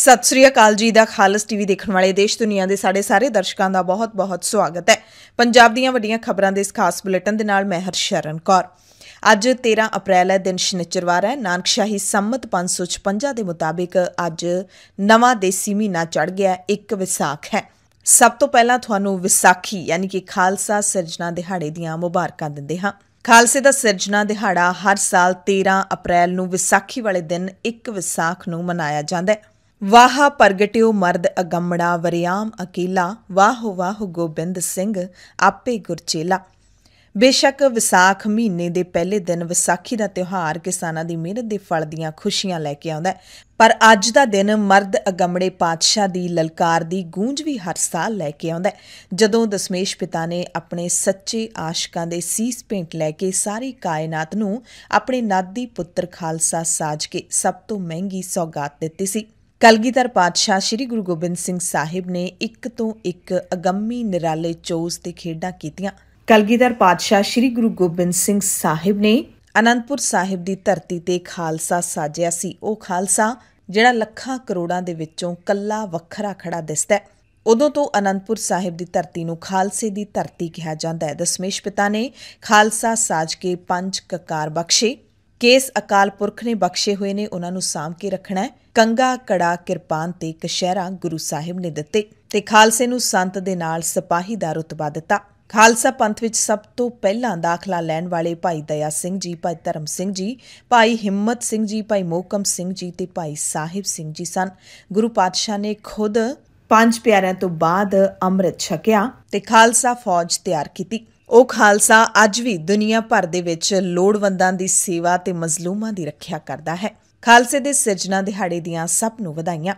ਸਤਿ ਸ੍ਰੀ ਅਕਾਲ ਜੀ ਦਾ ਖਾਲਸ ਟੀਵੀ ਦੇਖਣ ਵਾਲੇ ਦੇਸ਼ ਦੁਨੀਆ ਦੇ ਸਾਡੇ ਸਾਰੇ ਦਰਸ਼ਕਾਂ ਦਾ ਬਹੁਤ-ਬਹੁਤ ਸਵਾਗਤ ਹੈ ਪੰਜਾਬ ਦੀਆਂ ਵੱਡੀਆਂ ਖਬਰਾਂ ਦੇ ਇਸ ਖਾਸ ਬੁਲੇਟਨ ਦੇ ਨਾਲ ਮੈਂ ਹਰਸ਼ਰਨ ਕੌਰ ਅੱਜ 13 ਅਪ੍ਰੈਲ ਹੈ ਦਿਨ ਸ਼ਨੀਚਰਵਾਰ ਹੈ ਨਾਨਕਸ਼ਾਹੀ ਸੰਮਤ 556 ਦੇ ਮੁਤਾਬਿਕ ਅੱਜ ਨਵਾਂ ਦੇਸੀ ਮਹੀਨਾ ਚੜ ਗਿਆ ਇੱਕ ਵਿਸਾਖ ਹੈ ਸਭ ਤੋਂ ਪਹਿਲਾਂ ਤੁਹਾਨੂੰ ਵਿਸਾਖੀ ਯਾਨੀ ਕਿ ਖਾਲਸਾ ਸਿਰਜਣਾ ਦਿਹਾੜੇ ਦੀਆਂ ਮੁਬਾਰਕਾਂ ਦਿੰਦੇ ਹਾਂ ਖਾਲਸੇ ਦਾ ਸਿਰਜਣਾ ਦਿਹਾੜਾ ਹਰ ਸਾਲ 13 ਅਪ੍ਰੈਲ ਨੂੰ ਵਿਸਾਖੀ ਵਾਲੇ ਦਿਨ ਇੱਕ ਵਿਸਾਖ ਨੂੰ ਮਨਾਇਆ ਜਾਂਦਾ ਹੈ ਵਾਹਾ ਪ੍ਰਗਟਿਓ ਮਰਦ ਅਗੰਮੜਾ ਵਰਿਆਮ ਅਕੀਲਾ ਵਾਹ ਵਾਹ ਗੋਬਿੰਦ ਸਿੰਘ ਆਪੇ ਗੁਰਚੇਲਾ ਬੇਸ਼ੱਕ ਵਿਸਾਖ ਮਹੀਨੇ ਦੇ ਪਹਿਲੇ ਦਿਨ ਵਿਸਾਖੀ ਦਾ ਤਿਉਹਾਰ ਕਿਸਾਨਾਂ ਦੀ ਮਿਹਨਤ ਦੇ ਫਲ ਦੀਆਂ ਖੁਸ਼ੀਆਂ ਲੈ ਕੇ ਆਉਂਦਾ ਹੈ ਪਰ ਅੱਜ ਦਾ ਦਿਨ ਮਰਦ ਅਗੰਮੜੇ ਪਾਤਸ਼ਾਹ ਦੀ ਲਲਕਾਰ ਦੀ ਗੂੰਜ ਵੀ ਹਰ ਸਾਲ ਲੈ ਕੇ ਆਉਂਦਾ ਹੈ ਜਦੋਂ ਦਸ਼ਮੇਸ਼ ਪਿਤਾ ਨੇ ਆਪਣੇ ਸੱਚੇ ਆਸ਼ਿਕਾਂ ਦੇ ਸੀਸ ਭੇਂਟ ਲੈ ਕੇ ਸਾਰੀ ਕਾਇਨਾਤ ਨੂੰ ਆਪਣੇ ਨਾਦੀ ਪੁੱਤਰ ਖਾਲਸਾ ਸਾਜ ਕੇ ਸਭ ਤੋਂ ਮਹਿੰਗੀ ਸੌਗਾਤ ਦਿੱਤੀ ਸੀ ਕਲਗੀਧਰ ਪਾਤਸ਼ਾਹ ਸ੍ਰੀ ਗੁਰੂ ਗੋਬਿੰਦ ਸਿੰਘ ਸਾਹਿਬ ਨੇ ਇੱਕ ਤੋਂ ਇੱਕ ਅਗੰਮੀ ਨਿਰਾਲੇ ਚੋਸ ਤੇ ਖੇਡਾਂ ਕੀਤੀਆਂ ਕਲਗੀਧਰ ਪਾਤਸ਼ਾਹ ਸ੍ਰੀ ਗੁਰੂ ਗੋਬਿੰਦ ਸਿੰਘ ਸਾਹਿਬ ਨੇ ਅਨੰਦਪੁਰ ਸਾਹਿਬ ਦੀ ਧਰਤੀ ਤੇ ਖਾਲਸਾ ਸਾਜਿਆ ਸੀ ਉਹ ਖਾਲਸਾ ਜਿਹੜਾ ਲੱਖਾਂ ਕਰੋੜਾਂ ਦੇ ਵਿੱਚੋਂ ਕੱਲਾ ਵੱਖਰਾ ਖੜਾ ਦਿਸਦਾ ਹੈ ਉਦੋਂ ਤੋਂ ਅਨੰਦਪੁਰ ਸਾਹਿਬ ਦੀ ਧਰਤੀ ਨੂੰ ਖਾਲਸੇ ਦੀ ਧਰਤੀ ਕਿਹਾ ਜਾਂਦਾ ਹੈ ਦਸ਼ਮੇਸ਼ ਪਿਤਾ ਨੇ ਖਾਲਸਾ ਸਾਜ ਕੇ ਪੰਜ ਕਕਾਰ ਬਖਸ਼ੇ ਕੇਸ ਅਕਾਲ ਪੁਰਖ ਨੇ ਬਖਸ਼ੇ ਹੋਏ ਨੇ ਉਹਨਾਂ ਨੂੰ ਸਾਂਭ ਕੇ ਰੱਖਣਾ ਹੈ ਕੰਗਾ ਕੜਾ ਕਿਰਪਾਨ ਤੇ ਕਸ਼ਹਿਰਾ ਗੁਰੂ ਸਾਹਿਬ ਨੇ ਦਿੱਤੇ ਤੇ ਖਾਲਸੇ ਨੂੰ ਸੰਤ ਦੇ ਨਾਲ ਸਿਪਾਹੀ ਦਾ ਰਤਬਾ ਦਿੱਤਾ ਖਾਲਸਾ ਪੰਥ ਵਿੱਚ ਸਭ ਤੋਂ ਪਹਿਲਾਂ ਦਾਖਲਾ ਲੈਣ ਵਾਲੇ ਭਾਈ ਦਇਆ ਸਿੰਘ ਜੀ ਭਾਈ ਧਰਮ ਸਿੰਘ ਜੀ ਭਾਈ ਹਿੰਮਤ ਸਿੰਘ ਜੀ ਭਾਈ ਮੋਕਮ ਸਿੰਘ ਜੀ ਤੇ ਭਾਈ ਸਾਹਿਬ ਸਿੰਘ ਜੀ ਸਨ ਗੁਰੂ ਪਾਤਸ਼ਾਹ ਨੇ ਖੁਦ ਪੰਜ ਪਿਆਰਿਆਂ ਤੋਂ ਬਾਅਦ ਅੰਮ੍ਰਿਤ ਛਕਿਆ ਤੇ ਖਾਲਸਾ ਫੌਜ ਤਿਆਰ ਕੀਤੀ ਉਹ ਖਾਲਸਾ ਅੱਜ ਵੀ ਦੁਨੀਆ ਭਰ ਦੇ ਵਿੱਚ ਲੋੜਵੰਦਾਂ ਦੀ ਸੇਵਾ ਤੇ ਮਜ਼ਲੂਮਾਂ ਦੀ ਰੱਖਿਆ ਕਰਦਾ ਹੈ ਖਾਲਸੇ ਦੇ ਸਿਰਜਣਾ ਦਿਹਾੜੇ ਦੀਆਂ ਸਭ ਨੂੰ ਵਧਾਈਆਂ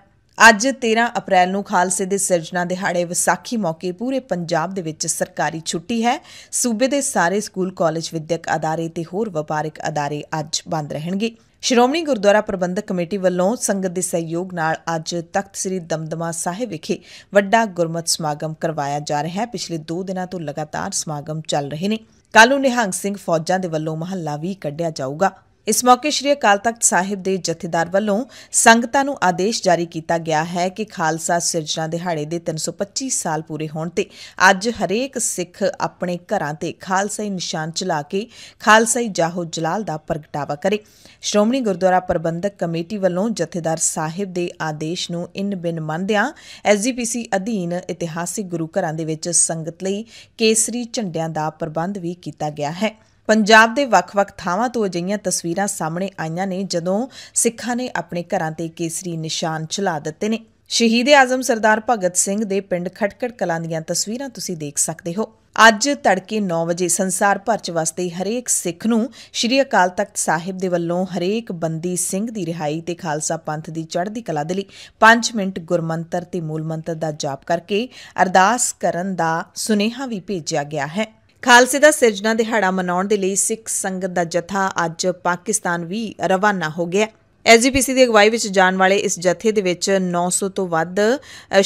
ਅੱਜ 13 ਅਪ੍ਰੈਲ ਨੂੰ ਖਾਲਸੇ ਦੇ ਸਿਰਜਣਾ ਦਿਹਾੜੇ ਵਿਸਾਖੀ ਮੌਕੇ ਪੂਰੇ ਪੰਜਾਬ ਦੇ ਵਿੱਚ ਸਰਕਾਰੀ ਛੁੱਟੀ ਹੈ ਸੂਬੇ ਦੇ ਸਾਰੇ ਸਕੂਲ ਕਾਲਜ ਵਿਦਿਅਕ ਅਦਾਰੇ ਤੇ ਹੋਰ ਵਪਾਰਕ ਅਦਾਰੇ ਅੱਜ ਬੰਦ ਰਹਿਣਗੇ ਸ਼੍ਰੋਮਣੀ ਗੁਰਦੁਆਰਾ ਪ੍ਰਬੰਧਕ ਕਮੇਟੀ ਵੱਲੋਂ ਸੰਗਤ ਦੇ ਸਹਿਯੋਗ ਨਾਲ ਅੱਜ ਤਖਤ ਸ੍ਰੀ ਦਮਦਮਾ ਸਾਹਿਬ ਵਿਖੇ ਵੱਡਾ ਗੁਰਮਤ ਸਮਾਗਮ ਕਰਵਾਇਆ ਜਾ ਰਿਹਾ ਹੈ ਪਿਛਲੇ 2 ਦਿਨਾਂ ਤੋਂ ਲਗਾਤਾਰ ਸਮਾਗਮ ਚੱਲ ਰਹੇ ਨੇ ਕੱਲ ਨੂੰ ਨਿਹੰਗ ਸਿੰਘ ਫੌਜਾਂ ਦੇ ਵੱਲੋਂ ਮਹੱਲਾ ਵੀ ਕੱਢਿਆ ਜਾਊਗਾ ਇਸ ਮੌਕੇ ਸ਼੍ਰੀ ਅਕਾਲ ਤਖਤ ਸਾਹਿਬ ਦੇ ਜਥੇਦਾਰ ਵੱਲੋਂ ਸੰਗਤਾਂ ਨੂੰ ਆਦੇਸ਼ ਜਾਰੀ ਕੀਤਾ ਗਿਆ ਹੈ ਕਿ ਖਾਲਸਾ ਸਿਰਜਣਾ ਦਿਹਾੜੇ ਦੇ 325 ਸਾਲ ਪੂਰੇ ਹੋਣ ਤੇ ਅੱਜ ਹਰੇਕ ਸਿੱਖ ਆਪਣੇ ਘਰਾਂ ਤੇ ਖਾਲਸਾਈ ਨਿਸ਼ਾਨ ਚਲਾ ਕੇ ਖਾਲਸਾਈ ਜਾਹੋ ਜਲਾਲ ਦਾ ਪ੍ਰਗਟਾਵਾ ਕਰੇ ਸ਼੍ਰੋਮਣੀ ਗੁਰਦੁਆਰਾ ਪ੍ਰਬੰਧਕ ਕਮੇਟੀ ਵੱਲੋਂ ਜਥੇਦਾਰ ਸਾਹਿਬ ਦੇ ਆਦੇਸ਼ ਨੂੰ ਇਨ ਬਿਨ ਮੰਨਦਿਆਂ ਐਸਜੀਪੀਸੀ ਅਧੀਨ ਇਤਿਹਾਸਿਕ ਗੁਰੂ ਘਰਾਂ ਦੇ ਵਿੱਚ ਸੰਗਤ ਲਈ ਕੇਸਰੀ ਝੰਡਿਆਂ ਦਾ ਪ੍ਰਬੰਧ ਵੀ ਕੀਤਾ ਗਿਆ ਹੈ ਪੰਜਾਬ ਦੇ ਵੱਖ-ਵੱਖ ਥਾਵਾਂ ਤੋਂ ਅਜਿਹੀਆਂ ਤਸਵੀਰਾਂ ਸਾਹਮਣੇ ਆਈਆਂ ਨੇ ਜਦੋਂ ਸਿੱਖਾਂ ਨੇ ਆਪਣੇ ਘਰਾਂ ਤੇ ਕੇਸਰੀ ਨਿਸ਼ਾਨ ਚਲਾ ਦਿੱਤੇ ਨੇ ਸ਼ਹੀਦ ਆਜ਼ਮ ਸਰਦਾਰ ਭਗਤ ਸਿੰਘ ਦੇ ਪਿੰਡ ਖਟਕੜ ਕਲਾਂ ਦੀਆਂ ਤਸਵੀਰਾਂ ਤੁਸੀਂ ਦੇਖ ਸਕਦੇ ਹੋ ਅੱਜ ਤੜਕੇ 9 ਵਜੇ ਸੰਸਾਰ ਭਰ ਚ ਵਸਦੇ ਹਰੇਕ ਸਿੱਖ ਨੂੰ ਸ਼੍ਰੀ ਅਕਾਲ ਤਖਤ ਸਾਹਿਬ ਦੇ ਵੱਲੋਂ ਹਰੇਕ ਬੰਦੀ ਸਿੰਘ ਦੀ ਰਿਹਾਈ ਤੇ ਖਾਲਸਾ ਪੰਥ ਦੀ ਚੜ੍ਹਦੀ ਕਲਾ ਦੇ ਲਈ 5 ਮਿੰਟ ਗੁਰਮੰਤਰ ਤੇ ਮੂਲ ਮੰਤਰ ਦਾ ਜਾਪ ਕਰਕੇ ਅਰਦਾਸ ਕਰਨ ਦਾ ਸੁਨੇਹਾ ਵੀ ਭੇਜਿਆ ਗਿਆ ਹੈ ਖਾਲਸੇ ਦਾ ਸਿਰਜਣਾ ਦਿਹਾੜਾ ਮਨਾਉਣ ਦੇ ਲਈ ਸਿੱਖ ਸੰਗਤ ਦਾ ਜਥਾ ਅੱਜ ਪਾਕਿਸਤਾਨ ਵੀ ਰਵਾਨਾ ਹੋ ਗਿਆ ਐਸਜੀਪੀਸੀ ਦੀ ਅਗਵਾਈ ਵਿੱਚ ਜਾਣ ਵਾਲੇ ਇਸ ਜਥੇ ਦੇ ਵਿੱਚ 900 ਤੋਂ ਵੱਧ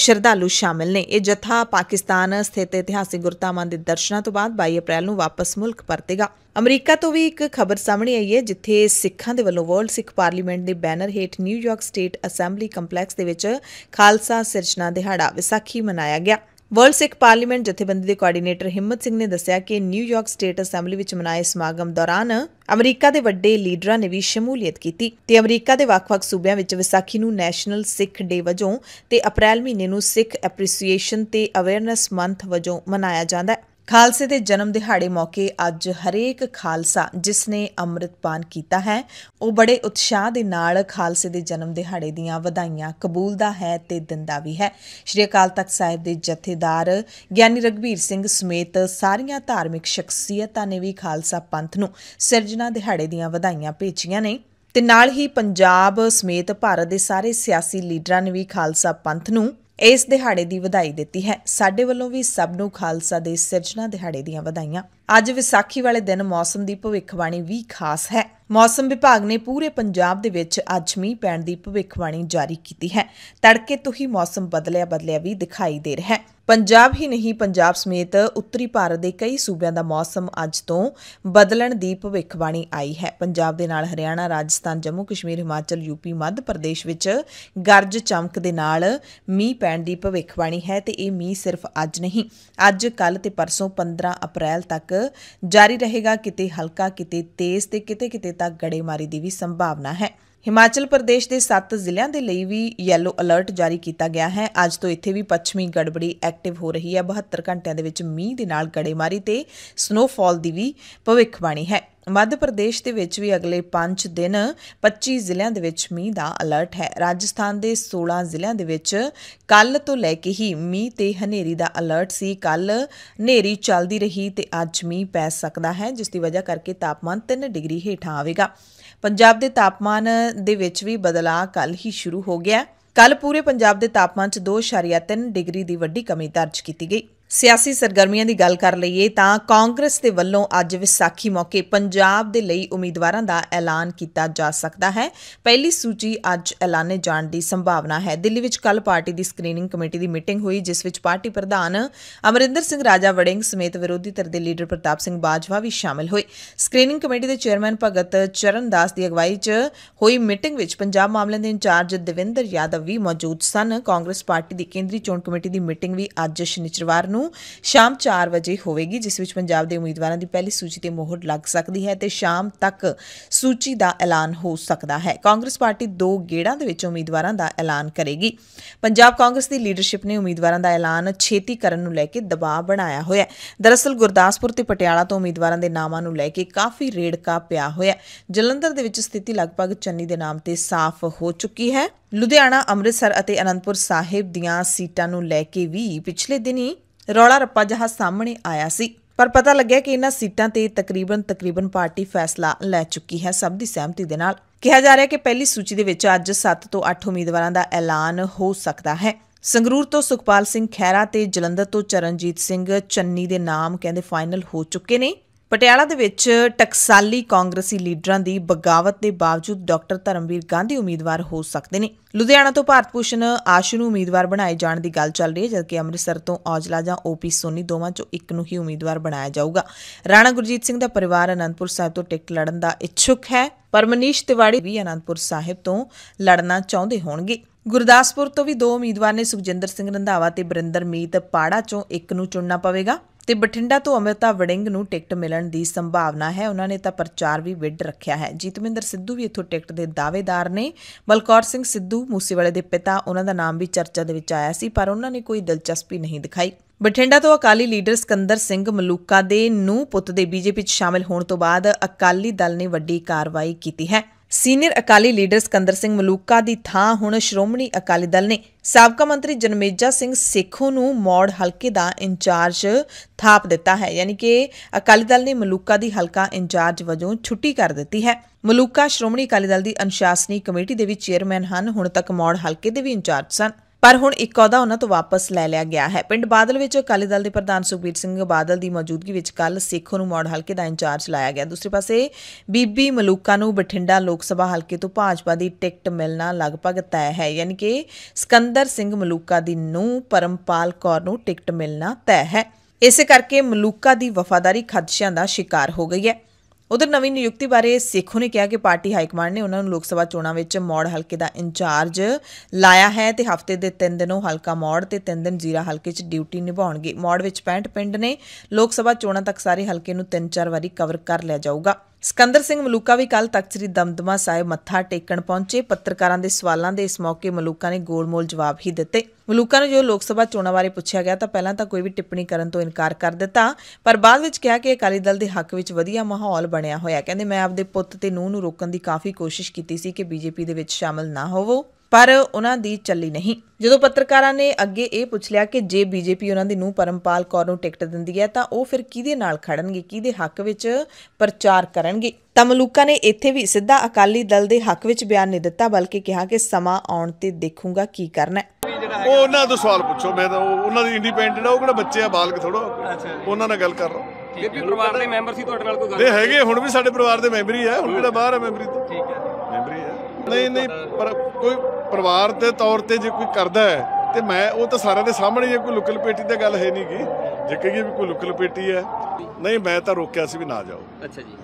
ਸ਼ਰਧਾਲੂ ਸ਼ਾਮਿਲ ਨੇ ਇਹ ਜਥਾ ਪਾਕਿਸਤਾਨ ਸਥਿਤ ਇਤਿਹਾਸਿਕ ਗੁਰਦਾਮਾਨ ਦੇ ਦਰਸ਼ਨਾਂ ਤੋਂ ਬਾਅਦ 22 ਅਪ੍ਰੈਲ ਨੂੰ ਵਾਪਸ ਮੁਲਕ ਪਰਤੇਗਾ ਅਮਰੀਕਾ ਤੋਂ ਵੀ ਇੱਕ ਖਬਰ ਸਾਹਮਣੇ ਆਈ ਹੈ ਜਿੱਥੇ ਸਿੱਖਾਂ ਦੇ ਵੱਲੋਂ ਵਰਲਡ ਸਿੱਖ ਪਾਰਲੀਮੈਂਟ ਦੇ ਬੈਨਰ ਹੇਠ ਨਿਊਯਾਰਕ ਸਟੇਟ ਅਸੈਂਬਲੀ ਕੰਪਲੈਕਸ ਦੇ ਵਿੱਚ ਖਾਲਸਾ ਸਿਰਜਣਾ ਦਿਹਾੜਾ ਵਿਸਾਖੀ ਮਨਾਇਆ ਗਿਆ ਵਰਲਡ ਸਿੱਖ ਪਾਰਲੀਮੈਂਟ ਜਥੇਬੰਦੀ ਦੇ ਕੋਆਰਡੀਨੇਟਰ ਹਿੰਮਤ ਸਿੰਘ ਨੇ ਦੱਸਿਆ ਕਿ ਨਿਊਯਾਰਕ ਸਟੇਟ ਅਸੈਂਬਲੀ ਵਿੱਚ ਮਨਾਏ ਸਮਾਗਮ ਦੌਰਾਨ ਅਮਰੀਕਾ ਦੇ ਵੱਡੇ ਲੀਡਰਾਂ ਨੇ ਵੀ ਸ਼ਮੂਲੀਅਤ ਕੀਤੀ ਤੇ ਅਮਰੀਕਾ ਦੇ ਵੱਖ-ਵੱਖ ਸੂਬਿਆਂ ਵਿੱਚ ਵਿਸਾਖੀ ਨੂੰ ਨੈਸ਼ਨਲ ਸਿੱਖ ਡੇ ਵਜੋਂ ਤੇ ਅਪ੍ਰੈਲ ਮਹੀਨੇ ਨੂੰ ਸਿੱਖ ਐਪਰੀਸੀਏਸ਼ਨ ਤੇ ਅਵੇਅਰਨੈਸ ਮੰਥ ਵਜੋਂ ਮਨਾਇਆ ਜਾਂਦਾ ਹੈ ਖਾਲਸੇ ਦੇ ਜਨਮ ਦਿਹਾੜੇ ਮੌਕੇ ਅੱਜ ਹਰੇਕ ਖਾਲਸਾ ਜਿਸ ਨੇ ਅੰਮ੍ਰਿਤਪਾਨ ਕੀਤਾ ਹੈ ਉਹ ਬੜੇ ਉਤਸ਼ਾਹ ਦੇ ਨਾਲ ਖਾਲਸੇ ਦੇ ਜਨਮ ਦਿਹਾੜੇ ਦੀਆਂ ਵਧਾਈਆਂ ਕਬੂਲਦਾ ਹੈ ਤੇ ਦਿੰਦਾ ਵੀ ਹੈ ਸ਼੍ਰੀ ਅਕਾਲ ਤਖਤ ਸਾਹਿਬ ਦੇ ਜਥੇਦਾਰ ਗਿਆਨੀ ਰਗਵੀਰ ਸਿੰਘ ਸਮੇਤ ਸਾਰੀਆਂ ਧਾਰਮਿਕ ਸ਼ਖਸੀਅਤਾਂ ਨੇ ਵੀ ਖਾਲਸਾ ਪੰਥ ਨੂੰ ਸਿਰਜਣਾ ਦਿਹਾੜੇ ਦੀਆਂ ਵਧਾਈਆਂ ਭੇਜੀਆਂ ਨੇ ਤੇ ਨਾਲ ਹੀ ਪੰਜਾਬ ਸਮੇਤ ਭਾਰਤ ਦੇ ਸਾਰੇ ਸਿਆਸੀ ਲੀਡਰਾਂ ਨੇ ਵੀ ਖਾਲਸਾ ਪੰਥ ਨੂੰ ਇਸ ਦਿਹਾੜੇ ਦੀ ਵਧਾਈ ਦਿੱਤੀ ਹੈ ਸਾਡੇ ਵੱਲੋਂ ਵੀ ਸਭ ਨੂੰ ਖਾਲਸਾ ਦੇ ਸਿਰਜਣਾ ਦਿਹਾੜੇ ਦੀਆਂ ਵਧਾਈਆਂ ਅੱਜ ਵਿਸਾਖੀ ਵਾਲੇ ਦਿਨ ਮੌਸਮ ਦੀ ਭਵਿੱਖਬਾਣੀ ਵੀ ਖਾਸ ਹੈ ਮੌਸਮ ਵਿਭਾਗ ਨੇ ਪੂਰੇ ਪੰਜਾਬ ਦੇ ਵਿੱਚ ਅੱਜ ਮੀਂਹ ਪੈਣ ਦੀ ਭਵਿੱਖਬਾਣੀ ਜਾਰੀ ਕੀਤੀ ਹੈ ਤੜਕੇ ਤੋਂ ਹੀ ਮੌਸਮ ਬਦਲਿਆ ਬਦਲਿਆ ਵੀ ਦਿਖਾਈ ਦੇ ਰਿਹਾ ਹੈ ਪੰਜਾਬ ਹੀ ਨਹੀਂ ਪੰਜਾਬ ਸਮੇਤ ਉੱਤਰੀ ਭਾਰਤ ਦੇ ਕਈ ਸੂਬਿਆਂ ਦਾ ਮੌਸਮ ਅੱਜ ਤੋਂ ਬਦਲਣ ਦੀ ਭਵਿੱਖਬਾਣੀ ਆਈ ਹੈ ਪੰਜਾਬ ਦੇ ਨਾਲ ਹਰਿਆਣਾ ਰਾਜਸਥਾਨ ਜੰਮੂ ਕਸ਼ਮੀਰ ਹਿਮਾਚਲ ਯੂਪੀ ਮੱਧ ਪ੍ਰਦੇਸ਼ ਵਿੱਚ ਗਰਜ ਚਮਕ ਦੇ ਨਾਲ ਮੀਂਹ ਪੈਣ ਦੀ ਭਵਿੱਖਬਾਣੀ ਹੈ ਤੇ ਇਹ ਮੀਂਹ ਸਿਰਫ ਅੱਜ ਨਹੀਂ ਅੱਜ ਕੱਲ ਤੇ ਪਰਸੋਂ 15 ਅਪ੍ਰੈਲ ਤੱਕ ਜਾਰੀ ਰਹੇਗਾ ਕਿਤੇ ਹਲਕਾ ਕਿਤੇ ਤੇਜ਼ ਤੇ ਕਿਤੇ ਕਿਤੇ ਤੱਕ ਗੜੇਮਾਰੀ ਦੀ ਵੀ ਸੰਭਾਵਨਾ ਹੈ ਹਿਮਾਚਲ ਪ੍ਰਦੇਸ਼ ਦੇ 7 ਜ਼ਿਲ੍ਹਿਆਂ ਦੇ ਲਈ ਵੀ ਯੈਲੋ ਅਲਰਟ ਜਾਰੀ ਕੀਤਾ ਗਿਆ ਹੈ ਅੱਜ ਤੋਂ ਇੱਥੇ ਵੀ ਪੱਛਮੀ ਗੜਬੜੀ ਐਕਟਿਵ ਹੋ ਰਹੀ ਹੈ 72 ਘੰਟਿਆਂ ਦੇ ਵਿੱਚ ਮੀਂਹ ਦੇ ਨਾਲ ਗੜੇਮਾਰੀ ਤੇ ਸਨੋਫਾਲ ਦੀ ਵੀ ਭਵਿੱਖਬਾਣੀ ਹੈ ਮੱਧ ਪ੍ਰਦੇਸ਼ ਦੇ ਵਿੱਚ ਵੀ ਅਗਲੇ 5 ਦਿਨ 25 ਜ਼ਿਲ੍ਹਿਆਂ ਦੇ ਵਿੱਚ ਮੀਂਹ ਦਾ ਅਲਰਟ ਹੈ ਰਾਜਸਥਾਨ ਦੇ 16 ਜ਼ਿਲ੍ਹਿਆਂ ਦੇ ਵਿੱਚ ਕੱਲ ਤੋਂ ਲੈ ਕੇ ਹੀ ਮੀਂਹ ਤੇ ਹਨੇਰੀ ਦਾ ਅਲਰਟ ਸੀ ਕੱਲ ਹਨੇਰੀ ਚੱਲਦੀ ਰਹੀ ਤੇ ਅੱਜ ਮੀਂਹ ਪੈ ਸਕਦਾ ਹੈ ਜਿਸ ਦੀ ਵਜ੍ਹਾ ਕਰਕੇ ਤਾਪਮਾਨ 3 ਡਿਗਰੀ ਹੇਠਾਂ ਆਵੇਗਾ ਪੰਜਾਬ ਦੇ ਤਾਪਮਾਨ ਦੇ ਵਿੱਚ ਵੀ ਬਦਲਾਅ ਕੱਲ ਹੀ ਸ਼ੁਰੂ ਹੋ ਗਿਆ ਕੱਲ ਪੂਰੇ ਪੰਜਾਬ ਦੇ ਤਾਪਮਾਨ 'ਚ 2.3 ਡਿਗਰੀ ਦੀ ਵੱਡੀ ਕਮੀ ਦਰਜ ਕੀਤੀ ਗਈ ਸਿਆਸੀ ਸਰਗਰਮੀਆਂ ਦੀ ਗੱਲ ਕਰ ਲਈਏ ਤਾਂ ਕਾਂਗਰਸ ਦੇ ਵੱਲੋਂ ਅੱਜ ਵਿਸਾਖੀ ਮੌਕੇ ਪੰਜਾਬ ਦੇ ਲਈ ਉਮੀਦਵਾਰਾਂ ਦਾ ਐਲਾਨ ਕੀਤਾ ਜਾ ਸਕਦਾ ਹੈ ਪਹਿਲੀ ਸੂਚੀ ਅੱਜ ਐਲਾਨੇ ਜਾਣ ਦੀ ਸੰਭਾਵਨਾ ਹੈ ਦਿੱਲੀ ਵਿੱਚ ਕੱਲ ਪਾਰਟੀ ਦੀ ਸਕਰੀਨਿੰਗ ਕਮੇਟੀ ਦੀ ਮੀਟਿੰਗ ਹੋਈ ਜਿਸ ਵਿੱਚ ਪਾਰਟੀ ਪ੍ਰਧਾਨ ਅਮਰਿੰਦਰ ਸਿੰਘ ਰਾਜਾ ਵੜਿੰਗ ਸਮੇਤ ਵਿਰੋਧੀ ਧਿਰ ਦੇ ਲੀਡਰ ਪ੍ਰਤਾਪ ਸਿੰਘ ਬਾਜਵਾ ਵੀ ਸ਼ਾਮਲ ਹੋਏ ਸਕਰੀਨਿੰਗ ਕਮੇਟੀ ਦੇ ਚੇਅਰਮੈਨ ਭਗਤ ਚਰਨਦਾਸ ਦੀ ਅਗਵਾਈ 'ਚ ਹੋਈ ਮੀਟਿੰਗ ਵਿੱਚ ਪੰਜਾਬ ਮਾਮਲਿਆਂ ਦੇ ਇੰਚਾਰਜ ਦਵਿੰਦਰ ਯਾਦਵ ਵੀ ਮੌਜੂਦ ਸਨ ਕਾਂਗਰਸ ਪਾਰਟੀ ਦੀ ਕੇਂਦਰੀ ਚੋਣ ਕਮੇਟੀ ਦੀ ਮੀਟਿੰਗ ਵੀ ਅੱਜ ਸ਼ਨੀਚਰਵਾਰ ਨੂੰ ਨੂੰ ਸ਼ਾਮ 4 ਵਜੇ ਹੋਵੇਗੀ ਜਿਸ ਵਿੱਚ ਪੰਜਾਬ ਦੇ ਉਮੀਦਵਾਰਾਂ ਦੀ ਪਹਿਲੀ ਸੂਚੀ ਤੇ ਮੋਹਰ ਲੱਗ ਸਕਦੀ ਹੈ ਤੇ ਸ਼ਾਮ ਤੱਕ ਸੂਚੀ ਦਾ ਐਲਾਨ ਹੋ ਸਕਦਾ ਹੈ ਕਾਂਗਰਸ ਪਾਰਟੀ ਦੋ ਗੇੜਾਂ ਦੇ ਵਿੱਚ ਉਮੀਦਵਾਰਾਂ ਦਾ ਐਲਾਨ ਕਰੇਗੀ ਪੰਜਾਬ ਕਾਂਗਰਸ ਦੀ ਲੀਡਰਸ਼ਿਪ ਨੇ ਉਮੀਦਵਾਰਾਂ ਦਾ ਐਲਾਨ ਛੇਤੀ ਕਰਨ ਨੂੰ ਲੈ ਕੇ ਦਬਾਅ ਬਣਾਇਆ ਹੋਇਆ ਹੈ ਦਰਅਸਲ ਗੁਰਦਾਸਪੁਰ ਤੇ ਪਟਿਆਲਾ ਤੋਂ ਉਮੀਦਵਾਰਾਂ ਦੇ ਨਾਮਾਂ ਨੂੰ ਲੈ ਕੇ ਕਾਫੀ ਰੇੜਕਾ ਪਿਆ ਹੋਇਆ ਜਲੰਧਰ ਦੇ ਵਿੱਚ ਸਥਿਤੀ ਲਗਭਗ ਚੰਨੀ ਦੇ ਨਾਮ ਤੇ ਸਾਫ਼ ਹੋ ਚੁੱਕੀ ਹੈ ਲੁਧਿਆਣਾ ਅੰਮ੍ਰਿਤਸਰ ਅਤੇ ਅਨੰਦਪੁਰ ਸਾਹਿਬ ਦੀਆਂ ਸੀਟਾਂ ਨੂੰ ਲੈ ਕੇ ਵੀ ਪਿਛਲੇ ਦਿਨੀ ਰੌਲਾ ਰੱਪਾ ਜਹਾ ਸਾਹਮਣੇ ਆਇਆ ਸੀ ਪਰ ਪਤਾ ਲੱਗਿਆ ਕਿ ਇਹਨਾਂ ਸੀਟਾਂ ਤੇ ਤਕਰੀਬਨ ਤਕਰੀਬਨ ਪਾਰਟੀ ਫੈਸਲਾ ਲੈ ਚੁੱਕੀ ਹੈ ਸਭ ਦੀ ਸਹਿਮਤੀ ਦੇ ਨਾਲ ਕਿਹਾ ਜਾ ਰਿਹਾ ਹੈ ਕਿ ਪਹਿਲੀ ਸੂਚੀ ਦੇ ਵਿੱਚ ਅੱਜ 7 ਤੋਂ 8 ਉਮੀਦਵਾਰਾਂ ਦਾ ਐਲਾਨ ਹੋ ਸਕਦਾ ਹੈ ਸੰਗਰੂਰ ਤੋਂ ਸੁਖਪਾਲ ਸਿੰਘ ਖੈਰਾ ਤੇ ਜਲੰਧਰ ਤੋਂ ਚਰਨਜੀਤ ਸਿੰਘ ਚੰਨੀ ਦੇ ਨਾਮ ਕਹਿੰਦੇ ਫਾਈਨਲ ਹੋ ਚੁੱਕੇ ਨੇ ਪਟਿਆਲਾ ਦੇ ਵਿੱਚ ਟਕਸਾਲੀ ਕਾਂਗਰਸੀ ਲੀਡਰਾਂ ਦੀ ਬਗਾਵਤ ਦੇ ਬਾਵਜੂਦ ਡਾਕਟਰ ਧਰਮਵੀਰ ਗਾਂਧੀ ਉਮੀਦਵਾਰ ਹੋ ਸਕਦੇ ਨੇ ਲੁਧਿਆਣਾ ਤੋਂ ਭਾਰਤ ਪੂਸ਼ਨ ਆਸ਼ੂ ਨੂੰ ਉਮੀਦਵਾਰ ਬਣਾਏ ਜਾਣ ਦੀ ਗੱਲ ਚੱਲ ਰਹੀ ਹੈ ਜਦਕਿ ਅੰਮ੍ਰਿਤਸਰ ਤੋਂ ਔਜਲਾ ਜਾਂ ਓਪੀ ਸੋਨੀ ਦੋਵਾਂ ਚੋਂ ਇੱਕ ਨੂੰ ਹੀ ਉਮੀਦਵਾਰ ਬਣਾਇਆ ਜਾਊਗਾ ਰਾਣਾ ਗੁਰਜੀਤ ਸਿੰਘ ਦਾ ਪਰਿਵਾਰ ਅਨੰਦਪੁਰ ਸਾਹਿਬ ਤੋਂ ਟਿਕਟ ਲੜਨ ਦਾ ਇੱਛੁਕ ਹੈ ਪਰ ਮਨੀਸ਼ ਤਿਵਾੜੀ ਵੀ ਅਨੰਦਪੁਰ ਸਾਹਿਬ ਤੋਂ ਲੜਨਾ ਚਾਹੁੰਦੇ ਹੋਣਗੇ ਗੁਰਦਾਸਪੁਰ ਤੋਂ ਵੀ ਦੋ ਉਮੀਦਵਾਰ ਨੇ ਸੁਖਜਿੰਦਰ ਸਿੰਘ ਰੰਧਾਵਾ ਤੇ ਬਰਿੰਦਰ ਮੀਤ ਪਾੜਾ ਚੋਂ ਇੱਕ ਨੂੰ ਚੁਣਨਾ ਪਵੇਗਾ ਤੇ ਬਠਿੰਡਾ ਤੋਂ ਅਮਰਤਾ ਵੜਿੰਗ ਨੂੰ ਟਿਕਟ ਮਿਲਣ ਦੀ ਸੰਭਾਵਨਾ ਹੈ ਉਹਨਾਂ ਨੇ ਤਾਂ ਪ੍ਰਚਾਰ ਵੀ ਵਿੱਢ ਰੱਖਿਆ ਹੈ ਜੀਤਮਿੰਦਰ ਸਿੱਧੂ ਵੀ ਇੱਥੋਂ ਟਿਕਟ ਦੇ ਦਾਅਵੇਦਾਰ ਨੇ ਬਲਕੌਰ ਸਿੰਘ ਸਿੱਧੂ ਮੂਸੇਵਾਲੇ ਦੇ ਪਿਤਾ ਉਹਨਾਂ ਦਾ ਨਾਮ ਵੀ ਚਰਚਾ ਦੇ ਵਿੱਚ ਆਇਆ ਸੀ ਪਰ ਉਹਨਾਂ ਨੇ ਕੋਈ ਦਿਲਚਸਪੀ ਨਹੀਂ ਦਿਖਾਈ ਬਠਿੰਡਾ ਤੋਂ ਅਕਾਲੀ ਲੀਡਰ ਸਕੰਦਰ ਸਿੰਘ ਮਲੂਕਾ ਦੇ ਨੂੰ ਪੁੱਤ ਦੇ ਬੀਜੇਪੀ ਵਿੱਚ ਸ਼ਾਮਲ ਹੋਣ ਤੋਂ ਬਾਅਦ ਅਕਾਲੀ ਦਲ ਨੇ ਵੱਡੀ ਕਾਰਵਾਈ ਕੀਤੀ ਹੈ ਸੀਨੀਅਰ ਅਕਾਲੀ ਲੀਡਰ ਸਕੰਦਰ ਸਿੰਘ ਮਲੂਕਾ ਦੀ ਥਾਂ ਹੁਣ ਸ਼੍ਰੋਮਣੀ ਅਕਾਲੀ ਦਲ ਨੇ ਸਾਬਕਾ ਮੰਤਰੀ ਜਨਮੇਜਾ ਸਿੰਘ ਸੇਖੋਂ ਨੂੰ ਮੌੜ ਹਲਕੇ ਦਾ ਇੰਚਾਰਜ ਥਾਪ ਦਿੱਤਾ ਹੈ ਯਾਨੀ ਕਿ ਅਕਾਲੀ ਦਲ ਨੇ ਮਲੂਕਾ ਦੀ ਹਲਕਾ ਇੰਚਾਰਜ ਵਜੋਂ ਛੁੱਟੀ ਕਰ ਦਿੱਤੀ ਹੈ ਮਲੂਕਾ ਸ਼੍ਰੋਮਣੀ ਅਕਾਲੀ ਦਲ ਦੀ ਅਨੁਸ਼ਾਸਨੀ ਕਮੇਟੀ ਦੇ ਵੀ ਚੇਅਰਮੈਨ ਹਨ ਹੁਣ ਤੱਕ ਮੌੜ ਹਲਕੇ ਦੇ ਵੀ ਇੰਚਾਰਜ ਸਨ ਪਰ ਹੁਣ ਇੱਕ ਅਹੁਦਾ ਉਹਨਾਂ ਤੋਂ ਵਾਪਸ ਲੈ ਲਿਆ ਗਿਆ ਹੈ ਪਿੰਡ ਬਾਦਲ ਵਿੱਚ ਅਕਾਲੀ ਦਲ ਦੇ ਪ੍ਰਧਾਨ ਸੁਖਬੀਰ ਸਿੰਘ ਬਾਦਲ ਦੀ ਮੌਜੂਦਗੀ ਵਿੱਚ ਕੱਲ ਸੇਖੋ ਨੂੰ ਮੌੜ ਹਲਕੇ ਦਾ ਇੰਚਾਰਜ ਲਾਇਆ ਗਿਆ ਦੂਸਰੇ ਪਾਸੇ ਬੀਬੀ ਮਲੂਕਾ ਨੂੰ ਬਠਿੰਡਾ ਲੋਕ ਸਭਾ ਹਲਕੇ ਤੋਂ ਭਾਜਪਾ ਦੀ ਟਿਕਟ ਮਿਲਣਾ ਲਗਭਗ ਤੈਅ ਹੈ ਯਾਨੀ ਕਿ ਸਕੰਦਰ ਸਿੰਘ ਮਲੂਕਾ ਦੀ ਨੂੰ ਪਰਮਪਾਲ ਕੌਰ ਨੂੰ ਟਿਕਟ ਮਿਲਣਾ ਤੈਅ ਹੈ ਇਸੇ ਕਰਕੇ ਮਲੂਕਾ ਦੀ ਵਫਾਦਾਰੀ ਖਦਸ਼ਿਆਂ ਦਾ ਸ਼ਿਕਾਰ ਹੋ ਗਈ ਹੈ ਉਧਰ ਨਵੀਂ ਨਿਯੁਕਤੀ ਬਾਰੇ ਸੇਖੋ ਨੇ ਕਿਹਾ ਕਿ ਪਾਰਟੀ ਹਾਈ ਕਮਾਂਡ ਨੇ ਉਹਨਾਂ ਨੂੰ ਲੋਕ ਸਭਾ ਚੋਣਾਂ ਵਿੱਚ ਮੌੜ ਹਲਕੇ ਦਾ ਇੰਚਾਰਜ ਲਾਇਆ ਹੈ ਤੇ ਹਫਤੇ ਦੇ 3 ਦਿਨ ਉਹ ਹਲਕਾ ਮੌੜ ਤੇ 3 ਦਿਨ ਜ਼ੀਰਾ ਹਲਕੇ 'ਚ ਡਿਊਟੀ ਨਿਭਾਉਣਗੇ ਮੌੜ ਵਿੱਚ 65 ਪਿੰਡ ਨੇ ਲੋਕ ਸਭਾ ਚੋਣਾਂ ਤੱਕ ਸਾਰੇ ਹਲਕੇ ਨੂੰ 3-4 ਵਾਰੀ ਕਵਰ ਕਰ ਲਿਆ ਜਾਊਗਾ ਸਕੰਦਰ ਸਿੰਘ ਮਲੂਕਾ ਵੀ ਕੱਲ ਤਖਤ ਸ੍ਰੀ ਦਮਦਮਾ ਸਾਹਿਬ ਮੱਥਾ ਟੇਕਣ ਪਹੁੰਚੇ ਪੱਤਰਕਾਰਾਂ ਦੇ ਸਵਾਲਾਂ ਦੇ ਇਸ ਮੌਕੇ ਮਲੂਕਾ ਨੇ ਗੋਲਮੋਲ ਜਵਾਬ ਹੀ ਦਿੱਤੇ ਮਲੂਕਾ ਨੂੰ ਜੋ ਲੋਕ ਸਭਾ ਚੋਣਾਂ ਬਾਰੇ ਪੁੱਛਿਆ ਗਿਆ ਤਾਂ ਪਹਿਲਾਂ ਤਾਂ ਕੋਈ ਵੀ ਟਿੱਪਣੀ ਕਰਨ ਤੋਂ ਇਨਕਾਰ ਕਰ ਦਿੱਤਾ ਪਰ ਬਾਅਦ ਵਿੱਚ ਕਿਹਾ ਕਿ ਅਕਾਲੀ ਦਲ ਦੇ ਹੱਕ ਵਿੱਚ ਵਧੀਆ ਮਾਹੌਲ ਬਣਿਆ ਹੋਇਆ ਕਹਿੰਦੇ ਮੈਂ ਆਪਦੇ ਪੁੱਤ ਤੇ ਨੂੰਹ ਨੂੰ ਰੋਕਣ ਦੀ ਕਾਫੀ ਕੋਸ਼ਿਸ਼ ਕੀਤੀ ਸੀ ਕਿ ਬੀਜੇਪੀ ਦੇ ਵਿੱਚ ਸ਼ਾਮਲ ਨਾ ਹੋਵੋ ਪਰ ਉਹਨਾਂ ਦੀ ਚੱਲੀ ਨਹੀਂ ਜਦੋਂ ਪੱਤਰਕਾਰਾਂ ਨੇ ਅੱਗੇ ਇਹ ਪੁੱਛ ਲਿਆ ਕਿ ਜੇ ਬੀਜੇਪੀ ਉਹਨਾਂ ਦੀ ਨੂੰ ਪਰਮਪਾਲ ਕੌਰ ਨੂੰ ਟਿਕਟ ਦਿੰਦੀ ਹੈ ਤਾਂ ਉਹ ਫਿਰ ਕਿਹਦੇ ਨਾਲ ਖੜਨਗੇ ਕਿਹਦੇ ਹੱਕ ਵਿੱਚ ਪ੍ਰਚਾਰ ਕਰਨਗੇ ਤਾਂ ਮਲੂਕਾ ਨੇ ਇੱਥੇ ਵੀ ਸਿੱਧਾ ਅਕਾਲੀ ਦਲ ਦੇ ਹੱਕ ਵਿੱਚ ਬਿਆਨ ਨਹੀਂ ਦਿੱਤਾ ਬਲਕਿ ਕਿਹਾ ਕਿ ਸਮਾਂ ਆਉਣ ਤੇ ਦੇਖੂੰਗਾ ਕੀ ਕਰਨਾ ਉਹ ਉਹਨਾਂ ਤੋਂ ਸਵਾਲ ਪੁੱਛੋ ਮੈਂ ਤਾਂ ਉਹਨਾਂ ਦੀ ਇੰਡੀਪੈਂਡੈਂਟ ਆ ਉਹ ਕਿਹੜਾ ਬੱਚੇ ਆ ਬਾਲਕ ਥੋੜਾ ਉਹਨਾਂ ਨਾਲ ਗੱਲ ਕਰ ਰਹਾ ਫਿਰ ਵੀ ਪਰਿਵਾਰ ਦੇ ਮੈਂਬਰ ਸੀ ਤੁਹਾਡੇ ਨਾਲ ਕੋਈ ਗੱਲ ਇਹ ਹੈਗੇ ਹੁਣ ਵੀ ਸਾਡੇ ਪਰਿਵਾਰ ਦੇ ਮੈਂਬਰ ਹੀ ਆ ਹੁਣ ਕਿਹੜਾ ਬਾਹਰ ਆ ਮੈਂਬਰੀ ਤੋਂ ਠੀਕ ਹੈ ਮੈਂਬਰੀ ਆ ਨਹੀਂ ਨਹੀਂ ਪਰ ਕੋਈ ਪਰਿਵਾਰ ਦੇ ਤੌਰ ਤੇ ਜੇ ਕੋਈ ਕਰਦਾ ਹੈ ਤੇ ਮੈਂ ਉਹ ਤਾਂ ਸਾਰਿਆਂ ਦੇ ਸਾਹਮਣੇ ਜੇ ਕੋਈ ਲੁਕਲ ਪੇਟੀ ਦੀ ਗੱਲ ਹੈ ਨਹੀਂਗੀ ਜੇ ਕਹੀਏ ਵੀ ਕੋਈ ਲੁਕਲ ਪੇਟੀ ਹੈ ਨਹੀਂ ਮੈਂ ਤਾਂ ਰੋਕਿਆ ਸੀ ਵੀ ਨਾ ਜਾਓ ਅੱਛਾ ਜੀ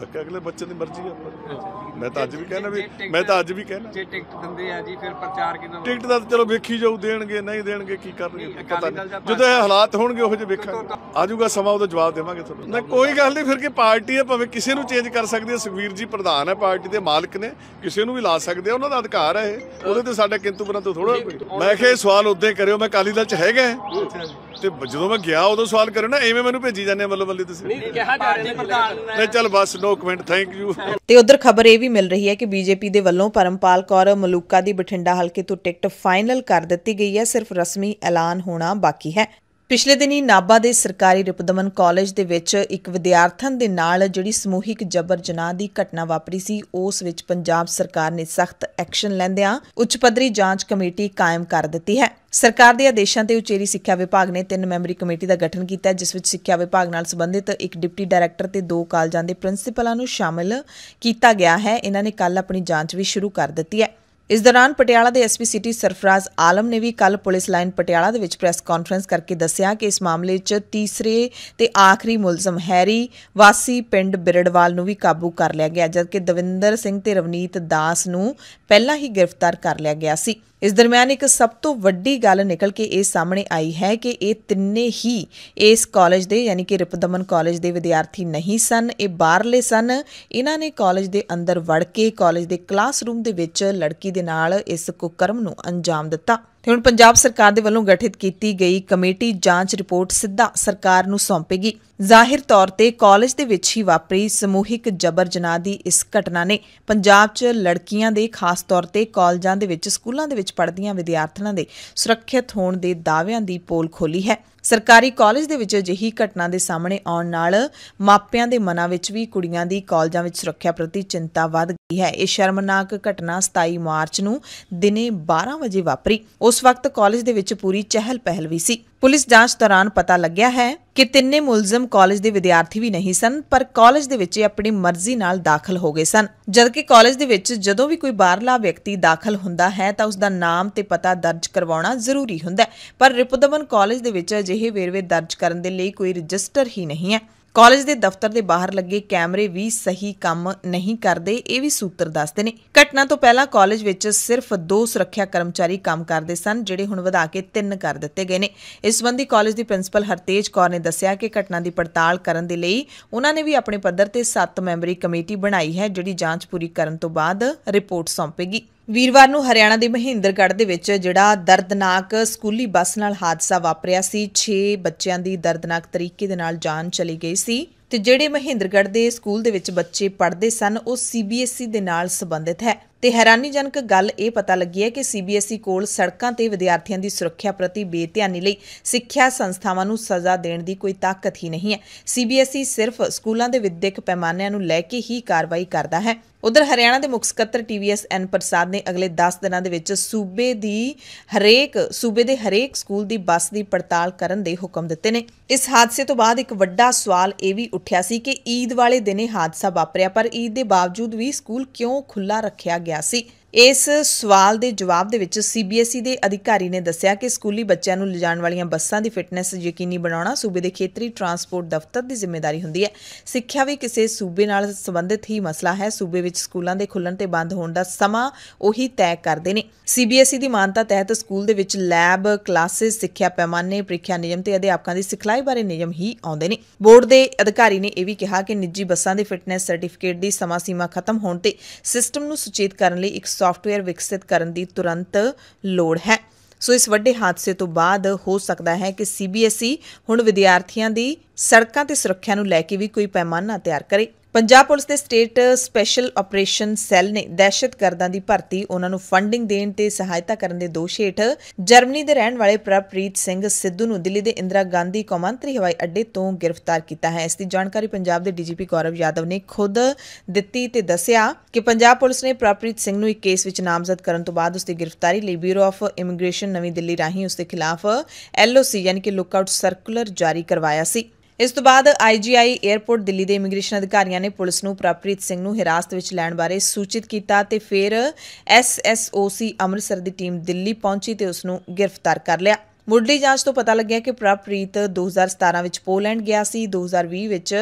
ਬਾਕੀ ਅਗਲੇ ਬੱਚੇ ਦੀ ਮਰਜ਼ੀ ਹੈ ਮੈਂ ਤਾਂ ਅੱਜ ਵੀ ਕਹਿਣਾ ਵੀ ਮੈਂ ਤਾਂ ਅੱਜ ਵੀ ਕਹਿਣਾ ਜੇ ਟਿਕਟ ਦਿੰਦੇ ਆ ਜੀ ਫਿਰ ਪ੍ਰਚਾਰ ਕਿਦਾਂ ਟਿਕਟ ਦਾ ਚਲੋ ਵੇਖੀ ਜਾਊ ਦੇਣਗੇ ਨਹੀਂ ਦੇਣਗੇ ਕੀ ਕਰਨਗੇ ਪਤਾ ਨਹੀਂ ਜਦੋਂ ਇਹ ਹਾਲਾਤ ਹੋਣਗੇ ਉਹ ਜੇ ਵੇਖਾਂਗੇ ਆਜੂਗਾ ਸਮਾਂ ਉਹਦਾ ਜਵਾਬ ਦੇਵਾਂਗੇ ਤੁਹਾਨੂੰ ਨਾ ਕੋਈ ਗੱਲ ਨਹੀਂ ਫਿਰ ਕਿ ਪਾਰਟੀ ਹੈ ਭਾਵੇਂ ਕਿਸੇ ਨੂੰ ਚੇਂਜ ਕਰ ਸਕਦੀ ਹੈ ਸੁਖਵੀਰ ਜੀ ਪ੍ਰਧਾਨ ਹੈ ਪਾਰਟੀ ਦੇ ਮਾਲਕ ਨੇ ਕਿਸੇ ਨੂੰ ਵੀ ਲਾ ਸਕਦੇ ਆ ਉਹਨਾਂ ਦਾ ਅਧਿਕਾਰ ਹੈ ਉਹਦੇ ਤੇ ਸਾਡੇ ਕਿੰਤੂ ਤੋਂ ਥੋੜਾ ਕੋਈ ਮੈਂ ਕਿਹਾ ਸਵਾਲ ਉਦੋਂ ਕਰਿਓ ਮੈਂ ਕਾਲੀ ਦਲ ਚ ਹੈਗਾ ਤੇ ਜਦੋਂ ਮੈਂ ਗਿਆ ਉਦੋਂ ਸਵਾਲ ਕਰਿਓ ਨਾ ਐਵੇਂ ਮੈਨੂੰ ਭੇਜੀ ਜਾਂਦੇ ਮੱਲੋ ਮੱਲੀ ਤੁਸੀਂ ਨਹੀਂ ਕਿਹਾ ਜਾ ਰਿਹਾ ਪ੍ਰਧਾਨ ਨੇ ਚੱਲ ਬਸ ਨੋ ਕਮੈਂਟ ਥੈਂਕ ਯੂ ਤੇ ਉਧਰ ਖਬਰ ਇਹ ਵੀ ਮਿਲ ਰਹੀ ਹੈ ਕਿ ਬੀਜੇਪੀ ਦੇ ਵੱਲੋਂ ਪਰਮਪਾਲ ਕੌਰ ਮਲੂਕਾ ਦੀ ਬਠਿੰਡਾ ਹਲਕੇ ਤੋਂ ਟਿਕਟ ਫਾਈਨਲ ਕਰ ਦਿੱਤੀ ਗਈ ਹੈ ਸਿਰਫ ਰਸਮੀ ਐਲਾਨ ਹੋਣਾ ਬਾਕੀ ਹੈ ਪਿਛਲੇ ਦਿਨੀ ਨਾਬਾ ਦੇ ਸਰਕਾਰੀ ਰਿਪਦਮਨ ਕਾਲਜ ਦੇ ਵਿੱਚ ਇੱਕ ਵਿਦਿਆਰਥਣ ਦੇ ਨਾਲ ਜਿਹੜੀ ਸਮੂਹਿਕ ਜਬਰ ਜਨਾਹ ਦੀ ਘਟਨਾ ਵਾਪਰੀ ਸੀ ਉਸ ਵਿੱਚ ਪੰਜਾਬ ਸਰਕਾਰ ਨੇ ਸਖਤ ਐਕਸ਼ਨ ਲੈਂਦਿਆਂ ਉੱਚ ਪੱਧਰੀ ਜਾਂਚ ਕਮੇਟੀ ਕਾਇਮ ਕਰ ਦਿੱਤੀ ਹੈ ਸਰਕਾਰ ਦੇ ਆਦੇਸ਼ਾਂ ਤੇ ਉਚੇਰੀ ਸਿੱਖਿਆ ਵਿਭਾਗ ਨੇ ਤਿੰਨ ਮੈਂਬਰੀ ਕਮੇਟੀ ਦਾ ਗਠਨ ਕੀਤਾ ਜਿਸ ਵਿੱਚ ਸਿੱਖਿਆ ਵਿਭਾਗ ਨਾਲ ਸੰਬੰਧਿਤ ਇੱਕ ਡਿਪਟੀ ਡਾਇਰੈਕਟਰ ਤੇ ਦੋ ਕਾਲਜਾਂ ਦੇ ਪ੍ਰਿੰਸੀਪਲਾਂ ਨੂੰ ਸ਼ਾਮਲ ਕੀਤਾ ਗਿਆ ਹੈ ਇਹਨਾਂ ਨੇ ਕੱਲ ਆਪਣੀ ਜਾਂਚ ਵੀ ਸ਼ੁਰੂ ਕਰ ਦਿੱਤੀ ਹੈ ਇਸ ਦੌਰਾਨ ਪਟਿਆਲਾ ਦੇ ਐਸਪੀ ਸਿਟੀ ਸਰਫਰਾਜ਼ ਆਲਮ ਨੇ ਵੀ ਕੱਲ ਪੁਲਿਸ ਲਾਈਨ ਪਟਿਆਲਾ ਦੇ ਵਿੱਚ ਪ੍ਰੈਸ ਕਾਨਫਰੰਸ ਕਰਕੇ ਦੱਸਿਆ ਕਿ ਇਸ ਮਾਮਲੇ 'ਚ ਤੀਸਰੇ ਤੇ ਆਖਰੀ ਮੁਲਜ਼ਮ ਹੈਰੀ ਵਾਸੀ ਪਿੰਡ ਬਿਰੜਵਾਲ ਨੂੰ ਵੀ ਕਾਬੂ ਕਰ ਲਿਆ ਗਿਆ ਜਦਕਿ ਦਵਿੰਦਰ ਸਿੰਘ ਤੇ ਰਵਨੀਤ ਦਾਸ ਨੂੰ ਪਹਿਲਾਂ ਹੀ ਗ੍ਰਿਫਤਾਰ ਕਰ ਲਿਆ ਗਿਆ ਸੀ ਇਸ ਦਰਮਿਆਨ ਇੱਕ ਸਭ ਤੋਂ ਵੱਡੀ ਗੱਲ ਨਿਕਲ ਕੇ ਇਹ ਸਾਹਮਣੇ ਆਈ ਹੈ ਕਿ ਇਹ ਤਿੰਨੇ ਹੀ ਇਸ ਕਾਲਜ ਦੇ ਯਾਨੀ ਕਿ ਰਿਪਦਮਨ ਕਾਲਜ ਦੇ ਵਿਦਿਆਰਥੀ ਨਹੀਂ ਸਨ ਇਹ ਬਾਹਰਲੇ ਸਨ ਇਹਨਾਂ ਨੇ ਕਾਲਜ ਦੇ ਅੰਦਰ ਵੜ ਕੇ ਕਾਲਜ ਦੇ ਕਲਾਸਰੂਮ ਦੇ ਵਿੱਚ ਲੜਕੀ ਦੇ ਨਾਲ ਇਸ ਕੁਕਰਮ ਨੂੰ ਅੰਜਾਮ ਦਿੱਤਾ ਤੇ ਹੁਣ ਪੰਜਾਬ ਸਰਕਾਰ ਦੇ ਵੱਲੋਂ ਗਠਿਤ ਕੀਤੀ ਗਈ ਕਮੇਟੀ ਜਾਂਚ ਰਿਪੋਰਟ ਸਿੱਧਾ ਸਰਕਾਰ ਨੂੰ ਸੌਂਪੇਗੀ ਜ਼ਾਹਿਰ ਤੌਰ ਤੇ ਕਾਲਜ ਦੇ ਵਿੱਚ ਹੀ ਵਾਪਰੀ ਸਮੂਹਿਕ ਜਬਰ ਜਨਾਹ ਦੀ ਇਸ ਘਟਨਾ ਨੇ ਪੰਜਾਬ 'ਚ ਲੜਕੀਆਂ ਦੇ ਖਾਸ ਤੌਰ ਤੇ ਕਾਲਜਾਂ ਦੇ ਵਿੱਚ ਸਕੂਲਾਂ ਦੇ ਵਿੱਚ ਪੜ੍ਹਦੀਆਂ ਵਿਦਿਆਰਥਣਾਂ ਦੇ ਸੁਰੱਖਿਅਤ ਹੋਣ ਦੇ ਦਾਅਵਿਆਂ ਦੀ ਪੋਲ ਖੋਲੀ ਹੈ ਸਰਕਾਰੀ ਕਾਲਜ ਦੇ ਵਿੱਚ ਅਜਿਹੀ ਘਟਨਾ ਦੇ ਸਾਹਮਣੇ ਆਉਣ ਨਾਲ ਮਾਪਿਆਂ ਦੇ ਮਨਾਂ ਵਿੱਚ ਵੀ ਕੁੜੀਆਂ ਦੀ ਕਾਲਜਾਂ ਵਿੱਚ ਸੁਰੱਖਿਆ ਪ੍ਰਤੀ ਚਿੰਤਾ ਵੱਧ ਗਈ ਹੈ ਇਹ ਸ਼ਰਮਨਾਕ ਘਟਨਾ 27 ਮਾਰਚ ਨੂੰ ਦਿਨੇ 12 ਵਜੇ ਵਾਪਰੀ ਉਸ ਵਕਤ ਕਾਲਜ ਦੇ ਵਿੱਚ ਪੂਰੀ ਚਹਿਲ ਪਹਿਲ ਵੀ ਸੀ ਪੁਲਿਸ ਜਾਂਚ ਦੌਰਾਨ ਪਤਾ ਲੱਗਿਆ ਹੈ ਕਿ ਤਿੰਨੇ ਮੁਲਜ਼ਮ ਕਾਲਜ ਦੇ ਵਿਦਿਆਰਥੀ ਵੀ ਨਹੀਂ ਸਨ ਪਰ ਕਾਲਜ ਦੇ ਵਿੱਚ ਆਪਣੀ ਮਰਜ਼ੀ ਨਾਲ ਦਾਖਲ ਹੋ ਗਏ ਸਨ ਜਦਕਿ ਕਾਲਜ ਦੇ ਵਿੱਚ ਜਦੋਂ ਵੀ ਕੋਈ ਬਾਹਰਲਾ ਵਿਅਕਤੀ ਦਾਖਲ ਹੁੰਦਾ ਹੈ ਤਾਂ ਉਸ ਦਾ ਨਾਮ ਤੇ ਪਤਾ ਦਰਜ ਕਰਵਾਉਣਾ ਜ਼ਰੂਰੀ ਹੁੰਦਾ ਹੈ ਪਰ ਰਿਪੁਦਮਨ ਕਾਲਜ ਦੇ ਵਿੱਚ ਅਜਿਹੇ ਵੇਰਵੇ ਦਰਜ ਕਰਨ ਦੇ ਲਈ ਕੋਈ ਰਜਿਸਟਰ ਹੀ ਨਹੀਂ ਹੈ ਕਾਲਜ ਦੇ ਦਫ਼ਤਰ ਦੇ ਬਾਹਰ ਲੱਗੇ ਕੈਮਰੇ ਵੀ ਸਹੀ ਕੰਮ ਨਹੀਂ ਕਰਦੇ ਇਹ ਵੀ ਸੂਤਰ ਦੱਸਦੇ ਨੇ ਘਟਨਾ ਤੋਂ ਪਹਿਲਾਂ ਕਾਲਜ ਵਿੱਚ ਸਿਰਫ ਦੋ ਸੁਰੱਖਿਆ ਕਰਮਚਾਰੀ ਕੰਮ ਕਰਦੇ ਸਨ ਜਿਹੜੇ ਹੁਣ ਵਧਾ ਕੇ ਤਿੰਨ ਕਰ ਦਿੱਤੇ ਗਏ ਨੇ ਇਸ ਸੰਬੰਧੀ ਕਾਲਜ ਦੀ ਪ੍ਰਿੰਸੀਪਲ ਹਰਤੇਜ ਕੌਰ ਨੇ ਦੱਸਿਆ ਕਿ ਘਟਨਾ ਦੀ ਪੜਤਾਲ ਕਰਨ ਦੇ ਲਈ ਉਹਨਾਂ ਨੇ ਵੀ ਆਪਣੇ ਪੱਧਰ ਤੇ 7 ਮੈਂਬਰੀ ਕਮੇਟੀ ਬਣਾਈ ਹੈ ਜਿਹੜੀ ਜਾਂਚ ਪੂਰੀ ਕਰਨ ਤੋਂ ਬਾਅਦ ਰਿਪੋਰਟ ਸੌਂਪੇਗੀ ਵੀਰਵਾਰ ਨੂੰ ਹਰਿਆਣਾ ਦੇ ਮਹਿੰਦਰਗੜ੍ਹ ਦੇ ਵਿੱਚ ਜਿਹੜਾ ਦਰਦਨਾਕ ਸਕੂਲੀ ਬੱਸ ਨਾਲ ਹਾਦਸਾ ਵਾਪਰਿਆ ਸੀ 6 ਬੱਚਿਆਂ ਦੀ ਦਰਦਨਾਕ ਤਰੀਕੇ ਦੇ ਨਾਲ ਜਾਨ ਚਲੀ ਗਈ ਸੀ ਤੇ ਜਿਹੜੇ ਮਹਿੰਦਰਗੜ੍ਹ ਦੇ ਸਕੂਲ ਦੇ ਵਿੱਚ ਬੱਚੇ ਪੜ੍ਹਦੇ ਸਨ ਉਹ ਸੀਬੀਐਸਈ ਦੇ ਨਾਲ ਸੰਬੰਧਿਤ ਹੈ ਤੇ ਹੈਰਾਨੀਜਨਕ ਗੱਲ ਇਹ ਪਤਾ ਲੱਗੀ ਹੈ ਕਿ ਸੀਬੀਐਸਈ ਕੋਲ ਸੜਕਾਂ ਤੇ ਵਿਦਿਆਰਥੀਆਂ ਦੀ ਸੁਰੱਖਿਆ ਪ੍ਰਤੀ ਬੇਧਿਆਨੀ ਲਈ ਸਿੱਖਿਆ ਸੰਸਥਾਵਾਂ ਨੂੰ ਸਜ਼ਾ ਦੇਣ ਦੀ ਕੋਈ ਤਾਕਤ ਹੀ ਨਹੀਂ ਹੈ ਸੀਬੀਐਸਈ ਸਿਰਫ ਸਕੂਲਾਂ ਦੇ ਵਿਦਿਅਕ ਪੈਮਾਨਿਆਂ ਨੂੰ ਲੈ ਕੇ ਹੀ ਕਾਰਵਾਈ ਕਰਦਾ ਹੈ ਉਧਰ ਹਰਿਆਣਾ ਦੇ ਮੁੱਖ ਸਕੱਤਰ ਟੀਵੀਐਸ ਐਨ ਪ੍ਰਸਾਦ ਨੇ ਅਗਲੇ 10 ਦਿਨਾਂ ਦੇ ਵਿੱਚ ਸੂਬੇ ਦੀ ਹਰੇਕ ਸੂਬੇ ਦੇ ਹਰੇਕ ਸਕੂਲ ਦੀ ਬੱਸ ਦੀ ਪੜਤਾਲ ਕਰਨ ਦੇ ਹੁਕਮ ਦਿੱਤੇ ਨੇ ਇਸ ਹਾਦਸੇ ਤੋਂ ਬਾਅਦ ਇੱਕ ਵੱਡਾ ਸਵਾਲ ਇਹ ਵੀ ਉੱਠਿਆ ਸੀ ਕਿ ਈਦ ਵਾਲੇ ਦਿਨੇ ਹਾਦਸਾ ਵਾਪਰਿਆ ਪਰ ਈਦ ਦੇ ਬਾਵਜੂਦ ਵੀ ਸਕੂਲ ਕਿਉਂ ਖੁੱਲਾ ਰੱਖਿਆ ਗਿਆ ਸੀ ਇਸ ਸਵਾਲ ਦੇ ਜਵਾਬ ਦੇ ਵਿੱਚ ਸੀਬੀਐਸਈ ਦੇ ਅਧਿਕਾਰੀ ਨੇ ਦੱਸਿਆ ਕਿ ਸਕੂਲੀ ਬੱਚਿਆਂ ਨੂੰ ਲਿਜਾਣ ਵਾਲੀਆਂ ਬੱਸਾਂ ਦੀ ਫਿਟਨੈਸ ਯਕੀਨੀ ਬਣਾਉਣਾ ਸੂਬੇ ਦੇ ਖੇਤਰੀ ਟਰਾਂਸਪੋਰਟ ਦਫ਼ਤਰ ਦੀ ਜ਼ਿੰਮੇਵਾਰੀ ਹੁੰਦੀ ਹੈ ਸਿੱਖਿਆ ਵੀ ਕਿਸੇ ਸੂਬੇ ਨਾਲ ਸੰਬੰਧਿਤ ਹੀ ਮਸਲਾ ਹੈ ਸੂਬੇ ਵਿੱਚ ਸਕੂਲਾਂ ਦੇ ਖੁੱਲਣ ਤੇ ਬੰਦ ਹੋਣ ਦਾ ਸਮਾਂ ਉਹੀ ਤੈਅ ਕਰਦੇ ਨੇ ਸੀਬੀਐਸਈ ਦੀ ਮਾਨਤਾ ਤਹਿਤ ਸਕੂਲ ਦੇ ਵਿੱਚ ਲੈਬ ਕਲਾਸਿਸ ਸਿੱਖਿਆ ਪੈਮਾਨੇ ਪ੍ਰੀਖਿਆ ਨਿਯਮ ਤੇ ਅਧਿਆਪਕਾਂ ਦੀ ਸਿਖਲਾਈ ਬਾਰੇ ਨਿਯਮ ਹੀ ਆਉਂਦੇ ਨੇ ਬੋਰਡ ਦੇ ਅਧਿਕਾਰੀ ਨੇ ਇਹ ਵੀ ਕਿਹਾ ਕਿ ਨਿੱਜੀ ਬੱਸਾਂ ਦੇ ਫਿਟਨੈਸ ਸਰਟੀਫਿਕੇਟ ਦੀ ਸਮਾਂ ਸੀਮਾ ਖਤਮ ਹੋਣ ਤੇ ਸਿਸਟਮ ਨੂੰ ਸੁਚੇਤ ਕਰਨ ਲਈ ਇੱਕ ਸਾਫਟਵੇਅਰ ਵਿਕਸਿਤ ਕਰਨ ਦੀ ਤੁਰੰਤ ਲੋੜ ਹੈ ਸੋ ਇਸ ਵੱਡੇ ਹਾਦਸੇ ਤੋਂ ਬਾਅਦ ਹੋ ਸਕਦਾ ਹੈ ਕਿ ਸੀਬੀਐਸਈ e ਹੁਣ ਵਿਦਿਆਰਥੀਆਂ ਦੀ ਸੜਕਾਂ ਤੇ ਸੁਰੱਖਿਆ ਨੂੰ ਲੈ ਕੇ ਵੀ ਕੋਈ ਪੈਮਾਨਾ ਤਿਆਰ ਕਰੇ ਪੰਜਾਬ ਪੁਲਿਸ ਦੇ ਸਟੇਟ ਸਪੈਸ਼ਲ ਆਪਰੇਸ਼ਨ ਸੈੱਲ ਨੇ ਦਹਿਸ਼ਤਗਰਦਾਂ ਦੀ ਭਰਤੀ ਉਹਨਾਂ ਨੂੰ ਫੰਡਿੰਗ ਦੇਣ ਤੇ ਸਹਾਇਤਾ ਕਰਨ ਦੇ ਦੋਸ਼ ਹੇਠ ਜਰਮਨੀ ਦੇ ਰਹਿਣ ਵਾਲੇ ਪ੍ਰਪ੍ਰੀਤ ਸਿੰਘ ਸਿੱਧੂ ਨੂੰ ਦਿੱਲੀ ਦੇ ਇੰਦਰਾ ਗਾਂਧੀ ਕੌਮਾਂਤਰੀ ਹਵਾਈ ਅੱਡੇ ਤੋਂ ਗ੍ਰਿਫਤਾਰ ਕੀਤਾ ਹੈ ਇਸ ਦੀ ਜਾਣਕਾਰੀ ਪੰਜਾਬ ਦੇ ਡੀਜੀਪੀ ਗੌਰਵ ਯਾਦਵ ਨੇ ਖੁਦ ਦਿੱਤੀ ਤੇ ਦੱਸਿਆ ਕਿ ਪੰਜਾਬ ਪੁਲਿਸ ਨੇ ਪ੍ਰਪ੍ਰੀਤ ਸਿੰਘ ਨੂੰ ਇੱਕ ਕੇਸ ਵਿੱਚ ਨਾਮਜ਼ਦ ਕਰਨ ਤੋਂ ਬਾਅਦ ਉਸ ਦੀ ਗ੍ਰਿਫਤਾਰੀ ਲਈ ਬਿਊਰੋ ਆਫ ਇਮੀਗ੍ਰੇਸ਼ਨ ਨਵੀਂ ਦਿੱਲੀ ਰਾਹੀਂ ਉਸ ਦੇ ਖਿਲਾਫ ਐਲਓਸੀ ਯਾਨੀ ਕਿ ਲੁੱਕਆਊਟ ਸਰਕੂਲਰ ਜਾਰੀ ਕਰਵਾਇਆ ਸੀ ਇਸ ਤੋਂ ਬਾਅਦ ਆਈਜੀਆਈ 에ਅਰਪੋਰਟ ਦਿੱਲੀ ਦੇ ਇਮੀਗ੍ਰੇਸ਼ਨ ਅਧਿਕਾਰੀਆਂ ਨੇ ਪੁਲਿਸ ਨੂੰ ਪ੍ਰਪ੍ਰੀਤ ਸਿੰਘ ਨੂੰ ਹਿਰਾਸਤ ਵਿੱਚ ਲੈਣ ਬਾਰੇ ਸੂਚਿਤ ਕੀਤਾ ਤੇ ਫਿਰ ਐਸਐਸਓਸੀ ਅੰਮ੍ਰਿਤਸਰ ਦੀ ਟੀਮ ਦਿੱਲੀ ਪਹੁੰਚੀ ਤੇ ਉਸ ਨੂੰ ਗ੍ਰਿਫਤਾਰ ਕਰ ਲਿਆ ਮੁੱਢਲੀ ਜਾਂਚ ਤੋਂ ਪਤਾ ਲੱਗਿਆ ਕਿ ਪ੍ਰਪ੍ਰੀਤ 2017 ਵਿੱਚ ਪੋਲੈਂਡ ਗਿਆ ਸੀ 2020 ਵਿੱਚ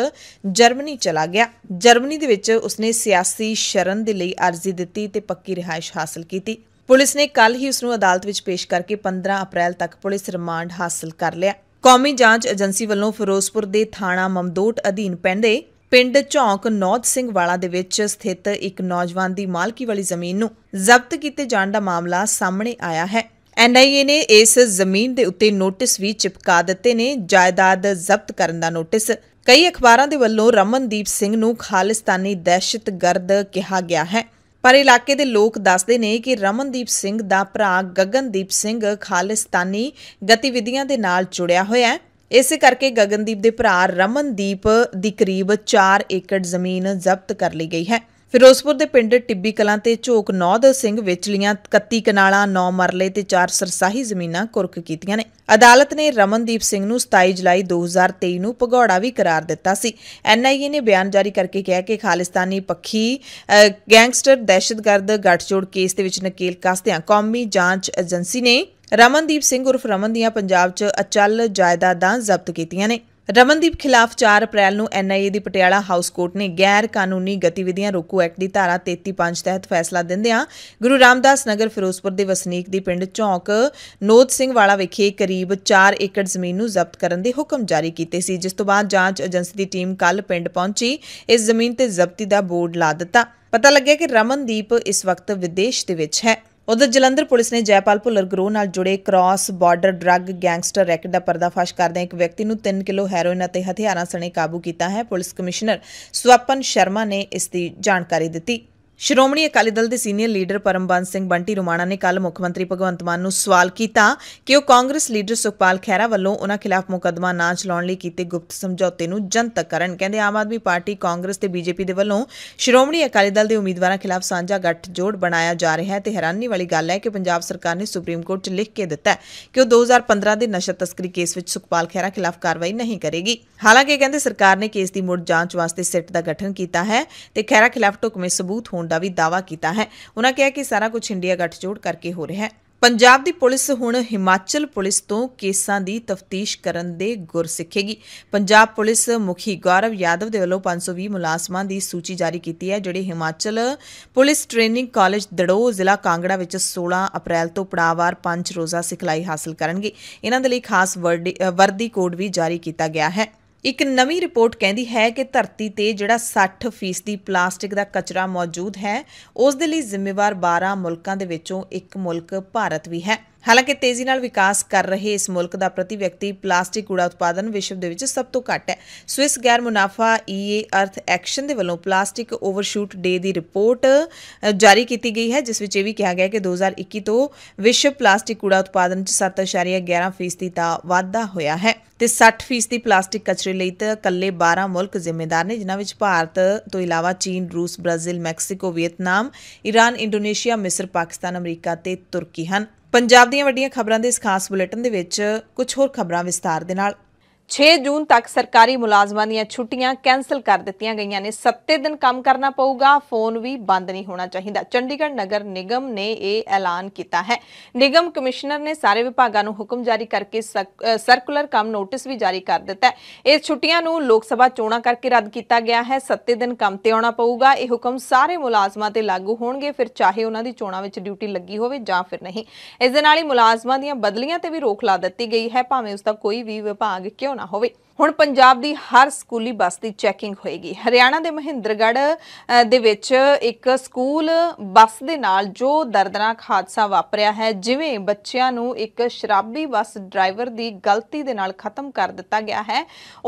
ਜਰਮਨੀ ਚਲਾ ਗਿਆ ਜਰਮਨੀ ਦੇ ਵਿੱਚ ਉਸਨੇ ਸਿਆਸੀ ਸ਼ਰਨ ਦੇ ਲਈ ਅਰਜ਼ੀ ਦਿੱਤੀ ਤੇ ਪੱਕੀ ਰਿਹਾਇਸ਼ ਹਾਸਲ ਕੀਤੀ ਪੁਲਿਸ ਨੇ ਕੱਲ ਹੀ ਉਸ ਨੂੰ ਅਦਾਲਤ ਵਿੱਚ ਪੇਸ਼ ਕਰਕੇ 15 ਅਪ੍ਰੈਲ ਤੱਕ ਪੁਲਿਸ ਰਿਮਾਂਡ ਹਾਸਲ ਕਰ ਲਿਆ ਕੌਮੀ ਜਾਂਚ ਏਜੰਸੀ ਵੱਲੋਂ ਫਿਰੋਜ਼ਪੁਰ ਦੇ ਥਾਣਾ ਮਮਦੋਟ ਅਧੀਨ ਪੈਂਦੇ ਪਿੰਡ ਝੌਂਕ ਨੌਤ ਸਿੰਘ ਵਾਲਾ ਦੇ ਵਿੱਚ ਸਥਿਤ ਇੱਕ ਨੌਜਵਾਨ ਦੀ ਮਾਲਕੀ ਵਾਲੀ ਜ਼ਮੀਨ ਨੂੰ ਜ਼ਬਤ ਕੀਤੇ ਜਾਣ ਦਾ ਮਾਮਲਾ ਸਾਹਮਣੇ ਆਇਆ ਹੈ ਐਨਆਈਏ ਨੇ ਇਸ ਜ਼ਮੀਨ ਦੇ ਉੱਤੇ ਨੋਟਿਸ ਵੀ ਚਿਪਕਾ ਦਿੱਤੇ ਨੇ ਜਾਇਦਾਦ ਜ਼ਬਤ ਕਰਨ ਦਾ ਨੋਟਿਸ ਕਈ ਅਖਬਾਰਾਂ ਦੇ ਵੱਲੋਂ ਰਮਨਦੀਪ ਸਿੰਘ ਨੂੰ ਖਾਲਿਸਤਾਨੀ ਦਹਿਸ਼ਤਗਰਦ ਕਿਹਾ ਗਿਆ ਹੈ ਪਰ ਇਲਾਕੇ ਦੇ ਲੋਕ ਦੱਸਦੇ ਨੇ ਕਿ ਰਮਨਦੀਪ ਸਿੰਘ ਦਾ ਭਰਾ ਗਗਨਦੀਪ ਸਿੰਘ ਖਾਲਿਸਤਾਨੀ ਗਤੀਵਿਧੀਆਂ ਦੇ ਨਾਲ ਜੁੜਿਆ ਹੋਇਆ ਹੈ ਇਸੇ ਕਰਕੇ ਗਗਨਦੀਪ ਦੇ ਭਰਾ ਰਮਨਦੀਪ ਦੀ ਕਰੀਬ 4 ਏਕੜ ਜ਼ਮੀਨ ਜ਼ਬਤ ਕਰ ਲਈ ਗਈ ਹੈ ਫਿਰੋਜ਼ਪੁਰ ਦੇ ਪਿੰਡ ਟਿੱਬੀ ਕਲਾਂ ਤੇ ਝੋਕ ਨੌਦ ਸਿੰਘ ਵਿਚਲੀਆਂ 31 ਕਨਾਲਾਂ 9 ਮਰਲੇ ਤੇ 4 ਸਰਸਾਹੀ ਜ਼ਮੀਨਾਂ ਕੁਰਕ ਕੀਤੀਆਂ ਨੇ ਅਦਾਲਤ ਨੇ ਰਮਨਦੀਪ ਸਿੰਘ ਨੂੰ 27 ਜੁਲਾਈ 2023 ਨੂੰ ਭਗੌੜਾ ਵੀ ਕਰਾਰ ਦਿੱਤਾ ਸੀ ਐਨਆਈਏ ਨੇ ਬਿਆਨ ਜਾਰੀ ਕਰਕੇ ਕਿਹਾ ਕਿ ਖਾਲਿਸਤਾਨੀ ਪੱਖੀ ਗੈਂਗਸਟਰ ਦਹਿਸ਼ਤਗਰਦ ਗੱਠਜੋੜ ਕੇਸ ਦੇ ਵਿੱਚ ਨਕੇਲ ਕਸਦਿਆਂ ਕੌਮੀ ਜਾਂਚ ਏਜੰਸੀ ਨੇ ਰਮਨਦੀਪ ਸਿੰਘ ਉਰਫ ਰਮਨ ਦੀਆਂ ਪੰਜਾਬ 'ਚ ਅਚਲ ਜਾਇਦਾਦਾਂ ਜ਼ਬਤ ਕੀਤੀਆਂ ਨੇ ਰਮਨਦੀਪ ਖਿਲਾਫ 4 ਅਪ੍ਰੈਲ ਨੂੰ ਐਨਆਈਏ ਦੀ ਪਟਿਆਲਾ ਹਾਊਸ ਕੋਰਟ ਨੇ ਗੈਰ ਕਾਨੂੰਨੀ ਗਤੀਵਿਧੀਆਂ ਰੋਕੂ ਐਕਟ ਦੀ ਧਾਰਾ 33.5 ਤਹਿਤ ਫੈਸਲਾ ਦਿੰਦਿਆਂ ਗੁਰੂ ਰਾਮਦਾਸ ਨਗਰ ਫਿਰੋਜ਼ਪੁਰ ਦੇ ਵਸਨੀਕ ਦੀ ਪਿੰਡ ਚੌਂਕ ਨੋਦ ਸਿੰਘ ਵਾਲਾ ਵਿਖੇ ਕਰੀਬ 4 ਏਕੜ ਜ਼ਮੀਨ ਨੂੰ ਜ਼ਬਤ ਕਰਨ ਦੇ ਹੁਕਮ ਜਾਰੀ ਕੀਤੇ ਸੀ ਜਿਸ ਤੋਂ ਬਾਅਦ ਜਾਂਚ ਏਜੰਸੀ ਦੀ ਟੀਮ ਕੱਲ ਪਿੰਡ ਪਹੁੰਚੀ ਇਸ ਜ਼ਮੀਨ ਤੇ ਜ਼ਬਤੀ ਦਾ ਬੋਰਡ ਲਾ ਦਿੱਤਾ ਪਤਾ ਲੱਗਿਆ ਕਿ ਰਮਨਦੀਪ ਇਸ ਵਕਤ ਵਿਦੇਸ਼ ਦੇ ਵਿੱਚ ਹੈ ਉਧਰ ਜਲੰਧਰ ਪੁਲਿਸ ਨੇ ਜੈਪਾਲ ਭੁੱਲਰ ਗਰੋਹ ਨਾਲ ਜੁੜੇ cross border drug gangster racket ਦਾ ਪਰਦਾਫਾਸ਼ ਕਰਦਿਆਂ ਇੱਕ ਵਿਅਕਤੀ ਨੂੰ 3 ਕਿਲੋ ਹੈਰੋਇਨ ਅਤੇ ਹਥਿਆਰਾਂ ਸਣੇ ਕਾਬੂ ਕੀਤਾ ਹੈ ਪੁਲਿਸ ਕਮਿਸ਼ਨਰ ਸਵਪਨ ਸ਼ਰਮਾ ਨੇ ਇਸ ਦੀ ਜਾਣਕਾਰੀ ਦਿੱਤੀ ਸ਼੍ਰੋਮਣੀ ਅਕਾਲੀ ਦਲ ਦੇ ਸੀਨੀਅਰ ਲੀਡਰ ਪਰਮਬੰਸ ਸਿੰਘ ਬੰਟੀ ਰੁਮਾਣਾ ਨੇ ਕੱਲ ਮੁੱਖ ਮੰਤਰੀ ਭਗਵੰਤ ਮਾਨ ਨੂੰ ਸਵਾਲ ਕੀਤਾ ਕਿ ਉਹ ਕਾਂਗਰਸ ਲੀਡਰ ਸੁਖਪਾਲ ਖਹਿਰਾ ਵੱਲੋਂ ਉਹਨਾਂ ਖਿਲਾਫ ਮੁਕਦਮਾ ਨਾ ਚਲਾਉਣ ਲਈ ਕੀਤੇ ਗੁਪਤ ਸਮਝੌਤੇ ਨੂੰ ਜਨਤਕ ਕਰਨ ਕਹਿੰਦੇ ਆਮ ਆਦਮੀ ਪਾਰਟੀ ਕਾਂਗਰਸ ਤੇ ਬੀਜੇਪੀ ਦੇ ਵੱਲੋਂ ਸ਼੍ਰੋਮਣੀ ਅਕਾਲੀ ਦਲ ਦੇ ਉਮੀਦਵਾਰਾਂ ਖਿਲਾਫ ਸਾਂਝਾ ਗੱਠ ਜੋੜ ਬਣਾਇਆ ਜਾ ਰਿਹਾ ਹੈ ਤੇ ਹੈਰਾਨੀ ਵਾਲੀ ਗੱਲ ਹੈ ਕਿ ਪੰਜਾਬ ਸਰਕਾਰ ਨੇ ਸੁਪਰੀਮ ਕੋਰਟ 'ਚ ਲਿਖ ਕੇ ਦਿੱਤਾ ਕਿ ਉਹ 2015 ਦੇ ਨਸ਼ਾ ਤਸਕਰੀ ਕੇਸ ਵਿੱਚ ਸੁਖਪਾਲ ਖਹਿਰਾ ਖਿਲਾਫ ਕਾਰਵਾਈ ਨਹੀਂ ਕਰੇਗੀ ਹਾਲਾਂਕਿ ਕਹਿੰਦੇ ਸਰਕਾਰ ਨੇ ਕੇਸ ਦੀ ਮੁੜ ਜਾਂਚ ਵਾਸਤੇ ਸਿੱਟ ਦਾ ਗਠਨ ਕੀਤਾ ਹੈ ਤੇ ਖਹਿਰਾ ਖਿਲਾਫ ਟੁਕਮੇ ਸਬੂਤ ਹੋਣ ਦਾ ਵੀ ਦਾਵਾ ਕੀਤਾ ਹੈ ਉਹਨਾਂ ਕਿਹਾ ਕਿ ਸਾਰਾ ਕੁਝ ਇੰਡੀਆ ਗੱਠਜੋੜ ਕਰਕੇ ਹੋ ਰਿਹਾ ਹੈ ਪੰਜਾਬ ਦੀ ਪੁਲਿਸ ਹੁਣ ਹਿਮਾਚਲ ਪੁਲਿਸ ਤੋਂ ਕੇਸਾਂ ਦੀ ਤਫਤੀਸ਼ ਕਰਨ ਦੇ ਗੁਰ ਸਿੱਖੇਗੀ ਪੰਜਾਬ ਪੁਲਿਸ ਮੁਖੀ ਗੌਰਵ ਯਾਦਵ ਦੇ ਵੱਲੋਂ 520 ਮੁਲਾਜ਼ਮਾਂ ਦੀ ਸੂਚੀ ਜਾਰੀ ਕੀਤੀ ਹੈ ਜਿਹੜੇ Himachal police training college Daroh ਜ਼ਿਲ੍ਹਾ ਕਾਂਗੜਾ ਵਿੱਚ 16 ਅਪ੍ਰੈਲ ਤੋਂ ਪੜਾਵਾਰ 5 ਰੋਜ਼ਾ ਸਿਖਲਾਈ ਹਾਸਲ ਕਰਨਗੇ ਇਹਨਾਂ ਦੇ ਲਈ ਖਾਸ ਵਰਦੀ ਕੋਡ ਵੀ ਜਾਰੀ ਕੀਤਾ ਗਿਆ ਹੈ ਇੱਕ ਨਵੀਂ ਰਿਪੋਰਟ ਕਹਿੰਦੀ ਹੈ ਕਿ ਧਰਤੀ ਤੇ ਜਿਹੜਾ 60% ਪਲਾਸਟਿਕ ਦਾ ਕਚਰਾ ਮੌਜੂਦ ਹੈ ਉਸ ਦੇ ਲਈ ਜ਼ਿੰਮੇਵਾਰ 12 ਮੁਲਕਾਂ ਦੇ ਵਿੱਚੋਂ ਇੱਕ ਮੁਲਕ ਭਾਰਤ ਵੀ ਹੈ ਹਾਲਾਂਕਿ ਤੇਜ਼ੀ ਨਾਲ ਵਿਕਾਸ ਕਰ ਰਹੇ ਇਸ ਮੁਲਕ ਦਾ ਪ੍ਰਤੀ ਵਿਅਕਤੀ ਪਲਾਸਟਿਕ ਕੂੜਾ ਉਤਪਾਦਨ ਵਿਸ਼ਵ ਦੇ ਵਿੱਚ ਸਭ ਤੋਂ ਘੱਟ ਹੈ ਸਵਿਸ ਗੈਰ ਮੁਨਾਫਾ ਈਏ ਅਰਥ ਐਕਸ਼ਨ ਦੇ ਵੱਲੋਂ ਪਲਾਸਟਿਕ ਓਵਰਸ਼ੂਟ ਡੇ ਦੀ ਰਿਪੋਰਟ ਜਾਰੀ ਕੀਤੀ ਗਈ ਹੈ ਜਿਸ ਵਿੱਚ ਇਹ ਵੀ ਕਿਹਾ ਗਿਆ ਕਿ 2021 ਤੋਂ ਵਿਸ਼ਵ ਪਲਾਸਟਿਕ ਕੂੜਾ ਉਤਪਾਦਨ 'ਚ 7.11% ਦਾ ਵਾਧਾ ਹੋਇਆ ਹੈ ਤੇ 60% ਪਲਾਸਟਿਕ ਕਚਰੇ ਲਈ ਤਾਂ ਕੱਲੇ 12 ਮੁਲਕ ਜ਼ਿੰਮੇਦਾਰ ਨੇ ਜਿਨ੍ਹਾਂ ਵਿੱਚ ਭਾਰਤ ਤੋਂ ਇਲਾਵਾ ਚੀਨ, ਰੂਸ, Brazil, Mexico, Vietnam, Iran, Indonesia, ਮਿਸਰ, ਪਾਕਿਸਤਾਨ, ਅਮਰੀਕਾ ਤੇ ਤੁਰਕੀ ਹਨ। ਪੰਜਾਬ ਦੀਆਂ ਵੱਡੀਆਂ ਖਬਰਾਂ ਦੇ ਇਸ ਖਾਸ ਬੁਲੇਟਿਨ ਦੇ ਵਿੱਚ ਕੁਝ ਹੋਰ ਖਬਰਾਂ ਵਿਸਤਾਰ ਦੇ ਨਾਲ 6 ਜੂਨ ਤੱਕ ਸਰਕਾਰੀ ਮੁਲਾਜ਼ਮਾਂ ਦੀਆਂ ਛੁੱਟੀਆਂ ਕੈਨਸਲ ਕਰ ਦਿੱਤੀਆਂ ਗਈਆਂ ਨੇ 7 ਦਿਨ ਕੰਮ ਕਰਨਾ ਪਊਗਾ ਫੋਨ ਵੀ ਬੰਦ ਨਹੀਂ ਹੋਣਾ ਚਾਹੀਦਾ ਚੰਡੀਗੜ੍ਹ ਨਗਰ ਨਿਗਮ ਨੇ ਇਹ ਐਲਾਨ ਕੀਤਾ ਹੈ ਨਿਗਮ ਕਮਿਸ਼ਨਰ ਨੇ ਸਾਰੇ ਵਿਭਾਗਾਂ ਨੂੰ ਹੁਕਮ ਜਾਰੀ ਕਰਕੇ ਸਰਕੂਲਰ ਕੰਮ ਨੋਟਿਸ ਵੀ ਜਾਰੀ ਕਰ ਦਿੱਤਾ ਹੈ ਇਸ ਛੁੱਟੀਆਂ ਨੂੰ ਲੋਕ ਸਭਾ ਚੋਣਾਂ ਕਰਕੇ ਰੱਦ ਕੀਤਾ ਗਿਆ ਹੈ 7 ਦਿਨ ਕੰਮ ਤੇ ਆਉਣਾ ਪਊਗਾ ਇਹ ਹੁਕਮ ਸਾਰੇ ਮੁਲਾਜ਼ਮਾਂ ਤੇ ਲਾਗੂ ਹੋਣਗੇ ਫਿਰ ਚਾਹੇ ਉਹਨਾਂ ਦੀ ਚੋਣਾਂ ਵਿੱਚ ਡਿਊਟੀ ਲੱਗੀ ਹੋਵੇ ਜਾਂ ਫਿਰ ਨਹੀਂ ਇਸ ਦੇ ਨਾਲ ਹੀ ਮੁਲਾਜ਼ਮਾਂ ਦੀਆਂ ਬਦਲੀਆਂ ਤੇ ਵੀ ਰੋਕ ਲਾ ਦਿੱਤੀ ਗਈ ਹੈ ਭਾਵੇਂ ਉਸ ਦਾ ਕੋਈ ਵੀ ਵਿਭਾਗ ਕਿਉਂ ਨਾ ਹੋਵੇ ਹੁਣ ਪੰਜਾਬ ਦੀ ਹਰ ਸਕੂਲੀ ਬੱਸ ਦੀ ਚੈਕਿੰਗ ਹੋਏਗੀ ਹਰਿਆਣਾ ਦੇ ਮਹਿੰਦਰਗੜ੍ਹ ਦੇ ਵਿੱਚ ਇੱਕ ਸਕੂਲ ਬੱਸ ਦੇ ਨਾਲ ਜੋ ਦਰਦਨਾਕ ਹਾਦਸਾ ਵਾਪਰਿਆ ਹੈ ਜਿਵੇਂ ਬੱਚਿਆਂ ਨੂੰ ਇੱਕ ਸ਼ਰਾਬੀ ਬੱਸ ਡਰਾਈਵਰ ਦੀ ਗਲਤੀ ਦੇ ਨਾਲ ਖਤਮ ਕਰ ਦਿੱਤਾ ਗਿਆ ਹੈ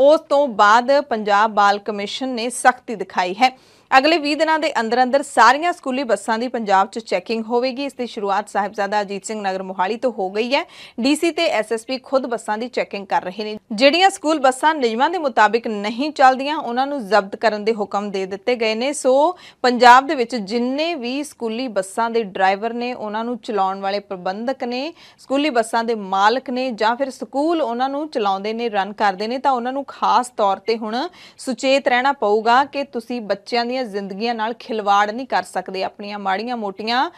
ਉਸ ਤੋਂ ਬਾਅਦ ਪੰਜਾਬ ਬਾਲ ਕਮਿਸ਼ਨ ਨੇ ਸਖਤੀ ਦਿਖਾਈ ਹੈ ਅਗਲੇ 20 ਦਿਨਾਂ ਦੇ ਅੰਦਰ ਅੰਦਰ ਸਾਰੀਆਂ ਸਕੂਲੀ ਬੱਸਾਂ ਦੀ ਪੰਜਾਬ 'ਚ ਚੈਕਿੰਗ ਹੋਵੇਗੀ ਇਸ ਦੀ ਸ਼ੁਰੂਆਤ ਸਾਹਿਬਜ਼ਾਦਾ ਅਜੀਤ ਸਿੰਘ ਨਗਰ ਮੋਹਾਲੀ ਤੋਂ ਹੋ ਗਈ ਹੈ ਡੀਸੀ ਤੇ ਐਸਐਸਪੀ ਖੁਦ ਬੱਸਾਂ ਦੀ ਚੈਕਿੰਗ ਕਰ ਰਹੇ ਨੇ ਜਿਹੜੀਆਂ ਸਕੂਲ ਬੱਸਾਂ ਨਿਯਮਾਂ ਦੇ ਮੁਤਾਬਿਕ ਨਹੀਂ ਚੱਲਦੀਆਂ ਉਹਨਾਂ ਨੂੰ ਜ਼ਬਤ ਕਰਨ ਦੇ ਹੁਕਮ ਦੇ ਦਿੱਤੇ ਗਏ ਨੇ ਸੋ ਪੰਜਾਬ ਦੇ ਵਿੱਚ ਜਿੰਨੇ ਵੀ ਸਕੂਲੀ ਬੱਸਾਂ ਦੇ ਡਰਾਈਵਰ ਨੇ ਉਹਨਾਂ ਨੂੰ ਚਲਾਉਣ ਵਾਲੇ ਪ੍ਰਬੰਧਕ ਨੇ ਸਕੂਲੀ ਬੱਸਾਂ ਦੇ ਮਾਲਕ ਨੇ ਜਾਂ ਫਿਰ ਸਕੂਲ ਉਹਨਾਂ ਨੂੰ ਚਲਾਉਂਦੇ ਨੇ ਰਨ ਕਰਦੇ ਨੇ ਤਾਂ ਉਹਨਾਂ ਨੂੰ ਖਾਸ ਤੌਰ ਤੇ ਹੁਣ ਸੁਚੇਤ ਰਹਿਣਾ ਪਊਗਾ ਕਿ ਤੁਸੀਂ ਬੱਚਿਆਂ ਦੀ ਜ਼ਿੰਦਗੀਆਂ ਨਾਲ ਖਿਲਵਾੜ ਨਹੀਂ ਕਰ ਸਕਦੇ ਆਪਣੀਆਂ ਮਾੜੀਆਂ ਮੋਟੀਆਂ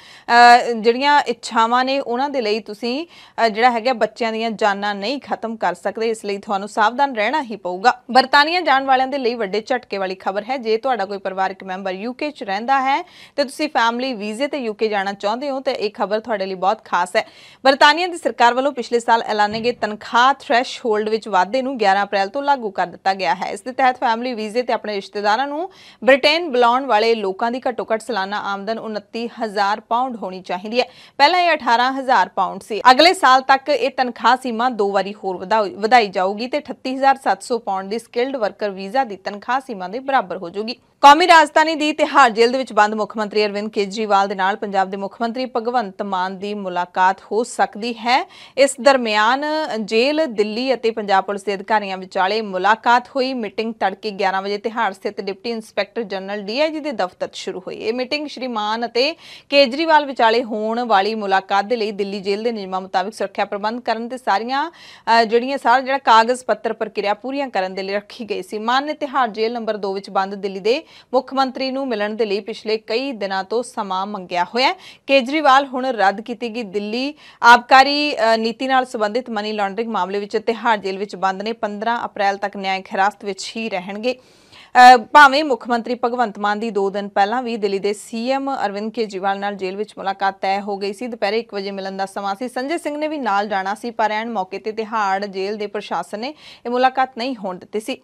ਜਿਹੜੀਆਂ ਇੱਛਾਵਾਂ ਨੇ ਉਹਨਾਂ ਦੇ ਲਈ ਤੁਸੀਂ ਜਿਹੜਾ ਹੈਗਾ ਬੱਚਿਆਂ ਦੀਆਂ ਜਾਨਾਂ ਨਹੀਂ ਖਤਮ ਕਰ ਸਕਦੇ ਇਸ ਲਈ ਤੁਹਾਨੂੰ ਸਾਵਧਾਨ ਰਹਿਣਾ ਹੀ ਪਊਗਾ ਬਰਤਾਨੀਆ ਜਾਣ ਵਾਲਿਆਂ ਦੇ ਲਈ ਵੱਡੇ ਝਟਕੇ ਵਾਲੀ ਖਬਰ ਹੈ ਜੇ ਤੁਹਾਡਾ ਕੋਈ ਪਰਿਵਾਰਕ ਮੈਂਬਰ ਯੂਕੇ 'ਚ ਰਹਿੰਦਾ ਹੈ ਤੇ ਤੁਸੀਂ ਫੈਮਿਲੀ ਵੀਜ਼ੇ ਤੇ ਯੂਕੇ ਜਾਣਾ ਚਾਹੁੰਦੇ ਹੋ ਤੇ ਇਹ ਖਬਰ ਤੁਹਾਡੇ ਲਈ ਬਹੁਤ ਖਾਸ ਹੈ ਬਰਤਾਨੀਆ ਦੀ ਸਰਕਾਰ ਵੱਲੋਂ ਪਿਛਲੇ ਸਾਲ ਐਲਾਨੇ ਗਏ ਤਨਖਾਹ ਥ੍ਰੈਸ਼ਹੋਲਡ ਵਿੱਚ ਵਾਧੇ ਨੂੰ 11 ਅਪ੍ਰੈਲ ਤੋਂ ਲਾਗੂ ਕਰ ਦਿੱਤਾ ਗਿਆ ਹੈ ਇਸ ਦੇ ਤਹਿਤ ਫੈਮਿਲੀ ਵੀਜ਼ੇ ਤੇ ਆਪਣੇ ਰਿਸ਼ਤੇਦਾਰਾਂ ਨੂੰ ਬ੍ਰਿਟੇਨ ਸਕੀਮ ਬੁਲਾਉਣ ਵਾਲੇ ਲੋਕਾਂ ਦੀ ਘੱਟੋ ਘੱਟ ਸਾਲਾਨਾ ਆਮਦਨ 29000 ਪਾਉਂਡ ਹੋਣੀ ਚਾਹੀਦੀ ਹੈ ਪਹਿਲਾਂ ਇਹ 18000 ਪਾਉਂਡ ਸੀ ਅਗਲੇ ਸਾਲ ਤੱਕ ਇਹ ਤਨਖਾਹ ਸੀਮਾ ਦੋ ਵਾਰੀ ਹੋਰ ਵਧਾਈ ਜਾਊਗੀ ਤੇ 38700 ਪਾਉਂਡ ਦੀ ਸਕਿਲਡ ਵਰਕਰ ਵੀਜ਼ਾ ਦੀ ਤਨਖਾਹ ਸੀਮਾ ਦੇ ਬਰਾਬਰ ਹੋ ਜਾਊਗੀ ਕੌਮੀ ਰਾਜਧਾਨੀ ਦੀ ਤਿਹਾਰ ਜੇਲ੍ਹ ਦੇ ਵਿੱਚ ਬੰਦ ਮੁੱਖ ਮੰਤਰੀ ਅਰਵਿੰਦ ਕੇਜਰੀਵਾਲ ਦੇ ਨਾਲ ਪੰਜਾਬ ਦੇ ਮੁੱਖ ਮੰਤਰੀ ਭਗਵੰਤ ਮਾਨ ਦੀ ਮੁਲਾਕਾਤ ਹੋ ਸਕਦੀ ਹੈ ਇਸ ਦਰਮਿਆਨ ਜੇਲ੍ਹ ਦਿੱਲੀ ਅਤੇ ਪੰਜਾਬ ਪੁਲਿਸ ਦੇ ਅਧਿਕਾਰੀਆਂ ਵਿਚਾਲੇ ਮੁਲਾਕਾਤ ਹੋਈ ਮੀਟਿੰਗ ਤੜਕੇ 11 ਵਜੇ ਤਿਹਾਰ ਸਥਿਤ ਡਿਪਟੀ ਇੰਸਪੈਕਟਰ ਜਨਰਲ ਡੀਆਈਜੀ ਦੇ ਦਫ਼ਤਰ ਸ਼ੁਰੂ ਹੋਈ ਇਹ ਮੀਟਿੰਗ ਸ਼੍ਰੀ ਮਾਨ ਅਤੇ ਕੇਜਰੀਵਾਲ ਵਿਚਾਲੇ ਹੋਣ ਵਾਲੀ ਮੁਲਾਕਾਤ ਦੇ ਲਈ ਦਿੱਲੀ ਜੇਲ੍ਹ ਦੇ ਨਿਯਮਾਂ ਮੁਤਾਬਕ ਸੁਰੱਖਿਆ ਪ੍ਰਬੰਧ ਕਰਨ ਤੇ ਸਾਰੀਆਂ ਜਿਹੜੀਆਂ ਸਾਰਾ ਜਿਹੜਾ ਕਾਗਜ਼ ਪੱਤਰ ਪ੍ਰਕਿਰਿਆ ਪੂਰੀਆਂ ਕਰਨ ਦੇ ਲਈ ਰੱਖੀ ਗਈ ਸੀ ਮਾਨ ਨੇ ਤਿਹਾਰ ਜੇਲ੍ਹ ਨੰਬਰ 2 ਵਿੱਚ ਬੰਦ ਦਿੱਲੀ ਦੇ ਮੁੱਖ ਮੰਤਰੀ ਨੂੰ ਮਿਲਣ ਦੇ ਲਈ ਪਿਛਲੇ ਕਈ ਦਿਨਾਂ ਤੋਂ ਸਮਾਂ ਮੰਗਿਆ ਹੋਇਆ ਹੈ ਕੇਜਰੀਵਾਲ ਹੁਣ ਰੱਦ ਕੀਤੀ ਗਈ ਦਿੱਲੀ ਆਪਕਾਰੀ ਨੀਤੀ ਨਾਲ ਸੰਬੰਧਿਤ ਮਨੀ ਲਾਂਡਰਿੰਗ ਮਾਮਲੇ ਵਿੱਚ ਤਿਹਾੜ ਜੇਲ੍ਹ ਵਿੱਚ ਬੰਦ ਨੇ 15 ਅਪ੍ਰੈਲ ਤੱਕ ਨਿਆਇ ਹਿਰਾਸਤ ਵਿੱਚ ਹੀ ਰਹਿਣਗੇ ਭਾਵੇਂ ਮੁੱਖ ਮੰਤਰੀ ਭਗਵੰਤ ਮਾਨ ਦੀ 2 ਦਿਨ ਪਹਿਲਾਂ ਵੀ ਦਿੱਲੀ ਦੇ ਸੀਐਮ ਅਰਵਿੰਦ ਕੇਜਰੀਵਾਲ ਨਾਲ ਜੇਲ੍ਹ ਵਿੱਚ ਮੁਲਾਕਾਤ ਤੈਅ ਹੋ ਗਈ ਸੀ ਦੁਪਹਿਰੇ 1 ਵਜੇ ਮਿਲਣ ਦਾ ਸਮਾਂ ਸੀ ਸੰਜੇ ਸਿੰਘ ਨੇ ਵੀ ਨਾਲ ਜਾਣਾ ਸੀ ਪਰ ਐਨ ਮੌਕੇ ਤੇ ਤਿਹਾੜ ਜੇਲ੍ਹ ਦੇ ਪ੍ਰਸ਼ਾਸਨ ਨੇ ਇਹ ਮੁਲਾਕਾਤ ਨਹੀਂ ਹੋਣ ਦਿੱਤੀ ਸੀ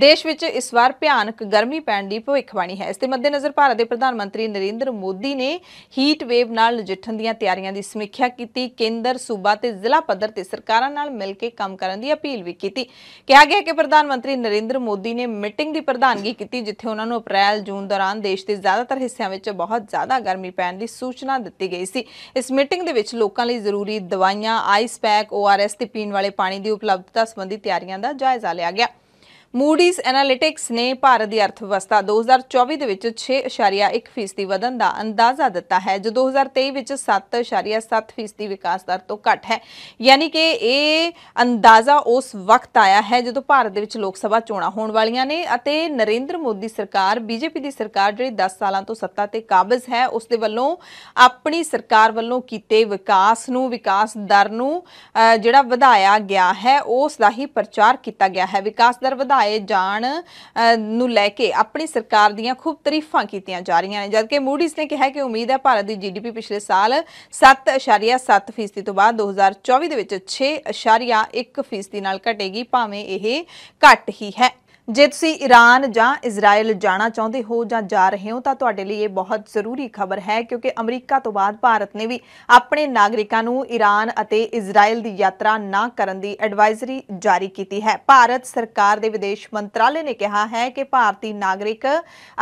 ਦੇਸ਼ ਵਿੱਚ ਇਸ ਵਾਰ ਭਿਆਨਕ ਗਰਮੀ ਪੈਣ ਦੀ ਭਵਿੱਖਬਾਣੀ ਹੈ ਇਸ ਦੇ ਮੱਦੇਨਜ਼ਰ ਭਾਰਤ ਦੇ ਪ੍ਰਧਾਨ ਮੰਤਰੀ ਨਰਿੰਦਰ ਮੋਦੀ ਨੇ ਹੀਟ ਵੇਵ ਨਾਲ ਨਜਿੱਠਣ ਦੀਆਂ ਤਿਆਰੀਆਂ ਦੀ ਸਮੀਖਿਆ ਕੀਤੀ ਕੇਂਦਰ ਸੂਬਾ ਤੇ ਜ਼ਿਲ੍ਹਾ ਪੱਧਰ ਤੇ ਸਰਕਾਰਾਂ ਨਾਲ ਮਿਲ ਕੇ ਕੰਮ ਕਰਨ ਦੀ ਅਪੀਲ ਵੀ ਕੀਤੀ ਕਿਹਾ ਗਿਆ ਕਿ ਪ੍ਰਧਾਨ ਮੰਤਰੀ ਨਰਿੰਦਰ ਮੋਦੀ ਨੇ ਮੀਟਿੰਗ ਦੀ ਪ੍ਰਧਾਨਗੀ ਕੀਤੀ ਜਿੱਥੇ ਉਹਨਾਂ ਨੂੰ ਅਪ੍ਰੈਲ ਜੂਨ ਦੌਰਾਨ ਦੇਸ਼ ਦੇ ਜ਼ਿਆਦਾਤਰ ਹਿੱਸਿਆਂ ਵਿੱਚ ਬਹੁਤ ਜ਼ਿਆਦਾ ਗਰਮੀ ਪੈਣ ਦੀ ਸੂਚਨਾ ਦਿੱਤੀ ਗਈ ਸੀ ਇਸ ਮੀਟਿੰਗ ਦੇ ਵਿੱਚ ਲੋਕਾਂ ਲਈ ਜ਼ਰੂਰੀ ਦਵਾਈਆਂ ਆਈਸ ਪੈਕ ਓਆਰਐਸ ਤੇ ਪੀਣ ਵਾਲੇ ਪਾਣੀ ਦੀ ਉਪਲਬਧਤਾ ਸੰਬੰਧੀ ਤਿਆਰੀਆਂ ਦਾ ਜਾਇਜ਼ਾ ਲਿਆ ਗਿਆ ਮੂਡੀਜ਼ ਐਨਾਲਿਟਿਕਸ ਨੇ ਭਾਰਤ ਦੀ ਅਰਥਵਿਵਸਥਾ 2024 ਦੇ ਵਿੱਚ 6.1 ਵਧਣ ਦਾ ਅੰਦਾਜ਼ਾ ਦਿੱਤਾ ਹੈ ਜੋ 2023 ਵਿੱਚ 7.7 ਵਿਕਾਸ ਦਰ ਤੋਂ ਘੱਟ ਹੈ ਯਾਨੀ ਕਿ ਇਹ ਅੰਦਾਜ਼ਾ ਉਸ ਵਕਤ ਆਇਆ ਹੈ ਜਦੋਂ ਭਾਰਤ ਦੇ ਵਿੱਚ ਲੋਕ ਸਭਾ ਚੋਣਾਂ ਹੋਣ ਵਾਲੀਆਂ ਨੇ ਅਤੇ ਨਰਿੰਦਰ ਮੋਦੀ ਸਰਕਾਰ ਬੀਜੇਪੀ ਦੀ ਸਰਕਾਰ ਜਿਹੜੀ 10 ਸਾਲਾਂ ਤੋਂ ਸੱਤਾ ਤੇ ਕਾਬਜ਼ ਹੈ ਉਸ ਦੇ ਵੱਲੋਂ ਆਪਣੀ ਸਰਕਾਰ ਵੱਲੋਂ ਕੀਤੇ ਵਿਕਾਸ ਨੂੰ ਵਿਕਾਸ ਦਰ ਨੂੰ ਜਿਹੜਾ ਵਧਾਇਆ ਗਿਆ ਹੈ ਉਸ ਦਾ ਹੀ ਪ੍ਰਚਾਰ ਕੀਤਾ ਗਿਆ ਹੈ ਵਿਕਾਸ ਦਰ ਵਧਾ ਵਧਾਏ ਜਾਣ ਨੂੰ ਲੈ ਕੇ ਆਪਣੀ ਸਰਕਾਰ ਦੀਆਂ ਖੂਬ ਤਾਰੀਫਾਂ ਕੀਤੀਆਂ ਜਾ ਰਹੀਆਂ ਨੇ ਜਦਕਿ ਮੂਡੀਜ਼ ਨੇ ਕਿਹਾ ਕਿ ਉਮੀਦ ਹੈ ਭਾਰਤ ਦੀ ਜੀਡੀਪੀ ਪਿਛਲੇ ਸਾਲ 7.7 ਫੀਸਦੀ ਤੋਂ ਬਾਅਦ 2024 ਦੇ ਵਿੱਚ 6.1 ਫੀਸਦੀ ਨਾਲ ਘਟੇਗੀ ਭਾਵੇਂ ਇਹ ਘਟ ਹੀ ਹੈ ਜੇ ਤੁਸੀਂ ਈਰਾਨ ਜਾਂ ਇਜ਼ਰਾਈਲ ਜਾਣਾ ਚਾਹੁੰਦੇ ਹੋ ਜਾਂ ਜਾ ਰਹੇ ਹੋ ਤਾਂ ਤੁਹਾਡੇ ਲਈ ਇਹ ਬਹੁਤ ਜ਼ਰੂਰੀ ਖਬਰ ਹੈ ਕਿਉਂਕਿ ਅਮਰੀਕਾ ਤੋਂ ਬਾਅਦ ਭਾਰਤ ਨੇ ਵੀ ਆਪਣੇ ਨਾਗਰਿਕਾਂ ਨੂੰ ਈਰਾਨ ਅਤੇ ਇਜ਼ਰਾਈਲ ਦੀ ਯਾਤਰਾ ਨਾ ਕਰਨ ਦੀ ਐਡਵਾਈਜ਼ਰੀ ਜਾਰੀ ਕੀਤੀ ਹੈ ਭਾਰਤ ਸਰਕਾਰ ਦੇ ਵਿਦੇਸ਼ ਮੰਤਰਾਲੇ ਨੇ ਕਿਹਾ ਹੈ ਕਿ ਭਾਰਤੀ ਨਾਗਰਿਕ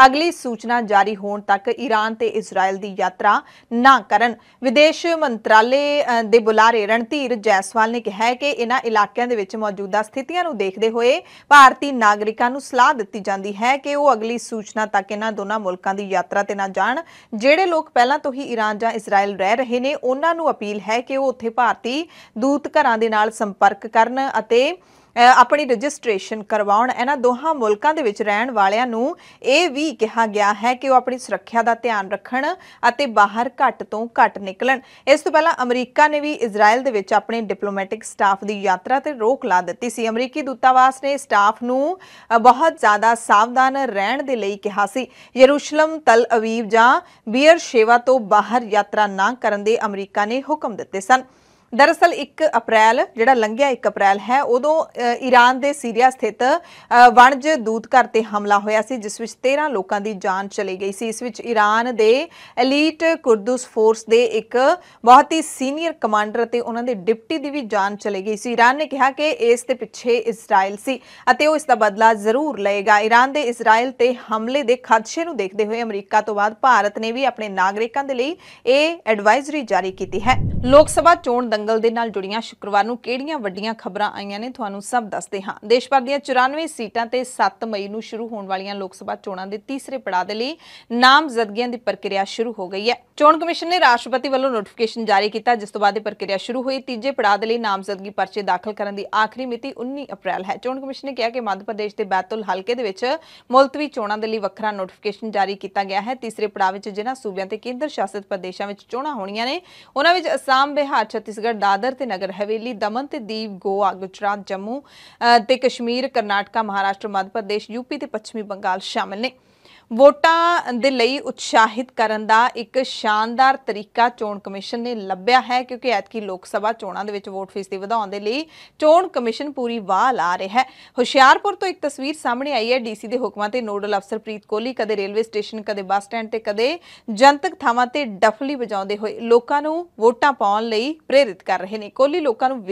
ਅਗਲੀ ਸੂਚਨਾ ਜਾਰੀ ਹੋਣ ਤੱਕ ਈਰਾਨ ਤੇ ਇਜ਼ਰਾਈਲ ਦੀ ਯਾਤਰਾ ਨਾ ਕਰਨ ਵਿਦੇਸ਼ ਮੰਤਰਾਲੇ ਦੇ ਬੁਲਾਰੇ ਰਣਧੀਰ ਜੈਸਵਾਲ ਨੇ ਕਿਹਾ ਹੈ ਕਿ ਇਹਨਾਂ ਇਲਾਕਿਆਂ ਦੇ ਵਿੱਚ ਮੌਜੂਦਾ ਸਥਿਤੀਆਂ ਨੂੰ ਦੇਖਦੇ ਹੋਏ ਭਾਰਤੀ ਨਾਗਰਿਕ ਅਮਰੀਕਾ ਨੂੰ ਸਲਾਹ ਦਿੱਤੀ ਜਾਂਦੀ ਹੈ ਕਿ ਉਹ ਅਗਲੀ ਸੂਚਨਾ ਤੱਕ ਇਹਨਾਂ ਦੋਨਾਂ ਮੁਲਕਾਂ ਦੀ ਯਾਤਰਾ ਤੇ ਨਾ ਜਾਣ ਜਿਹੜੇ ਲੋਕ ਪਹਿਲਾਂ ਤੋਂ ਹੀ ਈਰਾਨ ਜਾਂ ਇਜ਼ਰਾਈਲ ਰਹਿ ਰਹੇ ਨੇ ਉਹਨਾਂ ਨੂੰ ਅਪੀਲ ਹੈ ਕਿ ਉਹ ਉੱਥੇ ਭਾਰਤੀ ਦੂਤ ਘਰਾਂ ਦੇ ਨਾਲ ਸੰਪਰਕ ਕਰਨ ਅਤੇ ਆਪਣੀ ਰਜਿਸਟ੍ਰੇਸ਼ਨ ਕਰਵਾਉਣ ਇਹਨਾਂ ਦੋਹਾਂ ਮੁਲਕਾਂ ਦੇ ਵਿੱਚ ਰਹਿਣ ਵਾਲਿਆਂ ਨੂੰ ਇਹ ਵੀ ਕਿਹਾ ਗਿਆ ਹੈ ਕਿ ਉਹ ਆਪਣੀ ਸੁਰੱਖਿਆ ਦਾ ਧਿਆਨ ਰੱਖਣ ਅਤੇ ਬਾਹਰ ਘੱਟ ਤੋਂ ਘੱਟ ਨਿਕਲਣ ਇਸ ਤੋਂ ਪਹਿਲਾਂ ਅਮਰੀਕਾ ਨੇ ਵੀ ਇਜ਼ਰਾਈਲ ਦੇ ਵਿੱਚ ਆਪਣੇ ਡਿਪਲੋਮੈਟਿਕ ਸਟਾਫ ਦੀ ਯਾਤਰਾ ਤੇ ਰੋਕ ਲਾ ਦਿੱਤੀ ਸੀ ਅਮਰੀਕੀ ਦੂਤਾਵਾਸ ਨੇ ਸਟਾਫ ਨੂੰ ਬਹੁਤ ਜ਼ਿਆਦਾ ਸਾਵਧਾਨ ਰਹਿਣ ਦੇ ਲਈ ਕਿਹਾ ਸੀ ਯਰੂਸ਼ਲਮ ਤਲ ਅਵੀਵ ਜਾਂ ਬੀਅਰ ਸ਼ੇਵਾ ਤੋਂ ਬਾਹਰ ਯਾਤਰਾ ਨਾ ਕਰਨ ਦੇ ਅਮਰੀਕਾ ਨੇ ਹੁਕਮ ਦਿੱਤੇ ਸਨ ਦਰਅਸਲ 1 ਅਪ੍ਰੈਲ ਜਿਹੜਾ ਲੰਘਿਆ 1 ਅਪ੍ਰੈਲ ਹੈ ਉਦੋਂ ਈਰਾਨ ਦੇ ਸੀਰੀਆ ਸਥਿਤ ਵਣਜ ਦੂਤਘਰ ਤੇ ਹਮਲਾ ਹੋਇਆ ਸੀ ਜਿਸ ਵਿੱਚ 13 ਲੋਕਾਂ ਦੀ ਜਾਨ ਚਲੀ ਗਈ ਸੀ ਇਸ ਵਿੱਚ ਈਰਾਨ ਦੇ ਐਲੀਟ ਕੁਰਦਸ ਫੋਰਸ ਦੇ ਇੱਕ ਬਹੁਤ ਹੀ ਸੀਨੀਅਰ ਕਮਾਂਡਰ ਅਤੇ ਉਹਨਾਂ ਦੇ ਡਿਪਟੀ ਦੀ ਵੀ ਜਾਨ ਚਲੀ ਗਈ ਸੀ ਈਰਾਨ ਨੇ ਕਿਹਾ ਕਿ ਇਸ ਦੇ ਪਿੱਛੇ ਇਜ਼ਰਾਈਲ ਸੀ ਅਤੇ ਉਹ ਇਸ ਦਾ ਬਦਲਾ ਜ਼ਰੂਰ ਲਏਗਾ ਈਰਾਨ ਦੇ ਇਜ਼ਰਾਈਲ ਤੇ ਹਮਲੇ ਦੇ ਖਦਸ਼ੇ ਨੂੰ ਦੇਖਦੇ ਹੋਏ ਅਮਰੀਕਾ ਤੋਂ ਬਾਅਦ ਭਾਰਤ ਨੇ ਵੀ ਆਪਣੇ ਨਾਗਰਿਕਾਂ ਦੇ ਲਈ ਇਹ ਐਡਵਾਈਜ਼ਰੀ ਜਾਰੀ ਕੀਤੀ ਹੈ ਲੋਕ ਸਭਾ ਚੋਣ ਦੰਗਲ ਦੇ ਨਾਲ ਜੁੜੀਆਂ ਸ਼ੁੱਕਰਵਾਰ ਨੂੰ ਕਿਹੜੀਆਂ ਵੱਡੀਆਂ ਖਬਰਾਂ ਆਈਆਂ ਨੇ ਤੁਹਾਨੂੰ ਸਭ ਦੱਸਦੇ ਹਾਂ ਦੇਸ਼ ਭਰ ਦੀਆਂ 94 ਸੀਟਾਂ ਤੇ 7 ਮਈ ਨੂੰ ਸ਼ੁਰੂ ਹੋਣ ਵਾਲੀਆਂ ਲੋਕ ਸਭਾ ਚੋਣਾਂ ਦੇ ਤੀਸਰੇ ਪੜਾਅ ਦੇ ਲਈ ਨਾਮਜ਼ਦਗੀਆਂ ਦੀ ਪ੍ਰਕਿਰਿਆ ਸ਼ੁਰੂ ਹੋ ਗਈ ਹੈ ਚੋਣ ਕਮਿਸ਼ਨ ਨੇ ਰਾਸ਼ਟਰਪਤੀ ਵੱਲੋਂ ਨੋਟੀਫਿਕੇਸ਼ਨ ਜਾਰੀ ਕੀਤਾ ਜਿਸ ਤੋਂ ਬਾਅਦ ਇਹ ਪ੍ਰਕਿਰਿਆ ਸ਼ੁਰੂ ਹੋਈ ਤੀਜੇ ਪੜਾਅ ਦੇ ਲਈ ਨਾਮਜ਼ਦਗੀ ਪਰਚੇ ਦਾਖਲ ਕਰਨ ਦੀ ਆਖਰੀ ਮਿਤੀ 19 ਅਪ੍ਰੈਲ ਹੈ ਚੋਣ ਕਮਿਸ਼ਨ ਨੇ ਕਿਹਾ ਕਿ ਮੱਧ ਪ੍ਰਦੇਸ਼ ਦੇ ਬੈਤੁਲ ਹਲਕੇ ਦੇ ਵਿੱਚ ਮੁਲਤਵੀ ਚੋਣਾਂ ਦੇ ਲਈ ਵੱਖਰਾ ਨੋਟੀਫਿਕੇਸ਼ਨ ਜਾਰੀ ਕੀਤਾ ਗਿਆ ਹੈ ਤੀਸਰੇ ਪੜਾਅ ਵਿੱਚ ਜਿਨ੍ਹਾਂ ਸੂਬਿਆਂ ਤੇ ਕੇਂਦਰ ਸ਼ਾਸਿਤ ਪ੍ਰਦੇਸ਼ਾਂ ਵਿੱਚ ਚੋਣਾਂ ਹੋਣੀਆਂ ਨੇ ਉਹਨਾਂ ਵਿੱਚ ਅਸਾਮ ਬਿਹਾਰ ਛੱਤੀਸਗੜ੍ਹ ਨਗਰ ਦਾਦਰ ਤੇ ਨਗਰ ਹਵੇਲੀ ਦਮਨ ਤੇ ਦੀਪ ਗੋਆ ਗੁਜਰਾਤ ਜੰਮੂ ਤੇ ਕਸ਼ਮੀਰ ਕਰਨਾਟਕਾ ਮਹਾਰਾਸ਼ਟਰ ਮੱਧ ਪ੍ਰਦੇਸ਼ ਯੂਪੀ ਤੇ ਪੱਛਮੀ ਬੰਗਾਲ ਸ਼ਾਮਲ ਨੇ ਵੋਟਾਂ ਦੇ ਲਈ ਉਤਸ਼ਾਹਿਤ ਕਰਨ ਦਾ ਇੱਕ ਸ਼ਾਨਦਾਰ ਤਰੀਕਾ ਚੋਣ ਕਮਿਸ਼ਨ ਨੇ ਲੱਭਿਆ ਹੈ ਕਿਉਂਕਿ ਐਤਕੀ ਲੋਕ ਸਭਾ ਚੋਣਾਂ ਦੇ ਵਿੱਚ ਵੋਟ ਫੀਸਦੀ ਵਧਾਉਣ ਦੇ ਲਈ ਚੋਣ ਕਮਿਸ਼ਨ ਪੂਰੀ ਵਾਹ ਲਾ ਰਿਹਾ ਹੈ ਹੁਸ਼ਿਆਰਪੁਰ ਤੋਂ ਇੱਕ ਤਸਵੀਰ ਸਾਹਮਣੇ ਆਈ ਹੈ ਡੀਸੀ ਦੇ ਹੁਕਮਾਂ ਤੇ ਨੋਡਲ ਅਫਸਰ ਪ੍ਰੀਤ ਕੋਹਲੀ ਕਦੇ ਰੇਲਵੇ ਸਟੇਸ਼ਨ ਕਦੇ ਬੱਸ ਸਟੈਂਡ ਤੇ ਕਦੇ ਜਨਤਕ ਥਾਵਾਂ ਤੇ ਡਫਲੀ ਵਜਾਉਂਦੇ ਹੋਏ ਲੋਕਾਂ ਨੂੰ ਵੋਟਾਂ ਪਾਉਣ ਲਈ ਪ੍ਰੇਰਿਤ ਕਰ ਰਹੇ ਨੇ ਕੋਹਲੀ ਲੋਕਾਂ ਨੂੰ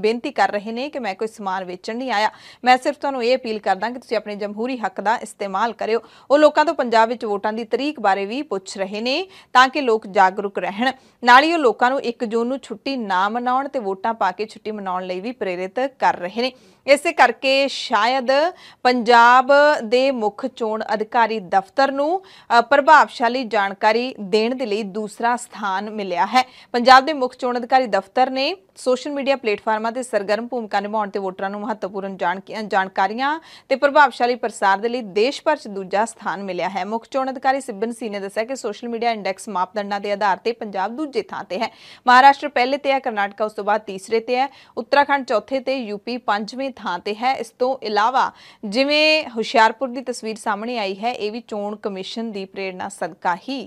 ਬੇਨਤੀ ਕਰ ਰਹੇ ਨੇ ਕਿ ਮੈਂ ਕੋਈ ਸਮਾਨ ਵੇਚਣ ਨਹੀਂ ਆਇਆ ਮੈਂ ਸਿਰਫ ਤੁਹਾਨੂੰ ਇਹ ਅਪੀਲ ਕਰਦਾ ਕਿ ਤੁਸੀਂ ਆਪਣੇ ਜਮਹੂਰੀ ਹੱਕ ਦਾ ਇਸਤੇਮਾਲ ਕਰਿਓ ਉਹ ਲੋਕਾਂ ਉਹਨਾਂ ਤੋਂ ਪੰਜਾਬ ਵਿੱਚ ਵੋਟਾਂ ਦੀ ਤਰੀਕ ਬਾਰੇ ਵੀ ਪੁੱਛ ਰਹੇ ਨੇ ਤਾਂ ਕਿ ਲੋਕ ਜਾਗਰੂਕ ਰਹਿਣ ਨਾਲ ਹੀ ਉਹ ਲੋਕਾਂ ਨੂੰ 1 ਜੂਨ ਨੂੰ ਛੁੱਟੀ ਨਾ ਮਨਾਉਣ ਤੇ ਵੋਟਾਂ ਪਾ ਕੇ ਛੁੱਟੀ ਮਨਾਉਣ ਲਈ ਵੀ ਪ੍ਰੇਰਿਤ ਕਰ ਰਹੇ ਨੇ ਇਸੇ ਕਰਕੇ ਸ਼ਾਇਦ ਪੰਜਾਬ ਦੇ ਮੁੱਖ ਚੋਣ ਅਧਿਕਾਰੀ ਦਫ਼ਤਰ ਨੂੰ ਪ੍ਰਭਾਵਸ਼ਾਲੀ ਜਾਣਕਾਰੀ ਦੇਣ ਦੇ ਲਈ ਦੂਸਰਾ ਸਥਾਨ ਮਿਲਿਆ ਹੈ ਪੰਜਾਬ ਦੇ ਮੁੱਖ ਚੋਣ ਅਧਿਕਾਰੀ ਦਫ਼ਤਰ ਨੇ ਸੋਸ਼ਲ ਮੀਡੀਆ ਪਲੇਟਫਾਰਮਾਂ ਤੇ ਸਰਗਰਮ ਭੂਮਿਕਾ ਨਿਭਾਉਣ ਤੇ ਵੋਟਰਾਂ ਨੂੰ ਮਹੱਤਵਪੂਰਨ ਜਾਣਕਾਰੀਆਂ ਤੇ ਪ੍ਰਭਾਵਸ਼ਾਲੀ ਪ੍ਰਸਾਰ ਦੇ ਲਈ ਦੇਸ਼ ਭਰ 'ਚ ਦੂਜਾ ਸਥਾਨ ਮਿਲਿਆ ਹੈ ਮੁੱਖ ਚੋਣ ਅਧਿਕਾਰੀ ਸਿਬਨ ਸੀ ਨੇ ਦੱਸਿਆ ਕਿ ਸੋਸ਼ਲ ਮੀਡੀਆ ਇੰਡੈਕਸ ਮਾਪਦੰਡਾਂ ਦੇ ਆਧਾਰ ਤੇ ਪੰਜਾਬ ਦੂਜੇ ਥਾਂ ਤੇ ਹੈ ਮਹਾਰਾਸ਼ਟਰ ਪਹਿਲੇ ਤੇ ਹੈ ਕਰਨਾਟਕਾ ਉਸ ਤੋਂ ਬਾਅਦ ਤੀਸਰੇ ਤੇ ਹੈ ਉੱਤਰਾਖੰਡ ਚੌਥੇ ਤੇ ਯੂਪੀ ਪੰਜਵੇਂ ਥਾਂ ਤੇ ਹੈ ਇਸ ਤੋਂ ਇਲਾਵਾ ਜਿਵੇਂ ਹੁਸ਼ਿਆਰਪੁਰ ਦੀ ਤਸਵੀਰ ਸਾਹਮਣੇ ਆਈ ਹੈ ਇਹ ਵੀ ਚੋਣ ਕਮਿਸ਼ਨ ਦੀ ਪ੍ਰੇਰਣਾ ਸਦਕਾ ਹੀ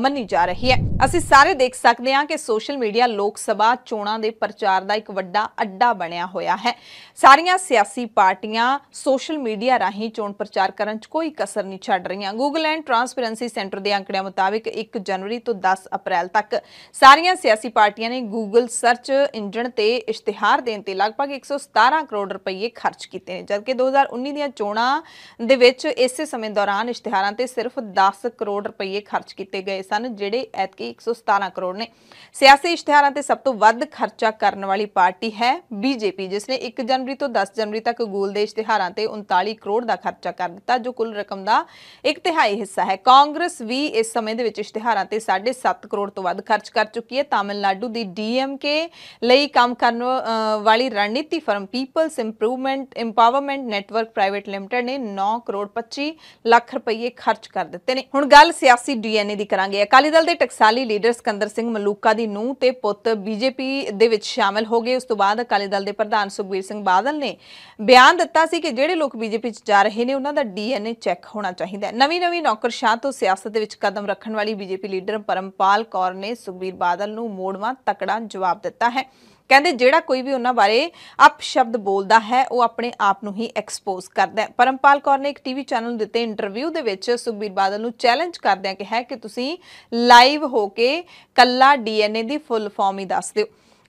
ਮੰਨੀ ਜਾ ਰਹੀ ਹੈ ਅਸੀਂ ਸਾਰੇ ਦੇਖ ਸਕਦੇ ਹਾਂ ਕਿ ਸੋਸ਼ਲ ਮੀਡੀਆ ਲੋਕ ਸਭਾ ਚੋਣਾਂ ਦੇ ਪ੍ਰਚਾਰ ਦਾ ਇੱਕ ਵੱਡਾ ਅੱਡਾ ਬਣਿਆ ਹੋਇਆ ਹੈ ਸਾਰੀਆਂ ਸਿਆਸੀ ਪਾਰਟੀਆਂ ਸੋਸ਼ਲ ਮੀਡੀਆ ਰਾਹੀਂ ਚੋਣ ਪ੍ਰਚਾਰ ਕਰਨ 'ਚ ਕੋਈ ਕਸਰ ਨਹੀਂ ਛੱਡ ਰਹੀਆਂ ਗੂਗਲ ਐਂਡ ਟ੍ਰਾਂਸਪੇਰੈਂਸੀ ਸੈਂਟਰ ਦੇ ਅੰਕੜਿਆਂ ਮੁਤਾਬਕ 1 ਜਨਵਰੀ ਤੋਂ 10 ਅਪ੍ਰੈਲ ਤੱਕ ਸਾਰੀਆਂ ਸਿਆਸੀ ਪਾਰਟੀਆਂ ਨੇ ਗੂਗਲ ਸਰਚ ਇੰਜਣ ਤੇ ਇਸ਼ਤਿਹਾਰ ਦੇਣ ਤੇ ਲਗਭਗ 117 ਕਰੋੜ ਰੁਪਏ ਖਰਚ ਕੀਤੇ ਨੇ ਜਦਕਿ 2019 ਦੀਆਂ ਚੋਣਾਂ ਦੇ ਵਿੱਚ ਇਸੇ ਸਮੇਂ ਦੌਰਾਨ ਇਸ਼ਤਿਹਾਰਾਂ ਤੇ ਸਿਰਫ 10 ਕਰੋੜ ਰੁਪਏ ਖਰਚ ਕੀਤੇ ਗਏ ਸਨ ਜਿਹੜੇ ਐਤਕੀ 117 ਕਰੋੜ ਨੇ ਸਿਆਸੀ ਇਸ਼ਤਿਹਾਰਾਂ ਤੇ ਸਭ ਤੋਂ ਵੱਧ ਖਰਚਾ ਕਰਨ ਵਾਲੀ ਪਾਰਟੀ ਹੈ ਬੀਜੇਪੀ ਜਿਸ ਨੇ 1 ਜਨਵਰੀ ਤੋਂ 10 ਜਨਵਰੀ ਤੱਕ ਗੋਲ ਦੇ ਇਸ਼ਤਿਹਾਰਾਂ ਤੇ 39 ਕਰੋੜ ਦਾ ਖਰਚਾ ਕਰ ਦਿੱਤਾ ਜੋ ਕੁੱਲ ਰਕਮ ਦਾ 1/3 ਹਿੱਸਾ ਹੈ ਕਾਂਗਰਸ ਵੀ ਇਸ ਸਮੇਂ ਦੇ ਵਿੱਚ ਇਸ਼ਤਿਹਾਰਾਂ ਤੇ 7.5 ਕਰੋੜ ਤੋਂ ਵੱਧ ਖਰਚ ਕਰ ਚੁੱਕੀ ਹੈ ਤਾਮਿਲਨਾਡੂ ਦੀ ਡੀਐਮਕੇ ਲਈ ਕੰਮ ਕਰਨ ਵਾਲੀ ਰਣਨੀਤੀ firm peoples improvement empowerment network private limited ਨੇ 9 ਕਰੋੜ 25 ਲੱਖ ਰੁਪਏ ਖਰਚ ਕਰ ਦਿੱਤੇ ਨੇ ਹੁਣ ਗੱਲ ਸਿਆਸੀ ਡੀਐਨਏ ਦੀ ਕਰਾਂਗੇ ਅਕਾਲੀ ਦਲ ਦੇ ਟਕਸਾਲੀ ਲੀਡਰ ਸਿਕੰਦਰ ਸਿੰਘ ਮਲੂਕਾ ਦੀ ਨੂੰਹ ਤੇ ਪੁੱਤ ਬੀਜੇਪੀ ਦੇ ਵਿੱਚ ਸ਼ਾਮਲ ਹੋ ਗਏ ਉਸ ਤੋਂ ਬਾਅਦ ਅਕਾਲੀ ਦਲ ਦੇ ਪ੍ਰਧਾਨ ਸੁਖਬੀਰ ਸਿੰਘ ਬਾਦਲ ਨੇ ਬਿਆਨ ਦਿੱਤਾ ਸੀ ਕਿ ਜਿਹੜੇ ਲੋਕ ਬੀਜੇਪੀ 'ਚ ਜਾ ਰਹੇ ਨੇ ਉਹਨਾਂ ਦਾ ਡੀਐਨਏ ਚੈੱਕ ਹੋਣਾ ਚਾਹੀਦਾ ਹੈ ਨਵੀਂ-ਨਵੀਂ ਨੌਕਰਸ਼ਾਹ ਤੋਂ ਸਿਆਸਤ ਦੇ ਵਿੱਚ ਕਦਮ ਰੱਖਣ ਵਾਲੀ ਬੀਜੇਪੀ ਲੀਡਰ ਪਰਮਪਾਲ ਕੌਰ ਨੇ ਸੁਖਬੀਰ ਬਾਦਲ ਨੂੰ ਮੋੜਵਾ ਤਕੜਾ ਜਵਾਬ ਦਿੱਤਾ ਹੈ ਕਹਿੰਦੇ ਜਿਹੜਾ ਕੋਈ ਵੀ ਉਹਨਾਂ ਬਾਰੇ ਅਪ ਸ਼ਬਦ ਬੋਲਦਾ ਹੈ ਉਹ ਆਪਣੇ ਆਪ ਨੂੰ ਹੀ ਐਕਸਪੋਜ਼ ਕਰਦਾ ਹੈ ਪਰਮਪਾਲ ਕੌਰ ਨੇ ਇੱਕ ਟੀਵੀ ਚੈਨਲ ਨੂੰ ਦਿੱਤੇ ਇੰਟਰਵਿਊ ਦੇ ਵਿੱਚ ਸੁਖਬੀਰ ਬਾਦਲ ਨੂੰ ਚੈਲੰਜ ਕਰਦਿਆਂ ਕਿਹਾ ਕਿ ਤੁਸੀਂ ਲਾਈਵ ਹੋ ਕੇ ਕੱਲਾ ਡੀਐਨਏ ਦੀ ਫੁੱਲ ਫਾਰਮ ਹੀ ਦੱਸ ਦਿਓ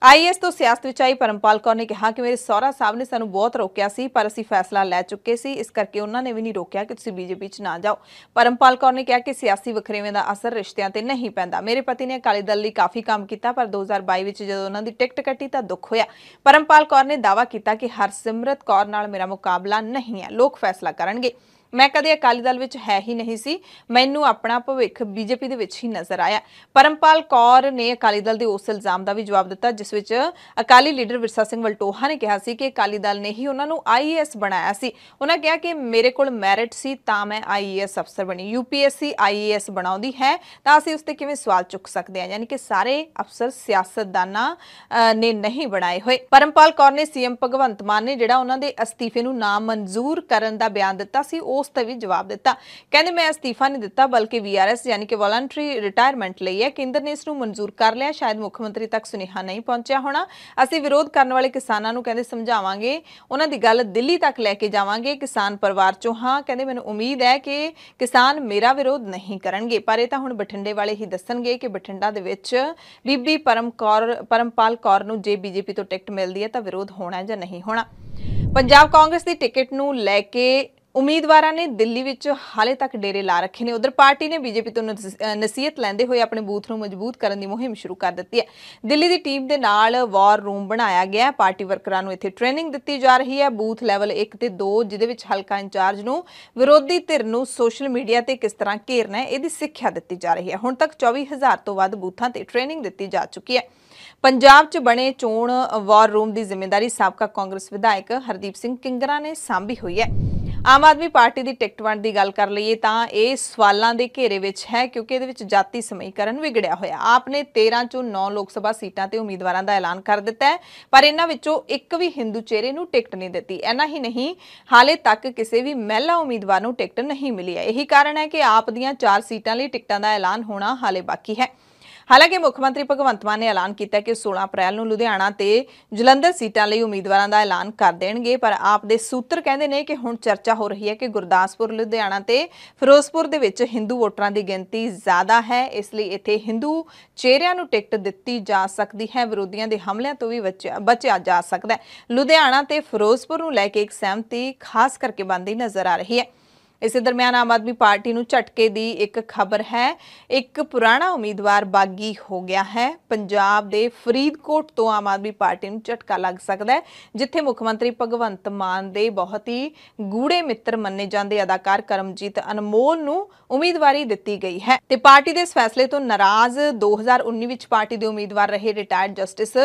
ਆਈਐਸ ਤੋਂ ਸਿਆਸਤ ਵਿੱਚ ਆਈ ਪਰਮਪਾਲ ਕੌਰ ਨੇ ਕਿਹਾ ਕਿ ਮੇਰੇ ਸਹੁਰਾ ਸਾਹਿਬ ਨੇ ਸਾਨੂੰ ਬਹੁਤ ਰੋਕਿਆ ਸੀ ਪਰ ਅਸੀਂ ਫੈਸਲਾ ਲੈ ਚੁੱਕੇ ਸੀ ਇਸ ਕਰਕੇ ਉਹਨਾਂ ਨੇ ਵੀ ਨਹੀਂ ਰੋਕਿਆ ਕਿ ਤੁਸੀਂ ਬੀਜੇਪੀ 'ਚ ਨਾ ਜਾਓ ਪਰਮਪਾਲ ਕੌਰ ਨੇ ਕਿਹਾ ਕਿ ਸਿਆਸੀ ਵਖਰੇਵੇਂ ਦਾ ਅਸਰ ਰਿਸ਼ਤਿਆਂ ਤੇ ਨਹੀਂ ਪੈਂਦਾ ਮੇਰੇ ਪਤੀ ਨੇ ਅਕਾਲੀ ਦਲ ਲਈ ਕਾਫੀ ਕੰਮ ਕੀਤਾ ਪਰ 2022 ਵਿੱਚ ਜਦੋਂ ਉਹਨਾਂ ਦੀ ਟਿਕਟ ਕੱਟੀ ਤਾਂ ਦੁੱਖ ਹੋਇਆ ਪਰਮਪਾਲ ਕੌਰ ਨੇ ਦਾਵਾ ਕੀਤਾ ਕਿ ਹਰਸਿਮਰਤ ਕੌਰ ਨਾਲ ਮੇਰਾ ਮੁਕਾਬਲਾ ਨਹੀਂ ਹੈ ਲੋਕ ਫੈਸਲਾ ਕਰਨਗੇ ਮੈਂ ਕਦੇ ਅਕਾਲੀ ਦਲ ਵਿੱਚ ਹੈ ਹੀ ਨਹੀਂ ਸੀ ਮੈਨੂੰ ਆਪਣਾ ਭਵਿੱਖ ਬੀਜੇਪੀ ਦੇ ਵਿੱਚ ਹੀ ਨਜ਼ਰ ਆਇਆ ਪਰਮਪਾਲ ਕੌਰ ਨੇ ਅਕਾਲੀ ਦਲ ਦੇ ਉਸ ਇਲਜ਼ਾਮ ਦਾ ਵੀ ਜਵਾਬ ਦਿੱਤਾ ਜਿਸ ਵਿੱਚ ਅਕਾਲੀ ਲੀਡਰ ਵਿਰਸਾ ਸਿੰਘ ਵਲਟੋਹਾ ਨੇ ਕਿਹਾ ਸੀ ਕਿ ਅਕਾਲੀ ਦਲ ਨੇ ਹੀ ਉਹਨਾਂ ਨੂੰ ਆਈਏਐਸ ਬਣਾਇਆ ਸੀ ਉਹਨਾਂ ਕਿਹਾ ਕਿ ਮੇਰੇ ਕੋਲ ਮੈਰਿਟ ਸੀ ਤਾਂ ਮੈਂ ਆਈਏਐਸ ਅਫਸਰ ਬਣੀ ਯੂਪੀਐਸਸੀ ਆਈਏਐਸ ਬਣਾਉਂਦੀ ਹੈ ਤਾਂ ਅਸੀਂ ਉਸ ਤੇ ਕਿਵੇਂ ਸਵਾਲ ਚੁੱਕ ਸਕਦੇ ਹਾਂ ਯਾਨੀ ਕਿ ਸਾਰੇ ਅਫਸਰ ਸਿਆਸਤਦਾਨਾਂ ਨੇ ਨਹੀਂ ਬਣਾਏ ਹੋਏ ਪਰਮਪਾਲ ਕੌਰ ਨੇ ਸੀਐਮ ਭਗਵੰਤ ਮਾਨ ਨੇ ਜਿਹੜਾ ਉਹਨਾਂ ਦੇ ਅਸਤੀਫੇ ਨੂੰ ਨਾ ਮਨਜ਼ੂਰ ਕਰਨ ਦਾ ਬਿਆਨ ਦਿੱਤਾ ਸੀ ਉਹ ਉਸ ਤੇ ਵੀ ਜਵਾਬ ਦਿੱਤਾ ਕਹਿੰਦੇ ਮੈਂ ਅਸਤੀਫਾ ਨਹੀਂ ਦਿੱਤਾ ਬਲਕਿ ਵੀਆਰਐਸ ਯਾਨੀ ਕਿ ਵੋਲੰਟਰੀ ਰਿਟਾਇਰਮੈਂਟ ਲਈ ਹੈ ਕੇਂਦਰ ਨੇ ਇਸ ਨੂੰ ਮਨਜ਼ੂਰ ਕਰ ਲਿਆ ਸ਼ਾਇਦ ਮੁੱਖ ਮੰਤਰੀ ਤੱਕ ਸੁਨੇਹਾ ਨਹੀਂ ਪਹੁੰਚਿਆ ਹੋਣਾ ਅਸੀਂ ਵਿਰੋਧ ਕਰਨ ਵਾਲੇ ਕਿਸਾਨਾਂ ਨੂੰ ਕਹਿੰਦੇ ਸਮਝਾਵਾਂਗੇ ਉਹਨਾਂ ਦੀ ਗੱਲ ਦਿੱਲੀ ਤੱਕ ਲੈ ਕੇ ਜਾਵਾਂਗੇ ਕਿਸਾਨ ਪਰਿਵਾਰ ਚੋਂ ਹਾਂ ਕਹਿੰਦੇ ਮੈਨੂੰ ਉਮੀਦ ਹੈ ਕਿ ਕਿਸਾਨ ਮੇਰਾ ਵਿਰੋਧ ਨਹੀਂ ਕਰਨਗੇ ਪਰ ਇਹ ਤਾਂ ਹੁਣ ਬਠਿੰਡੇ ਵਾਲੇ ਹੀ ਦੱਸਣਗੇ ਕਿ ਬਠਿੰਡਾ ਦੇ ਵਿੱਚ ਬੀਬੀ ਪਰਮਕੌਰ ਪਰਮਪਾਲ ਕੌਰ ਨੂੰ ਜੇ ਬੀਜੇਪੀ ਤੋਂ ਟਿਕਟ ਮਿਲਦੀ ਹੈ ਤਾਂ ਵਿਰੋਧ ਹੋਣਾ ਜਾਂ ਨਹੀਂ ਹੋਣਾ ਪੰਜਾਬ ਕਾਂਗਰਸ ਦੀ ਟਿਕਟ ਨੂੰ ਲੈ ਕੇ ਉਮੀਦਵਾਰਾਂ ਨੇ ਦਿੱਲੀ ਵਿੱਚ ਹਾਲੇ ਤੱਕ ਡੇਰੇ ਲਾ ਰੱਖੇ ਨੇ ਉਧਰ ਪਾਰਟੀ ਨੇ ਬੀਜੇਪੀ ਤੋਂ ਨਸੀਹਤ ਲੈਂਦੇ ਹੋਏ ਆਪਣੇ ਬੂਥ ਨੂੰ ਮਜ਼ਬੂਤ ਕਰਨ ਦੀ ਮੁਹਿੰਮ ਸ਼ੁਰੂ ਕਰ ਦਿੱਤੀ ਹੈ ਦਿੱਲੀ ਦੀ ਟੀਮ ਦੇ ਨਾਲ ਵਾਰ ਰੂਮ ਬਣਾਇਆ ਗਿਆ ਹੈ ਪਾਰਟੀ ਵਰਕਰਾਂ ਨੂੰ ਇੱਥੇ ਟ੍ਰੇਨਿੰਗ ਦਿੱਤੀ ਜਾ ਰਹੀ ਹੈ ਬੂਥ ਲੈਵਲ 1 ਤੇ 2 ਜਿਹਦੇ ਵਿੱਚ ਹਲਕਾ ਇੰਚਾਰਜ ਨੂੰ ਵਿਰੋਧੀ ਧਿਰ ਨੂੰ ਸੋਸ਼ਲ ਮੀਡੀਆ ਤੇ ਕਿਸ ਤਰ੍ਹਾਂ ਘੇਰਨਾ ਹੈ ਇਹਦੀ ਸਿੱਖਿਆ ਦਿੱਤੀ ਜਾ ਰਹੀ ਹੈ ਹੁਣ ਤੱਕ 24000 ਤੋਂ ਵੱਧ ਬੂਥਾਂ ਤੇ ਟ੍ਰੇਨਿੰਗ ਦਿੱਤੀ ਜਾ ਚੁੱਕੀ ਹੈ ਪੰਜਾਬ 'ਚ ਬਣੇ ਚੋਣ ਵਾਰ ਰੂਮ ਦੀ ਜ਼ਿੰਮੇਵਾਰੀ ਸਾਬਕਾ ਕਾਂਗਰਸ ਵਿਧਾਇਕ ਹਰਦੀਪ ਸਿੰਘ ਕਿੰਗਰਾ ਨੇ ਸੰਭੀ ਹੋਈ ਹੈ ਆਮ ਆਦਮੀ ਪਾਰਟੀ ਦੀ ਟਿਕਟ ਵੰਡ ਦੀ ਗੱਲ ਕਰ ਲਈਏ ਤਾਂ ਇਹ ਸਵਾਲਾਂ ਦੇ ਘੇਰੇ ਵਿੱਚ ਹੈ ਕਿਉਂਕਿ ਇਹਦੇ ਵਿੱਚ ਜਾਤੀ ਸਮੀਕਰਨ ਵਿਗੜਿਆ ਹੋਇਆ ਆਪ ਨੇ 13 ਚੋਂ 9 ਲੋਕ ਸਭਾ ਸੀਟਾਂ ਤੇ ਉਮੀਦਵਾਰਾਂ ਦਾ ਐਲਾਨ ਕਰ ਦਿੱਤਾ ਹੈ ਪਰ ਇਹਨਾਂ ਵਿੱਚੋਂ ਇੱਕ ਵੀ ਹਿੰਦੂ ਚਿਹਰੇ ਨੂੰ ਟਿਕਟ ਨਹੀਂ ਦਿੱਤੀ ਐਨਾ ਹੀ ਨਹੀਂ ਹਾਲੇ ਤੱਕ ਕਿਸੇ ਵੀ ਮਹਿਲਾ ਉਮੀਦਵਾਰ ਨੂੰ ਟਿਕਟ ਨਹੀਂ ਮਿਲੀ ਹੈ ਇਹੀ ਕਾਰਨ ਹੈ ਕਿ ਆਪ ਦੀਆਂ 4 ਸੀਟਾਂ ਲਈ ਟਿਕਟਾਂ ਦਾ ਐਲਾਨ ਹੋਣਾ ਹਾਲੇ ਬਾਕੀ ਹੈ ਹਾਲਾਂਕਿ ਮੁੱਖ ਮੰਤਰੀ ਭਗਵੰਤ ਮਾਨ ਨੇ ਐਲਾਨ ਕੀਤਾ ਕਿ 16 ਅਪ੍ਰੈਲ ਨੂੰ ਲੁਧਿਆਣਾ ਤੇ ਜਲੰਧਰ ਸੀਟਾਂ ਲਈ ਉਮੀਦਵਾਰਾਂ ਦਾ ਐਲਾਨ ਕਰ ਦੇਣਗੇ ਪਰ ਆਪ ਦੇ ਸੂਤਰ ਕਹਿੰਦੇ ਨੇ ਕਿ ਹੁਣ ਚਰਚਾ ਹੋ ਰਹੀ ਹੈ ਕਿ ਗੁਰਦਾਸਪੁਰ ਲੁਧਿਆਣਾ ਤੇ ਫਿਰੋਜ਼ਪੁਰ ਦੇ ਵਿੱਚ ਹਿੰਦੂ ਵੋਟਰਾਂ ਦੀ ਗਿਣਤੀ ਜ਼ਿਆਦਾ ਹੈ ਇਸ ਲਈ ਇੱਥੇ ਹਿੰਦੂ ਚਿਹਰਿਆਂ ਨੂੰ ਟਿਕਟ ਦਿੱਤੀ ਜਾ ਸਕਦੀ ਹੈ ਵਿਰੋਧੀਆਂ ਦੇ ਹਮਲਿਆਂ ਤੋਂ ਵੀ ਬਚਿਆ ਜਾ ਸਕਦਾ ਹੈ ਲੁਧਿਆਣਾ ਤੇ ਫਿਰੋਜ਼ਪੁਰ ਨੂੰ ਲੈ ਕੇ ਇੱਕ ਸਹਿਮਤੀ ਖਾਸ ਕਰਕੇ ਬੰਦੀ ਨਜ਼ਰ ਆ ਰਹੀ ਹੈ ਇਸੇ ਦਰਮਿਆਨ ਆਮ ਆਦਮੀ ਪਾਰਟੀ ਨੂੰ ਝਟਕੇ ਦੀ ਇੱਕ ਖਬਰ ਹੈ ਇੱਕ ਪੁਰਾਣਾ ਉਮੀਦਵਾਰ ਬਾਗੀ ਹੋ ਗਿਆ ਹੈ ਪੰਜਾਬ ਦੇ ਫਰੀਦਕੋਟ ਤੋਂ ਆਮ ਆਦਮੀ ਪਾਰਟੀ ਨੂੰ ਝਟਕਾ ਲੱਗ ਸਕਦਾ ਹੈ ਜਿੱਥੇ ਮੁੱਖ ਮੰਤਰੀ ਭਗਵੰਤ ਮਾਨ ਦੇ ਬਹੁਤ ਹੀ ਗੂੜੇ ਮਿੱਤਰ ਮੰਨੇ ਜਾਂਦੇ ਅਦਾਕਾਰ ਕਰਮਜੀਤ ਅਨਮੋਲ ਨੂੰ ਉਮੀਦਵਾਰੀ ਦਿੱਤੀ ਗਈ ਹੈ ਤੇ ਪਾਰਟੀ ਦੇ ਇਸ ਫੈਸਲੇ ਤੋਂ ਨਾਰਾਜ਼ 2019 ਵਿੱਚ ਪਾਰਟੀ ਦੇ ਉਮੀਦਵਾਰ ਰਹੇ ਰਿਟਾਇਰਡ ਜਸਟਿਸ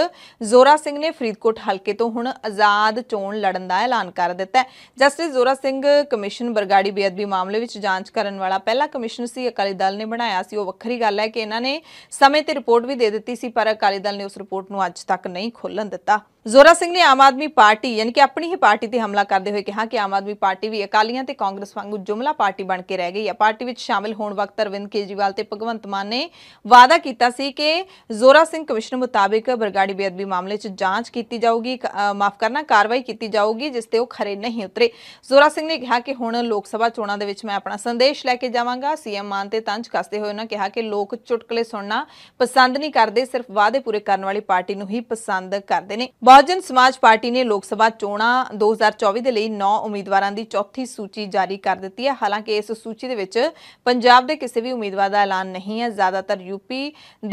ਜ਼ੋਰਾ ਸਿੰਘ ਨੇ ਫਰੀਦਕੋਟ ਹਲਕੇ ਤੋਂ ਹੁਣ ਆਜ਼ਾਦ ਚੋਣ ਲੜਨ ਦਾ ਐਲਾਨ ਕਰ ਦਿੱਤਾ ਹੈ ਜਸਟਿਸ ਜ਼ੋਰਾ ਸਿੰਘ ਕਮਿਸ਼ਨ ਬਰਗਾੜੀ ਬੇਅਦਬੀ ਮਾਮਲੇ ਵਿੱਚ ਜਾਂਚ ਕਰਨ ਵਾਲਾ ਪਹਿਲਾ ਕਮਿਸ਼ਨ ਸੀ ਅਕਾਲੀ ਦਲ ਨੇ ਬਣਾਇਆ ਸੀ ਉਹ ਵੱਖਰੀ ਗੱਲ ਹੈ ਕਿ ਇਹਨਾਂ ਨੇ ਸਮੇਂ ਤੇ ਰਿਪੋਰਟ ਵੀ ਦੇ ਦਿੱਤੀ ਸੀ ਪਰ ਅਕਾਲੀ ਦਲ ਨੇ ਉਸ ਰਿਪੋਰਟ ਨੂੰ ਅੱਜ ਤੱਕ ਨਹੀਂ ਖੋਲਣ ਦਿੱਤਾ ਜ਼ੋਰਾ ਸਿੰਘ ਨੇ ਆਮ ਆਦਮੀ ਪਾਰਟੀ ਯਾਨੀ ਕਿ ਆਪਣੀ ਹੀ ਪਾਰਟੀ ਤੇ ਹਮਲਾ ਕਰਦੇ ਹੋਏ ਕਿਹਾ ਕਿ ਆਮ ਆਦਮੀ ਪਾਰਟੀ ਵੀ ਅਕਾਲੀਆਂ ਤੇ ਕਾਂਗਰਸ ਵਾਂਗੂ ਜੁਮਲਾ ਪਾਰਟੀ ਬਣ ਕੇ ਰਹਿ ਗਈ ਹੈ ਪਾਰਟੀ ਵਿੱਚ ਸ਼ਾਮਿਲ ਹੋਣ ਵਕਤ ਅਰਵਿੰਦ ਕੇਜੀਵਾਲ ਤੇ ਭਗਵੰਤ ਮਾਨ ਨੇ ਵਾਅਦਾ ਕੀਤਾ ਸੀ ਕਿ ਜ਼ੋਰਾ ਸਿੰਘ ਕਮਿਸ਼ਨ ਮੁਤਾਬਕ ਬਰਗਾੜੀ ਬੇਅਦਬੀ ਮਾਮਲੇ 'ਚ ਜਾਂਚ ਕੀਤੀ ਜਾਊਗੀ ਮਾਫ ਕਰਨਾ ਕਾਰਵਾਈ ਕੀਤੀ ਜਾਊਗੀ ਜਿਸ ਤੇ ਉਹ ਖਰੇ ਨਹੀਂ ਉਤਰੇ ਜ਼ੋਰਾ ਸਿੰਘ ਨੇ ਕਿਹਾ ਕਿ ਹੁਣ ਲੋਕ ਸਭਾ ਚੋਣਾਂ ਦੇ ਵਿੱਚ ਮੈਂ ਆਪਣਾ ਸੰਦੇਸ਼ ਲੈ ਕੇ ਜਾਵਾਂਗਾ ਸੀਐਮ ਮਾਨ ਤੇ ਤੰਜ ਕੱਸਦੇ ਹੋਏ ਉਹਨਾਂ ਕਿਹਾ ਕਿ ਲੋਕ ਚੁਟਕਲੇ ਸੁਣਨਾ ਪਸੰਦ ਨਹੀਂ ਕਰਦੇ ਸਿਰਫ ਵਾਅਦੇ ਪੂਰੇ ਕਰਨ ਵਾਲੀ ਪਾਰਟੀ ਨੂੰ ਹੀ ਪਸੰਦ ਕਰਦੇ ਨੇ ਬਹੁਜਨ ਸਮਾਜ ਪਾਰਟੀ ਨੇ ਲੋਕ ਸਭਾ ਚੋਣਾਂ 2024 ਦੇ ਲਈ 9 ਉਮੀਦਵਾਰਾਂ ਦੀ ਚੌਥੀ ਸੂਚੀ ਜਾਰੀ ਕਰ ਦਿੱਤੀ ਹੈ ਹਾਲਾਂਕਿ ਇਸ ਸੂਚੀ ਦੇ ਵਿੱਚ ਪੰਜਾਬ ਦੇ ਕਿਸੇ ਵੀ ਉਮੀਦਵਾਰ ਦਾ ਐਲਾਨ ਨਹੀਂ ਹੈ ਜ਼ਿਆਦਾਤਰ ਯੂਪੀ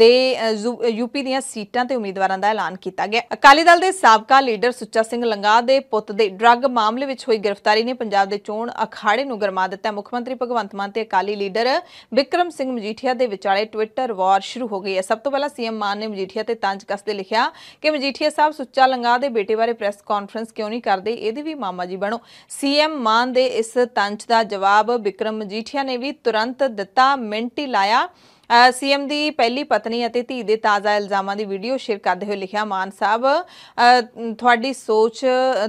ਦੇ ਯੂਪੀ ਦੀਆਂ ਸੀਟਾਂ ਤੇ ਉਮੀਦਵਾਰਾਂ ਦਾ ਐਲਾਨ ਕੀਤਾ ਗਿਆ ਅਕਾਲੀ ਦਲ ਦੇ ਸਾਬਕਾ ਲੀਡਰ ਸੁੱਚਾ ਸਿੰਘ ਲੰਗਾ ਦੇ ਪੁੱਤ ਦੇ ਡਰੱਗ ਮਾਮਲੇ ਵਿੱਚ ਹੋਈ ਗ੍ਰਿਫਤਾਰੀ ਨੇ ਪੰਜਾਬ ਦੇ ਚੋਣ ਅਖਾੜੇ ਨੂੰ ਗਰਮਾ ਦਿੱਤਾ ਮੁੱਖ ਮੰਤਰੀ ਭਗਵੰਤ ਮਾਨ ਤੇ ਅਕਾਲੀ ਲੀਡਰ ਵਿਕਰਮ ਸਿੰਘ ਮਜੀਠੀਆ ਦੇ ਵਿਚਾਲੇ ਟਵਿੱਟਰ ਵਾਰ ਸ਼ੁਰੂ ਹੋ ਗਈ ਹੈ ਸਭ ਤੋਂ ਪਹਿਲਾਂ ਸੀਐਮ ਮਾਨ ਨੇ ਮਜੀਠੀਆ ਤੇ ਤੰਜ ਕਸਦੇ ਲਿਖਿਆ ਕਿ ਮਜੀਠੀਆ ਸਾਹਿਬ ਸੁੱਚਾ ਲੰਗਾ ਦੇ ਬੇਟੇ ਬਾਰੇ ਪ੍ਰੈਸ ਕਾਨਫਰੰਸ ਕਿਉਂ ਨਹੀਂ ਕਰਦੇ ਇਹਦੇ ਵੀ ਮਾਮਾ ਜੀ ਬਣੋ ਸੀਐਮ ਮਾਨ ਦੇ ਇਸ ਤੰਚ ਦਾ ਜਵਾਬ ਵਿਕਰਮ ਮਜੀਠੀਆ ਨੇ ਵੀ ਤੁਰੰਤ ਦਿੱਤਾ ਮਿੰਟ ਹੀ ਲਾਇਆ ਸੀਐਮ ਦੀ ਪਹਿਲੀ ਪਤਨੀ ਅਤੇ ਧੀ ਦੇ ਤਾਜ਼ਾ ਇਲਜ਼ਾਮਾਂ ਦੀ ਵੀਡੀਓ ਸ਼ੇਅਰ ਕਰਦੇ ਹੋਏ ਲਿਖਿਆ ਮਾਨ ਸਾਹਿਬ ਤੁਹਾਡੀ ਸੋਚ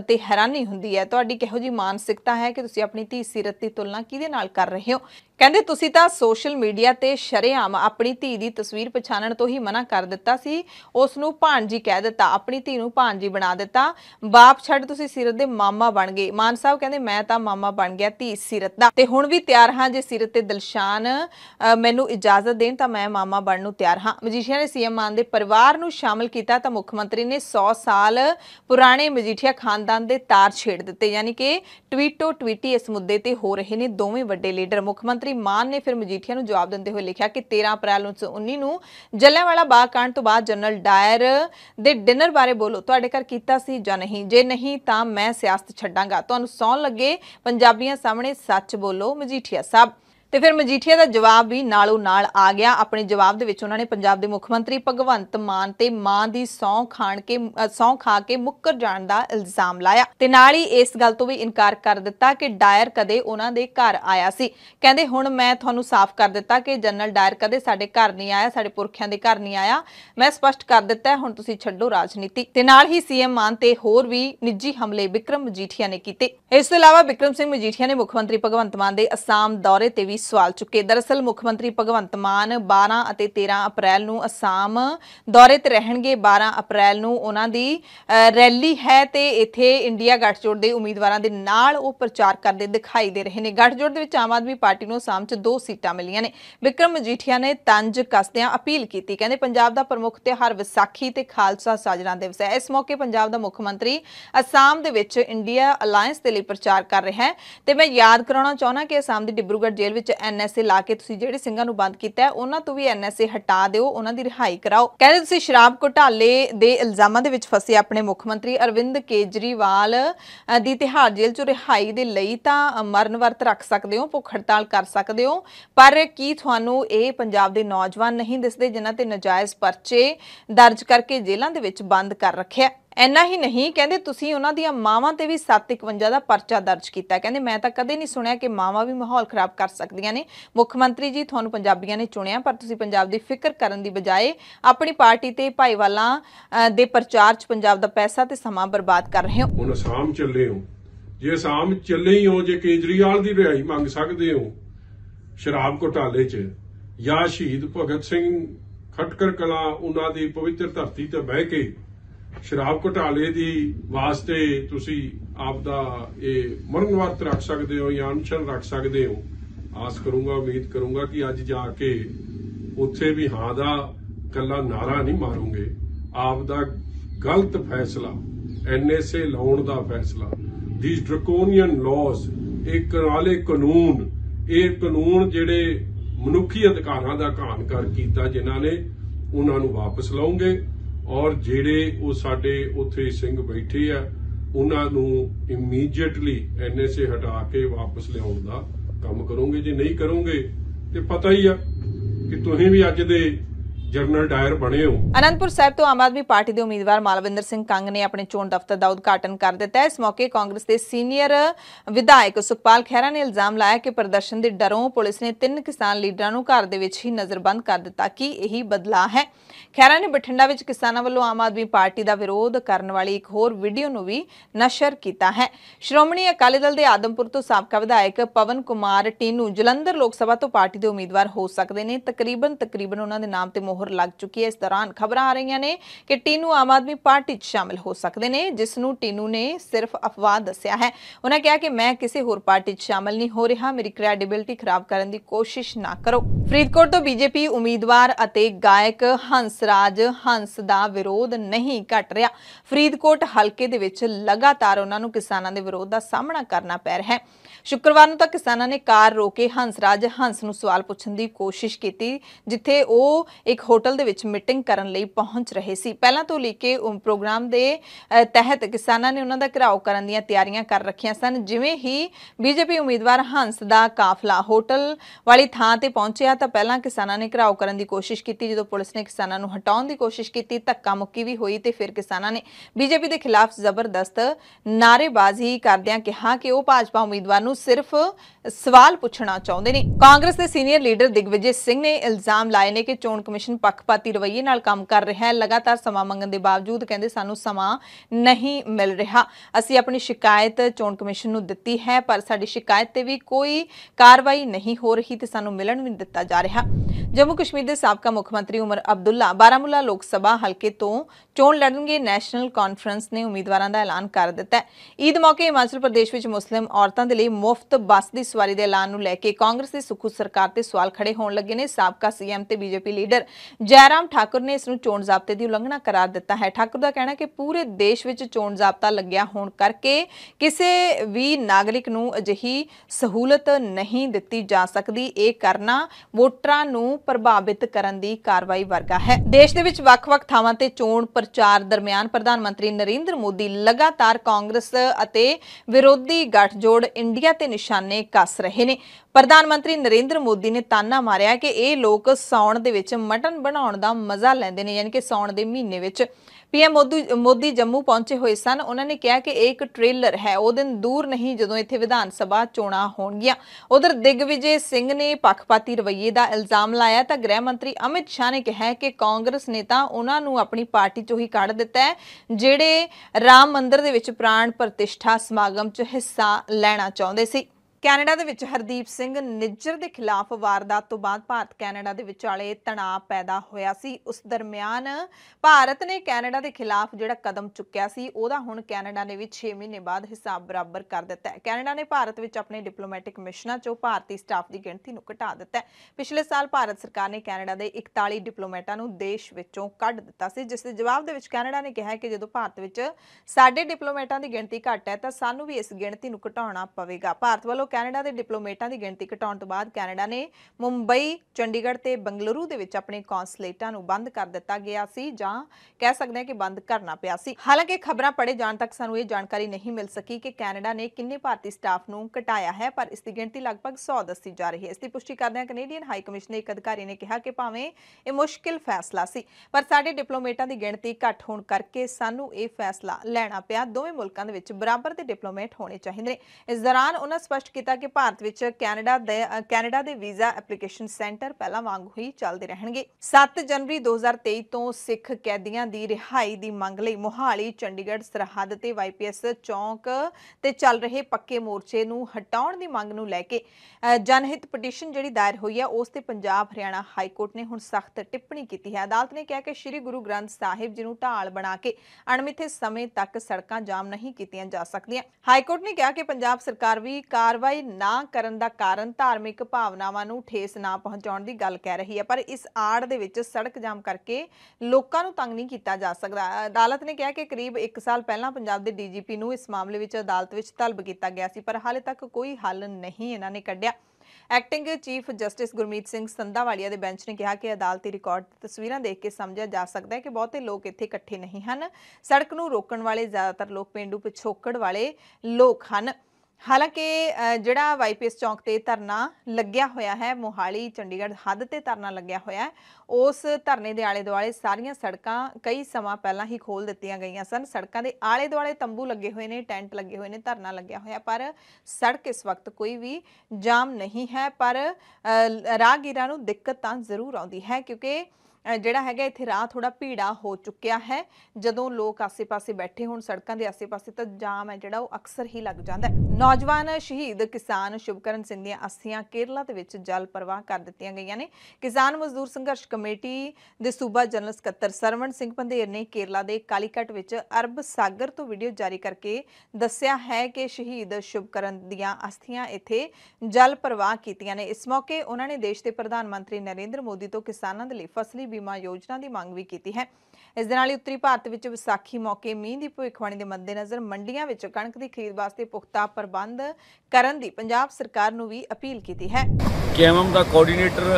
ਤੇ ਹੈਰਾਨੀ ਹੁੰਦੀ ਹੈ ਤੁਹਾਡੀ ਕਿਹੋ ਜੀ ਮਾਨਸਿਕਤਾ ਹੈ ਕਿ ਤੁਸੀਂ ਆਪਣੀ ਧੀ ਸਿਰਤ ਦੀ ਤੁਲਨਾ ਕਿਹਦੇ ਨਾਲ ਕਰ ਰਹੇ ਹੋ ਕਹਿੰਦੇ ਤੁਸੀਂ ਤਾਂ ਸੋਸ਼ਲ ਮੀਡੀਆ ਤੇ ਸ਼ਰੇਆਮ ਆਪਣੀ ਧੀ ਦੀ ਤਸਵੀਰ ਪਛਾਣਨ ਤੋਂ ਹੀ ਮਨਾ ਕਰ ਦਿੱਤਾ ਸੀ ਉਸ ਨੂੰ ਭਾਣਜੀ ਕਹਿ ਦਿੱਤਾ ਆਪਣੀ ਧੀ ਨੂੰ ਭਾਣਜੀ ਬਣਾ ਦਿੱਤਾ ਬਾਪ ਛੱਡ ਤੁਸੀਂ ਸਿਰਤ ਦੇ ਮਾਮਾ ਬਣ ਗਏ ਮਾਨ ਸਾਹਿਬ ਕਹਿੰਦੇ ਮੈਂ ਤਾਂ ਮਾਮਾ ਬਣ ਗਿਆ ਧੀ ਸਿਰਤ ਦਾ ਤੇ ਹੁਣ ਵੀ ਤਿਆਰ ਹਾਂ ਜੇ ਸਿਰਤ ਤੇ ਦਿਲਸ਼ਾਨ ਮੈਨੂੰ ਇਜਾਜ਼ਤ ਦੇਣ ਤਾਂ ਮੈਂ ਮਾਮਾ ਬਣਨ ਨੂੰ ਤਿਆਰ ਹਾਂ ਮਜੀਠੀਆ ਨੇ ਸੀਐਮ ਮਾਨ ਦੇ ਪਰਿਵਾਰ ਨੂੰ ਸ਼ਾਮਲ ਕੀਤਾ ਤਾਂ ਮੁੱਖ ਮੰਤਰੀ ਨੇ 100 ਸਾਲ ਪੁਰਾਣੇ ਮਜੀਠੀਆ ਖਾਨਦਾਨ ਦੇ ਤਾਰ ਛੇੜ ਦਿੱਤੇ ਯਾਨੀ ਕਿ ਟਵੀਟੋ ਟਵੀਟੀ ਇਸ ਮੁੱਦੇ ਤੇ ਹੋ ਰਹੇ ਨੇ ਦੋਵੇਂ ਵੱਡੇ ਲੀਡਰ ਮੁੱਖ ਮੰਤਰੀ ਮੰਤਰੀ ਮਾਨ ਨੇ ਫਿਰ ਮਜੀਠੀਆ ਨੂੰ ਜਵਾਬ ਦਿੰਦੇ ਹੋਏ ਲਿਖਿਆ ਕਿ 13 ਅਪ੍ਰੈਲ 1919 ਨੂੰ ਜਲਿਆਂਵਾਲਾ ਬਾਗ ਕਾਂਡ ਤੋਂ ਬਾਅਦ ਜਨਰਲ ਡਾਇਰ ਦੇ ਡਿਨਰ ਬਾਰੇ ਬੋਲੋ ਤੁਹਾਡੇ ਘਰ ਕੀਤਾ ਸੀ ਜਾਂ ਨਹੀਂ ਜੇ ਨਹੀਂ ਤਾਂ ਮੈਂ ਸਿਆਸਤ ਛੱਡਾਂਗਾ ਤੁਹਾਨੂੰ ਸੌਣ ਲੱਗੇ ਪੰਜਾਬੀਆਂ ਸਾਹਮਣੇ ਸੱਚ ਬੋਲੋ ਮਜੀਠੀਆ ਸਾਹਿਬ ਤੇ ਫਿਰ ਮਜੀਠੀਆ ਦਾ ਜਵਾਬ ਵੀ ਨਾਲੋਂ ਨਾਲ ਆ ਗਿਆ ਆਪਣੇ ਜਵਾਬ ਦੇ ਵਿੱਚ ਉਹਨਾਂ ਨੇ ਪੰਜਾਬ ਦੇ ਮੁੱਖ ਮੰਤਰੀ ਭਗਵੰਤ ਮਾਨ ਤੇ ਮਾਂ ਦੀ ਸੌਂ ਖਾਣ ਕੇ ਸੌਂ ਖਾ ਕੇ ਮੁੱਕਰ ਜਾਣ ਦਾ ਇਲਜ਼ਾਮ ਲਾਇਆ ਤੇ ਨਾਲ ਹੀ ਇਸ ਗੱਲ ਤੋਂ ਵੀ ਇਨਕਾਰ ਕਰ ਦਿੱਤਾ ਕਿ ਡਾਇਰ ਕਦੇ ਉਹਨਾਂ ਦੇ ਘਰ ਆਇਆ ਸੀ ਕਹਿੰਦੇ ਹੁਣ ਮੈਂ ਤੁਹਾਨੂੰ ਸਾਫ਼ ਕਰ ਦਿੱਤਾ ਕਿ ਜਨਰਲ ਡਾਇਰ ਕਦੇ ਸਾਡੇ ਘਰ ਨਹੀਂ ਆਇਆ ਸਾਡੇ ਪੁਰਖਿਆਂ ਦੇ ਘਰ ਨਹੀਂ ਆਇਆ ਮੈਂ ਸਪਸ਼ਟ ਕਰ ਦਿੱਤਾ ਹੁਣ ਤੁਸੀਂ ਛੱਡੋ ਰਾਜਨੀਤੀ ਤੇ ਨਾਲ ਹੀ ਸੀਐਮ ਮਾਨ ਤੇ ਹੋਰ ਵੀ ਨਿੱਜੀ ਹਮਲੇ ਵਿਕਰਮ ਮਜੀਠੀਆ ਨੇ ਕੀਤੇ ਇਸ ਤੋਂ ਇਲਾਵਾ ਵਿਕਰਮ ਸਿੰਘ ਮਜੀਠੀਆ ਨੇ ਮੁੱਖ ਮੰਤਰੀ ਭਗਵੰਤ ਮਾਨ ਦੇ ਅਸਾਮ ਦੌਰੇ ਤੇ ਵੀ ਸਵਾਲ ਚੁੱਕੇ ਦਰਅਸਲ ਮੁੱਖ ਮੰਤਰੀ ਭਗਵੰਤ ਮਾਨ 12 ਅਤੇ 13 ਅਪ੍ਰੈਲ ਨੂੰ ਅਸਾਮ ਦੌਰੇ ਤੇ ਰਹਿਣਗੇ 12 ਅਪ੍ਰੈਲ ਨੂੰ ਉਹਨਾਂ ਦੀ ਰੈਲੀ ਹੈ ਤੇ ਇੱਥੇ ਇੰਡੀਆ ਗੱਠਜੋੜ ਦੇ ਉਮੀਦਵਾਰਾਂ ਦੇ ਨਾਲ ਉਹ ਪ੍ਰਚਾਰ ਕਰਦੇ ਦਿਖਾਈ ਦੇ ਰਹੇ ਨੇ ਗੱਠਜੋੜ ਦੇ ਵਿੱਚ ਆਮ ਆਦਮੀ ਪਾਰਟੀ ਨੂੰ ਅਸਾਮ 'ਚ ਦੋ ਸੀਟਾਂ ਮਿਲੀਆਂ ਨੇ ਵਿਕਰਮ ਮਜੀਠੀਆ ਨੇ ਤੰਜ ਕਸਦਿਆਂ ਅਪੀਲ ਕੀਤੀ ਕਹਿੰਦੇ ਪੰਜਾਬ ਦਾ ਪ੍ਰਮੁੱਖ ਤਿਹਾਰ ਵਿਸਾਖੀ ਤੇ ਖਾਲਸਾ ਸਾਜਣਾ ਦਿਵਸ ਹੈ ਇਸ ਮੌਕੇ ਪੰਜਾਬ ਦਾ ਮੁੱਖ ਮੰਤਰੀ ਅਸਾਮ ਦੇ ਵਿੱਚ ਇੰਡੀਆ ਅਲਾਈਅੰਸ ਦੇ ਲਈ ਪ੍ਰਚਾਰ ਕਰ ਰਿਹਾ ਹੈ ਤੇ ਮੈਂ ਯਾਦ ਕਰਾਉਣਾ ਚਾਹੁੰਦਾ ਕਿ ਅਸਾਮ ਦੀ ਡਿਬਰੂਗੜ੍ਹ ਜੇਲ੍ਹ ਵਿੱਚ ਐਨਐਸਏ ਲਾ ਕੇ ਤੁਸੀਂ ਜਿਹੜੇ ਸਿੰਘਾਂ ਨੂੰ ਬੰਦ ਕੀਤਾ ਹੈ ਉਹਨਾਂ ਤੋਂ ਵੀ ਐਨਐਸਏ ਹਟਾ ਦਿਓ ਉਹਨਾਂ ਦੀ ਰਿਹਾਈ ਕਰਾਓ ਕਹਿੰਦੇ ਤੁਸੀਂ ਸ਼ਰਾਬ ਘੁਟਾਲੇ ਦੇ ਇਲਜ਼ਾਮਾਂ ਦੇ ਵਿੱਚ ਫਸੇ ਆਪਣੇ ਮੁੱਖ ਮੰਤਰੀ ਅਰਵਿੰਦ ਕੇਜਰੀਵਾਲ ਦੀ ਤਿਹਾਰ ਜੇਲ੍ਹ ਚੋਂ ਰਿਹਾਈ ਦੇ ਲਈ ਤਾਂ ਮਰਨ ਵਰਤ ਰੱਖ ਸਕਦੇ ਹੋ ਭੁੱਖ ਹੜਤਾਲ ਕਰ ਸਕਦੇ ਹੋ ਪਰ ਕੀ ਤੁਹਾਨੂੰ ਇਹ ਪੰਜਾਬ ਦੇ ਨੌਜਵਾਨ ਨਹੀਂ ਦਿਸਦੇ ਜਿਨ੍ਹਾਂ ਤੇ ਨਜਾਇਜ਼ ਪਰਚੇ ਦਰਜ ਕਰਕੇ ਜੇਲ੍ਹਾਂ ਦੇ ਵਿੱਚ ਬੰਦ ਕਰ ਰੱਖਿਆ ਐਨਾ ਹੀ ਨਹੀਂ ਕਹਿੰਦੇ ਤੁਸੀਂ ਉਹਨਾਂ ਦੀਆਂ ਮਾਵਾਂ ਤੇ ਵੀ 751 ਦਾ ਪਰਚਾ ਦਰਜ ਕੀਤਾ ਕਹਿੰਦੇ ਮੈਂ ਤਾਂ ਕਦੇ ਨਹੀਂ ਸੁਣਿਆ ਕਿ ਮਾਵਾਂ ਵੀ ਮਾਹੌਲ ਖਰਾਬ ਕਰ ਸਕਦੀਆਂ ਨੇ ਮੁੱਖ ਮੰਤਰੀ ਜੀ ਤੁਹਾਨੂੰ ਪੰਜਾਬੀਆਂ ਨੇ ਚੁਣਿਆ ਪਰ ਤੁਸੀਂ ਪੰਜਾਬ ਦੀ ਫਿਕਰ ਕਰਨ ਦੀ ਬਜਾਏ ਆਪਣੀ ਪਾਰਟੀ ਤੇ ਭਾਈਵਾਲਾਂ ਦੇ ਪ੍ਰਚਾਰ 'ਚ ਪੰਜਾਬ ਦਾ ਪੈਸਾ ਤੇ ਸਮਾਂ ਬਰਬਾਦ ਕਰ ਰਹੇ ਹੋ ਹੁਣ ਸਾਮ ਚੱਲੇ ਹੋ ਜੇ ਸਾਮ ਚੱਲੇ ਹੀ ਹੋ ਜੇ ਕੇਜਰੀਵਾਲ ਦੀ ਰਿਹਾਈ ਮੰਗ ਸਕਦੇ ਹੋ ਸ਼ਰਾਬ ਘੁਟਾਲੇ 'ਚ ਜਾਂ ਸ਼ਹੀਦ ਭਗਤ ਸਿੰਘ ਖਟਕਰ ਕਲਾ ਉਹਨਾਂ ਦੀ ਪਵਿੱਤਰ ਧਰਤੀ ਤੇ ਬਹਿ ਕੇ ਸ਼ਰਾਬ ਘਟਾਲੇ ਦੀ ਵਾਸਤੇ ਤੁਸੀਂ ਆਪ ਦਾ ਇਹ ਮਰਨਵਾਤ ਰੱਖ ਸਕਦੇ ਹੋ ਜਾਂ ਅਨਸ਼ਨ ਰੱਖ ਸਕਦੇ ਹੋ ਆਸ ਕਰੂੰਗਾ ਉਮੀਦ ਕਰੂੰਗਾ ਕਿ ਅੱਜ ਜਾ ਕੇ ਉੱਥੇ ਵੀ ਹਾਂ ਦਾ ਕੱਲਾ ਨਾਰਾ ਨਹੀਂ ਮਾਰੂਗੇ ਆਪ ਦਾ ਗਲਤ ਫੈਸਲਾ ਐਨਐਸਏ ਲਾਉਣ ਦਾ ਫੈਸਲਾ ਥੀਸ ਡਰਕੋਨੀਅਨ ਲਾਜ਼ ਇਹ ਕਰਾਲੇ ਕਾਨੂੰਨ ਇਹ ਕਾਨੂੰਨ ਜਿਹੜੇ ਮਨੁੱਖੀ ਅਧਿਕਾਰਾਂ ਦਾ ਘਾਣ ਕਰ ਕੀਤਾ ਜਿਨ੍ਹਾਂ ਨੇ ਉਹਨਾਂ ਨੂੰ ਵਾਪਸ ਲਾਉਂਗੇ ਔਰ ਜਿਹੜੇ ਉਹ ਸਾਡੇ ਉੱਥੇ ਸਿੰਘ ਬੈਠੇ ਆ ਉਹਨਾਂ ਨੂੰ ਇਮੀਡੀਏਟਲੀ ਐਨਐਸਏ ਹਟਾ ਕੇ ਵਾਪਸ ਲਿਆਉਣ ਦਾ ਕੰਮ ਕਰੋਗੇ ਜੇ ਨਹੀਂ ਕਰੋਗੇ ਤੇ ਪਤਾ ਹੀ ਆ ਕਿ ਤੁਸੀਂ ਵੀ ਅੱਜ ਦੇ ਜਰਨਲ ਡਾਇਰ ਬਣੇ ਹੋ ਅਨੰਦਪੁਰ ਸਾਹਿਬ ਤੋਂ ਆਮ ਆਦਮੀ ਪਾਰਟੀ ਦੇ ਉਮੀਦਵਾਰ ਮਾਲਵਿੰਦਰ ਸਿੰਘ ਕੰਗ ਨੇ ਆਪਣੇ ਚੋਣ ਦਫ਼ਤਰ ਦਾ ਉਦਘਾਟਨ ਕਰ ਦਿੱਤਾ ਇਸ ਮੌਕੇ ਕਾਂਗਰਸ ਦੇ ਸੀਨੀਅਰ ਵਿਧਾਇਕ ਸੁਖਪਾਲ ਖਹਿਰਾ ਨੇ ਇਲਜ਼ਾਮ ਲਾਇਆ ਕਿ ਪ੍ਰਦਰਸ਼ਨ ਦੇ ਡਰੋਂ ਪੁਲਿਸ ਨੇ ਤਿੰਨ ਕਿਸਾਨ ਲੀਡਰਾਂ ਨੂੰ ਘਰ ਦੇ ਵਿੱਚ ਹੀ ਨਜ਼ਰਬੰਦ ਕਰ ਦਿੱਤਾ ਕਿ ਇਹੀ ਬਦਲਾ ਹੈ ਖਹਿਰਾ ਨੇ ਬਠਿੰਡਾ ਵਿੱਚ ਕਿਸਾਨਾਂ ਵੱਲੋਂ ਆਮ ਆਦਮੀ ਪਾਰਟੀ ਦਾ ਵਿਰੋਧ ਕਰਨ ਵਾਲੀ ਇੱਕ ਹੋਰ ਵੀਡੀਓ ਨੂੰ ਵੀ ਨਸ਼ਰ ਕੀਤਾ ਹੈ ਸ਼੍ਰੋਮਣੀ ਅਕਾਲੀ ਦਲ ਦੇ ਆਦਮਪੁਰ ਤੋਂ ਸਾਬਕਾ ਵਿਧਾਇਕ ਪਵਨ ਕੁਮਾਰ ਟੀਨੂ ਜਲੰਧਰ ਲੋਕ ਸਭਾ ਤੋਂ ਪਾਰਟੀ ਦੇ ਉਮੀਦਵਾਰ ਹੋ ਸਕਦੇ ਨੇ ਤਕਰੀਬਨ ਤਕਰੀਬਨ ਉਹਨਾਂ ਦੇ ਨਾਮ ਤੇ ਮੋਹ ਮੋਹਰ ਲੱਗ ਚੁੱਕੀ ਹੈ ਇਸ ਦੌਰਾਨ ਖਬਰਾਂ ਆ ਰਹੀਆਂ ਨੇ ਕਿ ਟੀਨੂ ਆਮ ਆਦਮੀ ਪਾਰਟੀ 'ਚ ਸ਼ਾਮਲ ਹੋ ਸਕਦੇ ਨੇ ਜਿਸ ਨੂੰ ਟੀਨੂ ਨੇ ਸਿਰਫ ਅਫਵਾਹ ਦੱਸਿਆ ਹੈ ਉਹਨਾਂ ਕਿਹਾ ਕਿ ਮੈਂ ਕਿਸੇ ਹੋਰ ਪਾਰਟੀ 'ਚ ਸ਼ਾਮਲ ਨਹੀਂ ਹੋ ਰਿਹਾ ਮੇਰੀ ਕ੍ਰੈਡੀਬਿਲਟੀ ਖਰਾਬ ਕਰਨ ਦੀ ਕੋਸ਼ਿਸ਼ ਨਾ ਕਰੋ ਫਰੀਦਕੋਟ ਤੋਂ ਬੀਜੇਪੀ ਉਮੀਦਵਾਰ ਅਤੇ ਗਾਇਕ ਹੰਸਰਾਜ ਹੰਸ ਦਾ ਵਿਰੋਧ ਨਹੀਂ ਘਟ ਰਿਹਾ ਫਰੀਦਕੋਟ ਹਲਕੇ ਦੇ ਵਿੱਚ ਲਗਾਤਾਰ ਉਹਨਾਂ ਨੂੰ ਕਿਸਾਨਾਂ ਦੇ ਵਿਰੋਧ ਦਾ ਸਾਹਮਣਾ ਕਰਨਾ ਪੈ ਰਿਹਾ ਹੈ ਸ਼ੁੱਕਰਵਾਰ ਨੂੰ ਤਾਂ ਕਿਸਾਨਾਂ ਨੇ ਕਾਰ ਰੋਕੇ ਹੰਸਰਾਜ ਹੰਸ ਨੂੰ ਸਵਾਲ ਪੁੱਛਣ ਦੀ ਕੋਸ਼ਿਸ਼ ਕੀਤੀ ਜਿੱਥੇ ਉਹ ਇੱਕ ਹੋਟਲ ਦੇ ਵਿੱਚ ਮੀਟਿੰਗ ਕਰਨ ਲਈ ਪਹੁੰਚ ਰਹੇ ਸੀ ਪਹਿਲਾਂ ਤੋਂ ਲੈ ਕੇ ਪ੍ਰੋਗਰਾਮ ਦੇ ਤਹਿਤ ਕਿਸਾਨਾਂ ਨੇ ਉਹਨਾਂ ਦਾ ਘਰਾਓ ਕਰਨ ਦੀਆਂ ਤਿਆਰੀਆਂ ਕਰ ਰੱਖੀਆਂ ਸਨ ਜਿਵੇਂ ਹੀ ਬੀਜੇਪੀ ਉਮੀਦਵਾਰ ਹੰਸ ਦਾ ਕਾਫਲਾ ਹੋਟਲ ਵਾਲੀ ਥਾਂ ਤੇ ਪਹੁੰਚਿਆ ਤਾਂ ਪਹਿਲਾਂ ਕਿਸਾਨਾਂ ਨੇ ਘਰਾਓ ਕਰਨ ਦੀ ਕੋਸ਼ਿਸ਼ ਕੀਤੀ ਜਦੋਂ ਪੁਲਿਸ ਨੇ ਕਿਸਾਨਾਂ ਨੂੰ ਹਟਾਉਣ ਦੀ ਕੋਸ਼ਿਸ਼ ਕੀਤੀ ਧੱਕਾ ਮੁੱਕੀ ਵੀ ਹੋਈ ਤੇ ਫਿਰ ਕਿਸਾਨਾਂ ਨੇ ਬੀਜੇਪੀ ਦੇ ਖਿਲਾਫ ਜ਼ਬਰਦਸਤ ਨਾਰੇਬਾਜ਼ੀ ਕਰਦਿਆਂ ਕਿਹਾ ਕਿ ਉਹ ਭਾਜਪਾ ਉਮੀਦਵਾਰ ਨੂੰ ਨੂੰ ਸਿਰਫ ਸਵਾਲ ਪੁੱਛਣਾ ਚਾਹੁੰਦੇ ਨੇ ਕਾਂਗਰਸ ਦੇ ਸੀਨੀਅਰ ਲੀਡਰ ਦਿਗਵਿਜੇ ਸਿੰਘ ਨੇ ਇਲਜ਼ਾਮ ਲਾਏ ਨੇ ਕਿ ਚੋਣ ਕਮਿਸ਼ਨ ਪੱਖਪਾਤੀ ਰਵਈਏ ਨਾਲ ਕੰਮ ਕਰ ਰਿਹਾ ਹੈ ਲਗਾਤਾਰ ਸਮਾਂ ਮੰਗਣ ਦੇ ਬਾਵਜੂਦ ਕਹਿੰਦੇ ਸਾਨੂੰ ਸਮਾਂ ਨਹੀਂ ਮਿਲ ਰਿਹਾ ਅਸੀਂ ਆਪਣੀ ਸ਼ਿਕਾਇਤ ਚੋਣ ਕਮਿਸ਼ਨ ਨੂੰ ਦਿੱਤੀ ਹੈ ਪਰ ਸਾਡੀ ਸ਼ਿਕਾਇਤ ਤੇ ਵੀ ਕੋਈ ਕਾਰਵਾਈ ਨਹੀਂ ਹੋ ਰਹੀ ਤੇ ਸਾਨੂੰ ਮਿਲਣ ਵੀ ਨਹੀਂ ਦਿੱਤਾ ਜਾ ਰਿਹਾ ਜੰਮੂ ਕਸ਼ਮੀਰ ਦੇ ਸਾਬਕਾ ਮੁੱਖ ਮੰਤਰੀ ਉਮਰ ਅਬਦੁੱਲਾ ਬਾਰਾਮੂਲਾ ਲੋਕ ਸਭਾ ਹਲਕੇ ਤੋਂ ਚੋਣ ਲੜਨਗੇ ਨੈਸ਼ਨਲ ਕਾਨਫਰੰਸ ਨੇ ਉਮੀਦਵਾਰਾਂ ਦਾ ਐਲਾਨ ਕਰ ਦਿੱਤਾ ਹੈ ਈਦ ਮੌਕੇ ਹਿਮਾਚਲ ਪ੍ਰਦੇਸ਼ ਵਿੱਚ ਮੁਸਲਿਮ ਔਰਤਾਂ ਦੇ ਲਈ ਮੁਫਤ ਬੱਸ ਦੀ ਸਵਾਰੀ ਦੇ ਐਲਾਨ ਨੂੰ ਲੈ ਕੇ ਕਾਂਗਰਸ ਦੀ ਸੁਖੂ ਸਰਕਾਰ ਤੇ ਸਵਾਲ ਖੜੇ ਹੋਣ ਲੱਗੇ ਨੇ ਸਾਬਕਾ ਸੀਐਮ ਤੇ ਬੀਜੇਪੀ ਲੀਡਰ ਜੈਰਾਮ ਠਾਕੁਰ ਨੇ ਇਸ ਨੂੰ ਚੋਣ ਜ਼ਾਬਤੇ ਦੀ ਉਲੰਘਣਾ ਕਰਾਰ ਦਿੱਤਾ ਹੈ ਠਾਕੁਰ ਦਾ ਕਹਿਣਾ ਕਿ ਪੂਰੇ ਦੇਸ਼ ਵਿੱਚ ਚੋਣ ਜ਼ਾਬਤਾ ਲੱਗਿਆ ਹੋਣ ਕਰਕੇ ਕਿਸੇ ਵੀ ਨਾਗਰਿਕ ਨੂੰ ਅਜਿਹੀ ਸਹੂਲਤ ਨਹੀਂ ਦਿੱਤੀ ਜਾ ਸਕਦੀ ਇਹ ਕਰਨਾ ਵੋਟਰਾਂ ਨੂੰ ਪ੍ਰਭਾਵਿਤ ਕਰਨ ਦੀ ਕਾਰਵਾਈ ਵਰਗਾ ਹੈ ਦੇਸ਼ ਦੇ ਵਿੱਚ ਵੱਖ-ਵੱਖ ਥਾਵਾਂ ਤੇ ਚੋਣ ਪ੍ਰਚਾਰ ਦਰਮਿਆਨ ਪ੍ਰਧਾਨ ਮੰਤਰੀ ਨਰਿੰਦਰ ਮੋਦੀ ਲਗਾਤਾਰ ਕਾਂਗਰਸ ਅਤੇ ਵਿਰੋਧੀ ਗੱਠਜੋੜ ਇੰਡੀਆ ਤੇ ਨਿਸ਼ਾਨੇ ਕੱਸ ਰਹੇ ਨੇ ਪ੍ਰਧਾਨ ਮੰਤਰੀ ਨਰਿੰਦਰ ਮੋਦੀ ਨੇ ਤਾਨਾ ਮਾਰਿਆ ਕਿ ਇਹ ਲੋਕ ਸੌਣ ਦੇ ਵਿੱਚ ਮਟਨ ਬਣਾਉਣ ਦਾ ਮਜ਼ਾ ਲੈਂਦੇ ਨੇ ਯਾਨੀ ਕਿ ਸੌਣ ਦੇ ਮਹੀਨੇ ਵਿੱਚ ਪੀਐਮ ਮੋਦੀ ਜੰਮੂ ਪਹੁੰਚੇ ਹੋਏ ਸਨ ਉਹਨਾਂ ਨੇ ਕਿਹਾ ਕਿ ਇਹ ਇੱਕ ਟ੍ਰੇਲਰ ਹੈ ਉਹ ਦਿਨ ਦੂਰ ਨਹੀਂ ਜਦੋਂ ਇੱਥੇ ਵਿਧਾਨ ਸਭਾ ਚੋਣਾਂ ਹੋਣਗੀਆਂ ਉਧਰ ਦਿਗਵਿਜੇ ਸਿੰਘ ਨੇ ਪੱਖਪਾਤੀ ਰਵਈਏ ਦਾ ਇਲਜ਼ਾਮ ਲਾਇਆ ਤਾਂ ਗ੍ਰਹਿ ਮੰਤਰੀ ਅਮਿਤ ਸ਼ਾਹ ਨੇ ਕਿਹਾ ਕਿ ਕਾਂਗਰਸ ਨੇਤਾ ਉਹਨਾਂ ਨੂੰ ਆਪਣੀ ਪਾਰਟੀ ਚੋਂ ਹੀ ਕੱਢ ਦਿੱਤਾ ਜਿਹੜੇ ਰਾਮ ਮੰਦਿਰ ਦੇ ਵਿੱਚ ਪ੍ਰਾਣ ਪ੍ਰਤਿਸ਼ਠਾ ਸਮਾਗਮ 'ਚ ਹਿੱਸਾ ਲੈਣਾ ਚਾਹੁੰਦੇ ਸੀ ਕੈਨੇਡਾ ਦੇ ਵਿੱਚ ਹਰਦੀਪ ਸਿੰਘ ਨਿੱਜਰ ਦੇ ਖਿਲਾਫ ਵਾਰਦਾਤ ਤੋਂ ਬਾਅਦ ਭਾਰਤ ਕੈਨੇਡਾ ਦੇ ਵਿਚਾਲੇ ਤਣਾਅ ਪੈਦਾ ਹੋਇਆ ਸੀ ਉਸ ਦਰਮਿਆਨ ਭਾਰਤ ਨੇ ਕੈਨੇਡਾ ਦੇ ਖਿਲਾਫ ਜਿਹੜਾ ਕਦਮ ਚੁੱਕਿਆ ਸੀ ਉਹਦਾ ਹੁਣ ਕੈਨੇਡਾ ਨੇ ਵੀ 6 ਮਹੀਨੇ ਬਾਅਦ ਹਿਸਾਬ ਬਰਾਬਰ ਕਰ ਦਿੱਤਾ ਹੈ ਕੈਨੇਡਾ ਨੇ ਭਾਰਤ ਵਿੱਚ ਆਪਣੇ ਡਿਪਲੋਮੈਟਿਕ ਮਿਸ਼ਨਾਂ 'ਚੋਂ ਭਾਰਤੀ ਸਟਾਫ ਦੀ ਗਿਣਤੀ ਨੂੰ ਘਟਾ ਦਿੱਤਾ ਹੈ ਪਿਛਲੇ ਸਾਲ ਭਾਰਤ ਸਰਕਾਰ ਨੇ ਕੈਨੇਡਾ ਦੇ 41 ਡਿਪਲੋਮੈਟਾਂ ਨੂੰ ਦੇਸ਼ ਵਿੱਚੋਂ ਕੱਢ ਦਿੱਤਾ ਸੀ ਜਿਸ ਦੇ ਜਵਾਬ ਦੇ ਵਿੱਚ ਕੈਨੇਡਾ ਨੇ ਕਿਹਾ ਕਿ ਜਦੋਂ ਭਾਰਤ ਵਿੱਚ ਸਾਡੇ ਡਿਪਲੋਮੈਟਾਂ ਦੀ ਗਿਣਤੀ ਘਟ ਹੈ ਤਾਂ ਸਾਨੂੰ ਵੀ ਇਸ ਗਿਣਤੀ ਨੂੰ ਘਟਾਉਣਾ ਪਵੇਗਾ ਭਾਰਤ ਵੱਲੋਂ ਕੈਨੇਡਾ ਦੇ ਡਿਪਲੋਮੇਟਾਂ ਦੀ ਗਿਣਤੀ ਘਟਾਉਣ ਤੋਂ ਬਾਅਦ ਕੈਨੇਡਾ ਨੇ ਮੁੰਬਈ ਚੰਡੀਗੜ੍ਹ ਤੇ ਬੰਗਲੁਰੂ ਦੇ ਵਿੱਚ ਆਪਣੇ ਕੌਂਸਲੇਟਾਂ ਨੂੰ ਬੰਦ ਕਰ ਦਿੱਤਾ ਗਿਆ ਸੀ ਜਾਂ ਕਹਿ ਸਕਦੇ ਹਾਂ ਕਿ ਬੰਦ ਕਰਨਾ ਪਿਆ ਸੀ ਹਾਲਾਂਕਿ ਖਬਰਾਂ ਪੜੇ ਜਾਣ ਤੱਕ ਸਾਨੂੰ ਇਹ ਜਾਣਕਾਰੀ ਨਹੀਂ ਮਿਲ ਸਕੀ ਕਿ ਕੈਨੇਡਾ ਨੇ ਕਿੰਨੇ ਭਾਰਤੀ ਸਟਾਫ ਨੂੰ ਘਟਾਇਆ ਹੈ ਪਰ ਇਸ ਦੀ ਗਿਣਤੀ ਲਗਭਗ 100 ਦੱਸੀ ਜਾ ਰਹੀ ਹੈ ਇਸ ਦੀ ਪੁਸ਼ਟੀ ਕਰਦਿਆਂ ਕੈਨੇਡੀਅਨ ਹਾਈ ਕਮਿਸ਼ਨ ਦੇ ਇੱਕ ਅਧਿਕਾਰੀ ਨੇ ਕਿਹਾ ਕਿ ਭਾਵੇਂ ਇਹ ਮੁਸ਼ਕਿਲ ਫੈਸਲਾ ਸੀ ਪਰ ਸਾਡੇ ਡਿਪਲੋਮੇਟਾਂ ਦੀ ਗਿਣਤੀ ਘੱਟ ਹੋਣ ਕਰਕੇ ਸਾਨੂੰ ਇਹ ਫੈਸਲਾ ਲੈਣਾ ਪਿਆ ਦੋਵੇਂ ਮੁਲਕਾਂ ਦੇ ਵਿੱਚ ਬਰਾਬਰ ਦੇ ਡਿਪਲੋਮੇਟ ਹੋਣੇ ਚਾਹੀਦੇ ਨੇ ਇਸ ਦੌਰਾਨ ਉਹਨਾਂ ਸਪਸ਼ਟ ਕੀਤਾ ਕਿ ਭਾਰਤ ਵਿੱਚ ਕੈਨੇਡਾ ਦੇ ਕੈਨੇਡਾ ਦੇ ਵੀਜ਼ਾ ਐਪਲੀਕੇਸ਼ਨ ਸੈਂਟਰ ਪਹਿਲਾਂ ਵਾਂਗ ਹੀ ਚੱਲਦੇ ਰਹਿਣਗੇ 7 ਜਨਵਰੀ 2023 ਤੋਂ ਸਿੱਖ ਕੈਦੀਆਂ ਦੀ ਰਿਹਾਈ ਦੀ ਮੰਗ ਲਈ ਮੁਹਾਲੀ ਚੰਡੀਗੜ੍ਹ ਸਰਹੱਦ ਤੇ ਵਾਈਪੀਐਸ ਚੌਂਕ ਤੇ ਚੱਲ ਰਹੇ ਪੱਕੇ ਮੋਰਚੇ ਨੂੰ ਹਟਾਉਣ ਦੀ ਮੰਗ ਨੂੰ ਲੈ ਕੇ ਜਨਹਿਤ ਪਟੀਸ਼ਨ ਜਿਹੜੀ ਦਾਇਰ ਹੋਈ ਹੈ ਉਸ ਤੇ ਪੰਜਾਬ ਹਰਿਆਣਾ ਹਾਈ ਕੋਰਟ ਨੇ ਹੁਣ ਸਖਤ ਟਿੱਪਣੀ ਕੀਤੀ ਹੈ ਅਦਾਲਤ ਨੇ ਕਿਹਾ ਕਿ ਸ੍ਰੀ ਗੁਰੂ ਗ੍ਰੰਥ ਸਾਹਿਬ ਜੀ ਨੂੰ ਢਾਲ ਬਣਾ ਕੇ ਅਣਮਿੱਥੇ ਸਮੇਂ ਤੱਕ ਸੜਕਾਂ ਜਾਮ ਨਹੀਂ ਕੀਤੀਆਂ ਜਾ ਸਕਦੀਆਂ ਹਾਈ ਕੋਰਟ ਨੇ ਕਿਹਾ ਕਿ ਪੰਜਾਬ ਸਰਕਾਰ ਵੀ ਕਾਰਵਾਈ ਕਾਰਵਾਈ ਨਾ ਕਰਨ ਦਾ ਕਾਰਨ ਧਾਰਮਿਕ ਭਾਵਨਾਵਾਂ ਨੂੰ ਠੇਸ ਨਾ ਪਹੁੰਚਾਉਣ ਦੀ ਗੱਲ ਕਹਿ ਰਹੀ ਹੈ ਪਰ ਇਸ ਆੜ ਦੇ ਵਿੱਚ ਸੜਕ ਜਾਮ ਕਰਕੇ ਲੋਕਾਂ ਨੂੰ ਤੰਗ ਨਹੀਂ ਕੀਤਾ ਜਾ ਸਕਦਾ ਅਦਾਲਤ ਨੇ ਕਿਹਾ ਕਿ ਕਰੀਬ 1 ਸਾਲ ਪਹਿਲਾਂ ਪੰਜਾਬ ਦੇ ਡੀਜੀਪੀ ਨੂੰ ਇਸ ਮਾਮਲੇ ਵਿੱਚ ਅਦਾਲਤ ਵਿੱਚ ਤਲਬ ਕੀਤਾ ਗਿਆ ਸੀ ਪਰ ਹਾਲੇ ਤੱਕ ਕੋਈ ਹੱਲ ਨਹੀਂ ਇਹਨਾਂ ਨੇ ਕੱਢਿਆ acting chief justice Gurmeet Singh Sandhawalia ਦੇ ਬੈਂਚ ਨੇ ਕਿਹਾ ਕਿ ਅਦਾਲਤੀ ਰਿਕਾਰਡ ਤਸਵੀਰਾਂ ਦੇਖ ਕੇ ਸਮਝਿਆ ਜਾ ਸਕਦਾ ਹੈ ਕਿ ਬਹੁਤੇ ਲੋਕ ਇੱਥੇ ਇਕੱਠੇ ਨਹੀਂ ਹਨ ਸੜਕ ਨੂੰ ਰੋਕਣ ਵਾਲੇ ਜ਼ਿਆਦਾਤਰ ਲੋਕ ਪਿੰਡੂ ਪਿਛੋਕੜ ਵਾਲੇ ਲੋਕ ਹਨ ਹਾਲਾਂਕਿ ਜਿਹੜਾ ਵਾਈਪੀਐਸ ਚੌਂਕ ਤੇ ਧਰਨਾ ਲੱਗਿਆ ਹੋਇਆ ਹੈ ਮੋਹਾਲੀ ਚੰਡੀਗੜ੍ਹ ਹੱਦ ਤੇ ਧਰਨਾ ਲੱਗਿਆ ਹੋਇਆ ਹੈ ਉਸ ਧਰਨੇ ਦੇ ਆਲੇ ਦੁਆਲੇ ਸਾਰੀਆਂ ਸੜਕਾਂ ਕਈ ਸਮਾਂ ਪਹਿਲਾਂ ਹੀ ਖੋਲ ਦਿੱਤੀਆਂ ਗਈਆਂ ਸਨ ਸੜਕਾਂ ਦੇ ਆਲੇ ਦੁਆਲੇ ਤੰਬੂ ਲੱਗੇ ਹੋਏ ਨੇ ਟੈਂਟ ਲੱਗੇ ਹੋਏ ਨੇ ਧਰਨਾ ਲੱਗਿਆ ਹੋਇਆ ਪਰ ਸੜਕ ਇਸ ਵਕਤ ਕੋਈ ਵੀ ਜਾਮ ਨਹੀਂ ਹੈ ਪਰ ਰਾਹਗੀਰਾਂ ਨੂੰ ਦਿੱਕਤ ਤਾਂ ਜ਼ਰੂਰ ਆਉਂਦੀ ਹੈ ਕਿਉਂਕਿ ਜਿਹੜਾ ਹੈਗਾ ਇੱਥੇ ਰਾਹ ਥੋੜਾ ਭੀੜਾ ਹੋ ਚੁੱਕਿਆ ਹੈ ਜਦੋਂ ਲੋਕ ਆਸੇ-ਪਾਸੇ ਬੈਠੇ ਹੋਣ ਸੜਕਾਂ ਦੇ ਆਸੇ-ਪਾਸੇ ਤਾਂ ਜਾਮ ਹੈ ਜਿਹੜਾ ਉਹ ਅਕਸਰ ਹੀ ਲੱਗ ਜਾਂਦਾ ਹੈ ਨੌਜਵਾਨ ਸ਼ਹੀਦ ਕਿਸਾਨ ਸ਼ੁਭਕਰਨ ਸਿੰਘ ਦੀਆਂ ਅਸੀਆਂ ਕੇਰਲਾ ਦੇ ਵਿੱਚ ਜਲ ਪ੍ਰਵਾਹ ਕਰ ਦਿੱਤੀਆਂ ਗਈਆਂ ਨੇ ਕਿਸਾਨ ਮਜ਼ਦੂਰ ਸੰਘਰਸ਼ ਕਮੇਟੀ ਦੇ ਸੂਬਾ ਜਨਰਲ ਸਕੱਤਰ ਸਰਵਣ ਸਿੰਘ ਪੰਧੇਰ ਨੇ ਕੇਰਲਾ ਦੇ ਕਾਲੀਕਟ ਵਿੱਚ ਅਰਬ ਸਾਗਰ ਤੋਂ ਵੀਡੀਓ ਜਾਰੀ ਕਰਕੇ ਦੱਸਿਆ ਹੈ ਕਿ ਸ਼ਹੀਦ ਸ਼ੁਭਕਰਨ ਦੀਆਂ ਅਸਥੀਆਂ ਇੱਥੇ ਜਲ ਪ੍ਰਵਾਹ ਕੀਤੀਆਂ ਨੇ ਇਸ ਮੌਕੇ ਉਹਨਾਂ ਨੇ ਦੇਸ਼ ਦੇ ਪ੍ਰਧਾਨ ਮੰਤਰੀ ਨਰਿੰਦਰ ਮੋਦੀ ਤੋਂ ਕਿਸਾਨਾਂ ਦੇ ਲਈ ਫਸਲੀ ਬੀਮਾ ਯੋਜਨਾ ਦੀ ਮੰਗ ਵੀ ਕੀਤੀ ਹੈ ਇਸ ਦੇ ਨਾਲ ਹੀ ਉੱਤਰੀ ਭਾਰਤ ਵਿੱਚ ਵਿਸਾਖੀ ਮੌਕੇ ਮੀਂਹ ਦੀ ਭਵਿੱਖਬਾਣੀ ਦੇ ਮੱਦੇਨਜ਼ਰ ਮੰਡੀਆਂ ਵਿੱਚ ਕਣਕ ਦੀ ਖਰੀਦ ਵਾਸਤੇ ਪੁਖਤਾ ਪ੍ਰਬੰਧ ਕਰਨ ਦੀ ਪੰਜਾਬ ਸਰਕਾਰ ਨੂੰ ਵੀ ਅਪੀਲ ਕੀਤੀ ਹੈ ਕੇਐਮਐਮ ਦਾ ਕੋਆਰਡੀਨੇਟਰ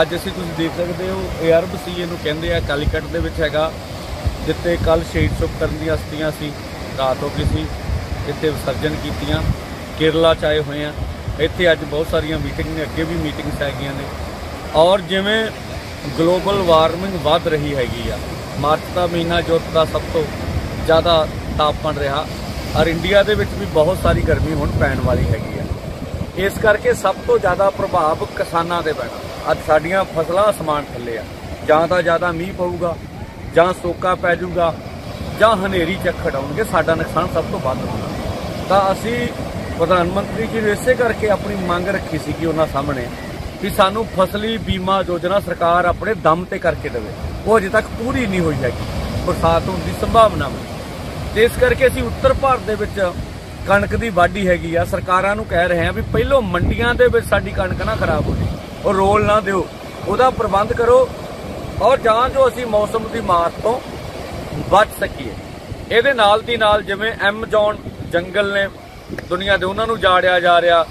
ਅੱਜ ਅਸੀਂ ਤੁਸੀਂ ਦੇਖ ਸਕਦੇ ਹੋ ਏਆਰਬ ਸੀਏ ਨੂੰ ਕਹਿੰਦੇ ਆ ਕਾਲੀਕਟ ਦੇ ਵਿੱਚ ਹੈਗਾ ਜਿੱਥੇ ਕੱਲ ਸ਼ਹੀਦ ਸੁਖ ਕਰਨ ਦੀਆਂ ਅਸਤੀਆਂ ਸੀ ਰਾਤ ਹੋ ਗਈ ਸੀ ਇੱਥੇ ਵਿਸਰਜਨ ਕੀਤੀਆਂ ਕੇਰਲਾ ਚ ਆਏ ਹੋਏ ਆ ਇੱਥੇ ਅੱਜ ਬਹੁਤ ਸਾਰੀਆਂ ਮੀਟਿੰਗ ਨੇ ਅੱਗੇ ਵੀ ਮੀਟਿੰਗਸ ਹੈਗੀਆਂ ਨੇ ਔਰ ਜਿਵੇਂ ਗਲੋਬਲ ਵਾਰਮਿੰਗ ਵੱਧ ਰਹੀ ਹੈਗੀ ਆ ਮਾਰਚ ਦਾ ਮਹੀਨਾ ਜੋਤ ਦਾ ਸਭ ਤੋਂ ਜ਼ਿਆਦਾ ਤਾਪਮਾਨ ਰਿਹਾ ਔਰ ਇੰਡੀਆ ਦੇ ਵਿੱਚ ਵੀ ਬਹੁਤ ਸਾਰੀ ਗਰਮੀ ਹੁਣ ਪੈਣ ਵਾਲੀ ਹੈਗੀ ਆ ਇਸ ਕਰਕੇ ਸਭ ਤੋਂ ਜ਼ਿਆਦਾ ਪ੍ਰਭਾਵ ਕਿਸਾਨਾਂ ਦੇ ਪੈਣਾ ਅੱਜ ਸਾਡੀਆਂ ਫਸਲਾਂ ਅਸਮਾਨ ਥੱਲੇ ਆ ਜਾਂ ਤਾਂ ਜ਼ਿਆਦਾ ਮੀਂਹ ਪਊਗਾ ਜਾਂ ਸੋਕਾ ਪੈ ਜਾਊਗਾ ਜਾਂ ਹਨੇਰੀ ਚੱਖੜ ਆਉਣਗੇ ਸਾਡਾ ਨੁਕਸਾਨ ਸਭ ਤੋਂ ਵੱਧ ਹੋਣਾ ਤਾਂ ਅਸੀਂ ਪ੍ਰਧਾਨ ਮੰਤਰੀ ਜੀ ਨੂੰ ਇਸੇ ਕਰਕੇ ਆਪਣੀ ਮੰਗ ਰੱਖੀ ਸੀ ਕਿ ਉਹਨਾਂ ਸਾਹਮਣੇ ਵੀ ਸਾਨੂੰ ਫਸਲੀ ਬੀਮਾ ਯੋਜਨਾ ਸਰਕਾਰ ਆਪਣੇ ਦਮ ਤੇ ਕਰਕੇ ਦੇਵੇ ਉਹ ਅਜੇ ਤੱਕ ਪੂਰੀ ਨਹੀਂ ਹੋਈ ਹੈਗੀ ਬਰਸਾਤ ਹੋਣ ਦੀ ਸੰਭਾਵਨਾ ਹੈ ਇਸ ਕਰਕੇ ਅਸੀਂ ਉੱਤਰ ਭਾਰਤ ਦੇ ਵਿੱਚ ਕਣਕ ਦੀ ਵਾਢੀ ਹੈਗੀ ਆ ਸਰਕਾਰਾਂ ਨੂੰ ਕਹਿ ਰਹੇ ਆ ਵੀ ਪਹਿਲੋਂ ਮੰਡੀਆਂ ਦੇ ਵਿੱਚ ਸਾਡੀ ਕਣਕ ਨਾ ਖਰਾਬ ਹੋ ਜੇ ਉਹ ਰੋਲ ਨਾ ਦਿਓ ਉਹਦਾ ਪ੍ਰਬੰਧ ਕਰੋ ਔਰ ਜਾਂ ਜੋ ਅਸੀਂ ਮੌਸਮ ਦੀ ਮਾਰ ਤੋਂ ਬਚ ਸਕੀਏ ਇਹਦੇ ਨਾਲ ਦੀ ਨਾਲ ਜਿਵੇਂ ਐਮਜ਼ੋਨ ਜੰਗਲ ਨੇ ਦੁਨੀਆ ਦੇ ਉਹਨਾਂ ਨੂੰ ਜਾੜਿਆ ਜਾ ਰਿਹਾ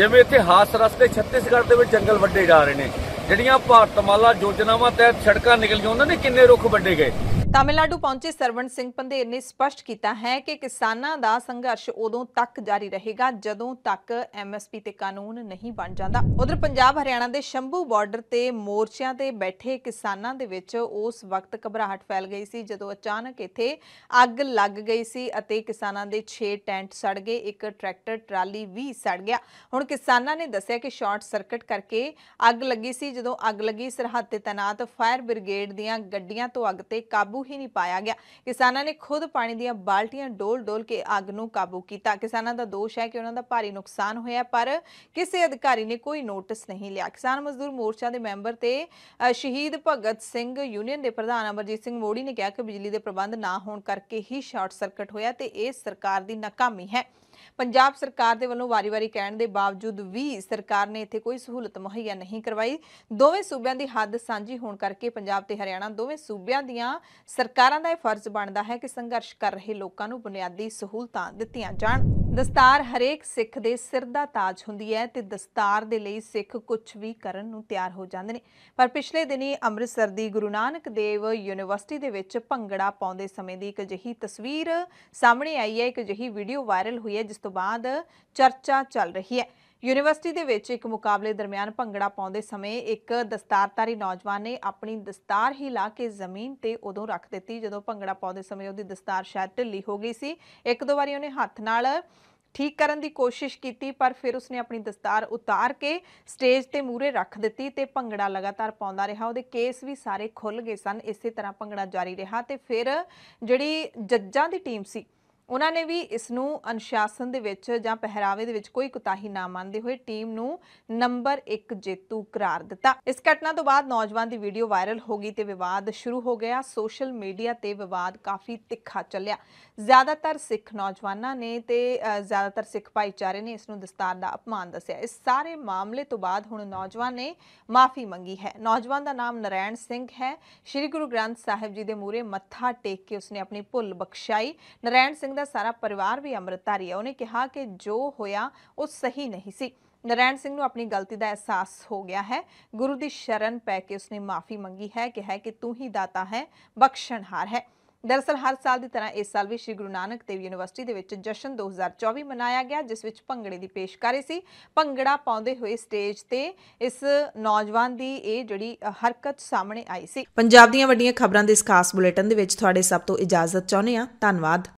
ਜਿਵੇਂ ਇੱਥੇ ਹਾਸ ਰਸਤੇ ਛੱਤੀਸਗੜ੍ਹ ਦੇ ਵਿੱਚ ਜੰਗਲ ਵੱਡੇ ਜਾ ਰਹੇ ਨੇ ਜਿਹੜੀਆਂ ਭਾਰਤਮਾਲਾ ਯੋਜਨਾਵਾਂ ਤਹਿਤ ਸੜਕਾਂ ਨਿਕਲੀਆਂ ਉਹਨਾਂ ਨੇ ਕਿੰਨੇ ਰੁੱਖ ਵੱਡੇ ਗਏ ਤਾਮਿਲਨਾਡੂ ਪਹੁੰਚੇ ਸਰਵਣ ਸਿੰਘ ਪੰਧੇਰ ਨੇ ਸਪਸ਼ਟ ਕੀਤਾ ਹੈ ਕਿ ਕਿਸਾਨਾਂ ਦਾ ਸੰਘਰਸ਼ ਉਦੋਂ ਤੱਕ ਜਾਰੀ ਰਹੇਗਾ ਜਦੋਂ ਤੱਕ ਐਮਐਸਪੀ ਤੇ ਕਾਨੂੰਨ ਨਹੀਂ ਬਣ ਜਾਂਦਾ ਉਧਰ ਪੰਜਾਬ ਹਰਿਆਣਾ ਦੇ ਸ਼ੰਭੂ ਬਾਰਡਰ ਤੇ ਮੋਰਚਿਆਂ ਤੇ ਬੈਠੇ ਕਿਸਾਨਾਂ ਦੇ ਵਿੱਚ ਉਸ ਵਕਤ ਘਬਰਾਹਟ ਫੈਲ ਗਈ ਸੀ ਜਦੋਂ ਅਚਾਨਕ ਇੱਥੇ ਅੱਗ ਲੱਗ ਗਈ ਸੀ ਅਤੇ ਕਿਸਾਨਾਂ ਦੇ 6 ਟੈਂਟ ਸੜ ਗਏ ਇੱਕ ਟਰੈਕਟਰ ਟਰਾਲੀ ਵੀ ਸੜ ਗਿਆ ਹੁਣ ਕਿਸਾਨਾਂ ਨੇ ਦੱਸਿਆ ਕਿ ਸ਼ਾਰਟ ਸਰਕਟ ਕਰਕੇ ਅੱਗ ਲੱਗੀ ਸੀ ਜਦੋਂ ਅੱਗ ਲੱਗੀ ਸਰਹੱਦ ਤੇ ਤੈਨਾਤ ਫਾਇਰ ਬ੍ਰਿਗੇਡ ਦੀਆਂ ਗੱਡੀਆਂ ਤੋਂ ਅੱਗ ਤੇ ਕਾਬੂ ਕਾਬੂ ਹੀ ਨਹੀਂ ਪਾਇਆ ਗਿਆ ਕਿਸਾਨਾਂ ਨੇ ਖੁਦ ਪਾਣੀ ਦੀਆਂ ਬਾਲਟੀਆਂ ਡੋਲ-ਡੋਲ ਕੇ ਅੱਗ ਨੂੰ ਕਾਬੂ ਕੀਤਾ ਕਿਸਾਨਾਂ ਦਾ ਦੋਸ਼ ਹੈ ਕਿ ਉਹਨਾਂ ਦਾ ਭਾਰੀ ਨੁਕਸਾਨ ਹੋਇਆ ਪਰ ਕਿਸੇ ਅਧਿਕਾਰੀ ਨੇ ਕੋਈ ਨੋਟਿਸ ਨਹੀਂ ਲਿਆ ਕਿਸਾਨ ਮਜ਼ਦੂਰ ਮੋਰਚਾ ਦੇ ਮੈਂਬਰ ਤੇ ਸ਼ਹੀਦ ਭਗਤ ਸਿੰਘ ਯੂਨੀਅਨ ਦੇ ਪ੍ਰਧਾਨ ਅਮਰਜੀਤ ਸਿੰਘ ਮੋੜੀ ਨੇ ਕਿਹਾ ਕਿ ਬਿਜਲੀ ਦੇ ਪ੍ਰਬੰਧ ਨਾ ਹੋਣ ਕਰਕੇ ਹੀ ਸ਼ਾਰਟ ਸਰਕਟ ਹੋਇਆ ਤੇ ਇਹ ਸਰਕਾਰ ਦੀ ਨਾਕਾਮੀ ਹੈ ਪੰਜਾਬ ਸਰਕਾਰ ਦੇ ਵੱਲੋਂ ਵਾਰੀ-ਵਾਰੀ ਕਹਿਣ ਦੇ ਬਾਵਜੂਦ ਵੀ ਸਰਕਾਰ ਨੇ ਇੱਥੇ ਕੋਈ ਸਹੂਲਤ ਮੁਹੱਈਆ ਨਹੀਂ ਕਰਵਾਈ ਦੋਵੇਂ ਸੂਬਿਆਂ ਦੀ ਹੱਦ ਸਾਂਝੀ ਹੋਣ ਕਰਕੇ ਪੰਜਾਬ ਤੇ ਹਰਿਆਣਾ ਦੋਵੇਂ ਸੂਬਿਆਂ ਦੀਆਂ ਸਰਕਾਰਾਂ ਦਾ ਇਹ ਫਰਜ਼ ਬਣਦਾ ਹੈ ਕਿ ਸੰਘਰਸ਼ ਕਰ ਰਹੇ ਲੋਕਾਂ ਨੂੰ ਬੁਨਿਆਦੀ ਸਹੂਲਤਾਂ ਦਿੱਤੀਆਂ ਜਾਣ ਦਸਤਾਰ ਹਰੇਕ ਸਿੱਖ ਦੇ ਸਿਰ ਦਾ ਤਾਜ ਹੁੰਦੀ ਹੈ ਤੇ ਦਸਤਾਰ ਦੇ ਲਈ ਸਿੱਖ ਕੁਝ ਵੀ ਕਰਨ ਨੂੰ ਤਿਆਰ ਹੋ ਜਾਂਦੇ ਨੇ ਪਰ ਪਿਛਲੇ ਦਿਨੀ ਅੰਮ੍ਰਿਤਸਰ ਦੀ ਗੁਰੂ ਨਾਨਕ ਦੇਵ ਯੂਨੀਵਰਸਿਟੀ ਦੇ ਵਿੱਚ ਭੰਗੜਾ ਪਾਉਂਦੇ ਸਮੇਂ ਦੀ ਇੱਕ ਜਹੀ ਤਸਵੀਰ ਸਾਹਮਣੇ ਆਈ ਹੈ ਇੱਕ ਜਹੀ ਵੀਡੀਓ ਵਾਇਰਲ ਹੋਈ ਹੈ ਜਿਸ ਤੋਂ ਬਾਅਦ ਚਰਚਾ ਚੱਲ ਰਹੀ ਹੈ ਯੂਨੀਵਰਸਿਟੀ ਦੇ ਵਿੱਚ ਇੱਕ ਮੁਕਾਬਲੇ ਦਰਮਿਆਨ ਭੰਗੜਾ ਪਾਉਂਦੇ ਸਮੇਂ ਇੱਕ ਦਸਤਾਰਧਾਰੀ ਨੌਜਵਾਨ ਨੇ ਆਪਣੀ ਦਸਤਾਰ ਹੀ ਲਾ ਕੇ ਜ਼ਮੀਨ ਤੇ ਉਦੋਂ ਰੱਖ ਦਿੱਤੀ ਜਦੋਂ ਭੰਗੜਾ ਪਾਉਂਦੇ ਸਮੇਂ ਉਹਦੀ ਦਸਤਾਰ ਸ਼ਾਇਦ ਢਿੱਲੀ ਹੋ ਗਈ ਸੀ ਇੱਕ ਦੋ ਵਾਰੀ ਉਹਨੇ ਹੱਥ ਨਾਲ ਠੀਕ ਕਰਨ ਦੀ ਕੋਸ਼ਿਸ਼ ਕੀਤੀ ਪਰ ਫਿਰ ਉਸਨੇ ਆਪਣੀ ਦਸਤਾਰ ਉਤਾਰ ਕੇ ਸਟੇਜ ਤੇ ਮੂਰੇ ਰੱਖ ਦਿੱਤੀ ਤੇ ਭੰਗੜਾ ਲਗਾਤਾਰ ਪਾਉਂਦਾ ਰਿਹਾ ਉਹਦੇ ਕੇਸ ਵੀ ਸਾਰੇ ਖੁੱਲ ਗਏ ਸਨ ਇਸੇ ਤਰ੍ਹਾਂ ਭੰਗੜਾ ਜਾਰੀ ਰਿਹਾ ਤੇ ਫਿਰ ਜਿਹੜੀ ਜੱਜਾਂ ਦੀ ਟੀਮ ਸੀ ਉਹਨਾਂ ਨੇ ਵੀ ਇਸ ਨੂੰ ਅਨੁਸ਼ਾਸਨ ਦੇ ਵਿੱਚ ਜਾਂ ਪਹਿਰਾਵੇ ਦੇ ਵਿੱਚ ਕੋਈ ਕੁਤਾਹੀ ਨਾ ਮੰਨਦੇ ਹੋਏ ਟੀਮ ਨੂੰ ਨੰਬਰ 1 ਜੇਤੂ ਕਰਾਰ ਦਿੱਤਾ ਇਸ ਘਟਨਾ ਤੋਂ ਬਾਅਦ ਨੌਜਵਾਨ ਦੀ ਵੀਡੀਓ ਵਾਇਰਲ ਹੋ ਗਈ ਤੇ ਵਿਵਾਦ ਸ਼ੁਰੂ ਹੋ ਗਿਆ ਸੋਸ਼ਲ ਮੀਡੀਆ ਤੇ ਵਿਵਾਦ ਕਾਫੀ ਤਿੱਖਾ ਚੱਲਿਆ ਜ਼ਿਆਦਾਤਰ ਸਿੱਖ ਨੌਜਵਾਨਾਂ ਨੇ ਤੇ ਜ਼ਿਆਦਾਤਰ ਸਿੱਖ ਭਾਈਚਾਰੇ ਨੇ ਇਸ ਨੂੰ ਦਸਤਾਰ ਦਾ ਅਪਮਾਨ ਦੱਸਿਆ ਇਸ ਸਾਰੇ ਮਾਮਲੇ ਤੋਂ ਬਾਅਦ ਹੁਣ ਨੌਜਵਾਨ ਨੇ ਮਾਫੀ ਮੰਗੀ ਹੈ ਨੌਜਵਾਨ ਦਾ ਨਾਮ ਨਰੈਣ ਸਿੰਘ ਹੈ ਸ੍ਰੀ ਗੁਰੂ ਗ੍ਰੰਥ ਸਾਹਿਬ ਜੀ ਦੇ ਮੂਰੇ ਮੱਥਾ ਟੇਕ ਕੇ ਉਸਨੇ ਆਪਣੀ ਭੁੱਲ ਬਖਸ਼ਾਈ ਨਰੈਣ ਸਿੰਘ ਦਾ ਸਾਰਾ ਪਰਿਵਾਰ ਵੀ ਅਮਰਤਾਰੀ ਹੈ ਉਹਨੇ ਕਿਹਾ ਕਿ ਜੋ ਹੋਇਆ ਉਹ ਸਹੀ ਨਹੀਂ ਸੀ ਨਰੈਣ ਸਿੰਘ ਨੂੰ ਆਪਣੀ ਗਲਤੀ ਦਾ ਅਹਿਸਾਸ ਹੋ ਗਿਆ ਹੈ ਗੁਰੂ ਦੀ ਸ਼ਰਨ ਪੈ ਕੇ ਉਸਨੇ ਮਾਫੀ ਮੰਗੀ ਹੈ ਕਿ ਹੈ ਕਿ ਤੂੰ ਹੀ ਦਾਤਾ ਹੈ ਬਖਸ਼ਣਹਾਰ ਹੈ ਦਰਸਲ ਹਰ ਸਾਲ ਦੀ ਤਰ੍ਹਾਂ ਇਸ ਸਾਲ ਵੀ ਸ੍ਰੀ ਗੁਰੂ ਨਾਨਕ ਦੇਵ ਯੂਨੀਵਰਸਿਟੀ ਦੇ ਵਿੱਚ ਜਸ਼ਨ 2024 ਮਨਾਇਆ ਗਿਆ ਜਿਸ ਵਿੱਚ ਭੰਗੜੇ ਦੀ ਪੇਸ਼ਕਾਰੀ ਸੀ ਭੰਗੜਾ ਪਾਉਂਦੇ ਹੋਏ ਸਟੇਜ ਤੇ ਇਸ ਨੌਜਵਾਨ ਦੀ ਇਹ ਜਿਹੜੀ ਹਰਕਤ ਸਾਹਮਣੇ ਆਈ ਸੀ ਪੰਜਾਬ ਦੀਆਂ ਵੱਡੀਆਂ ਖਬਰਾਂ ਦੇ ਇਸ ਖਾਸ ਬੁਲੇਟਿਨ ਦੇ ਵਿੱਚ ਤੁਹਾਡੇ ਸਭ ਤੋਂ ਇਜਾਜ਼ਤ ਚਾਹੁੰਦੇ ਆ ਧੰਨਵਾਦ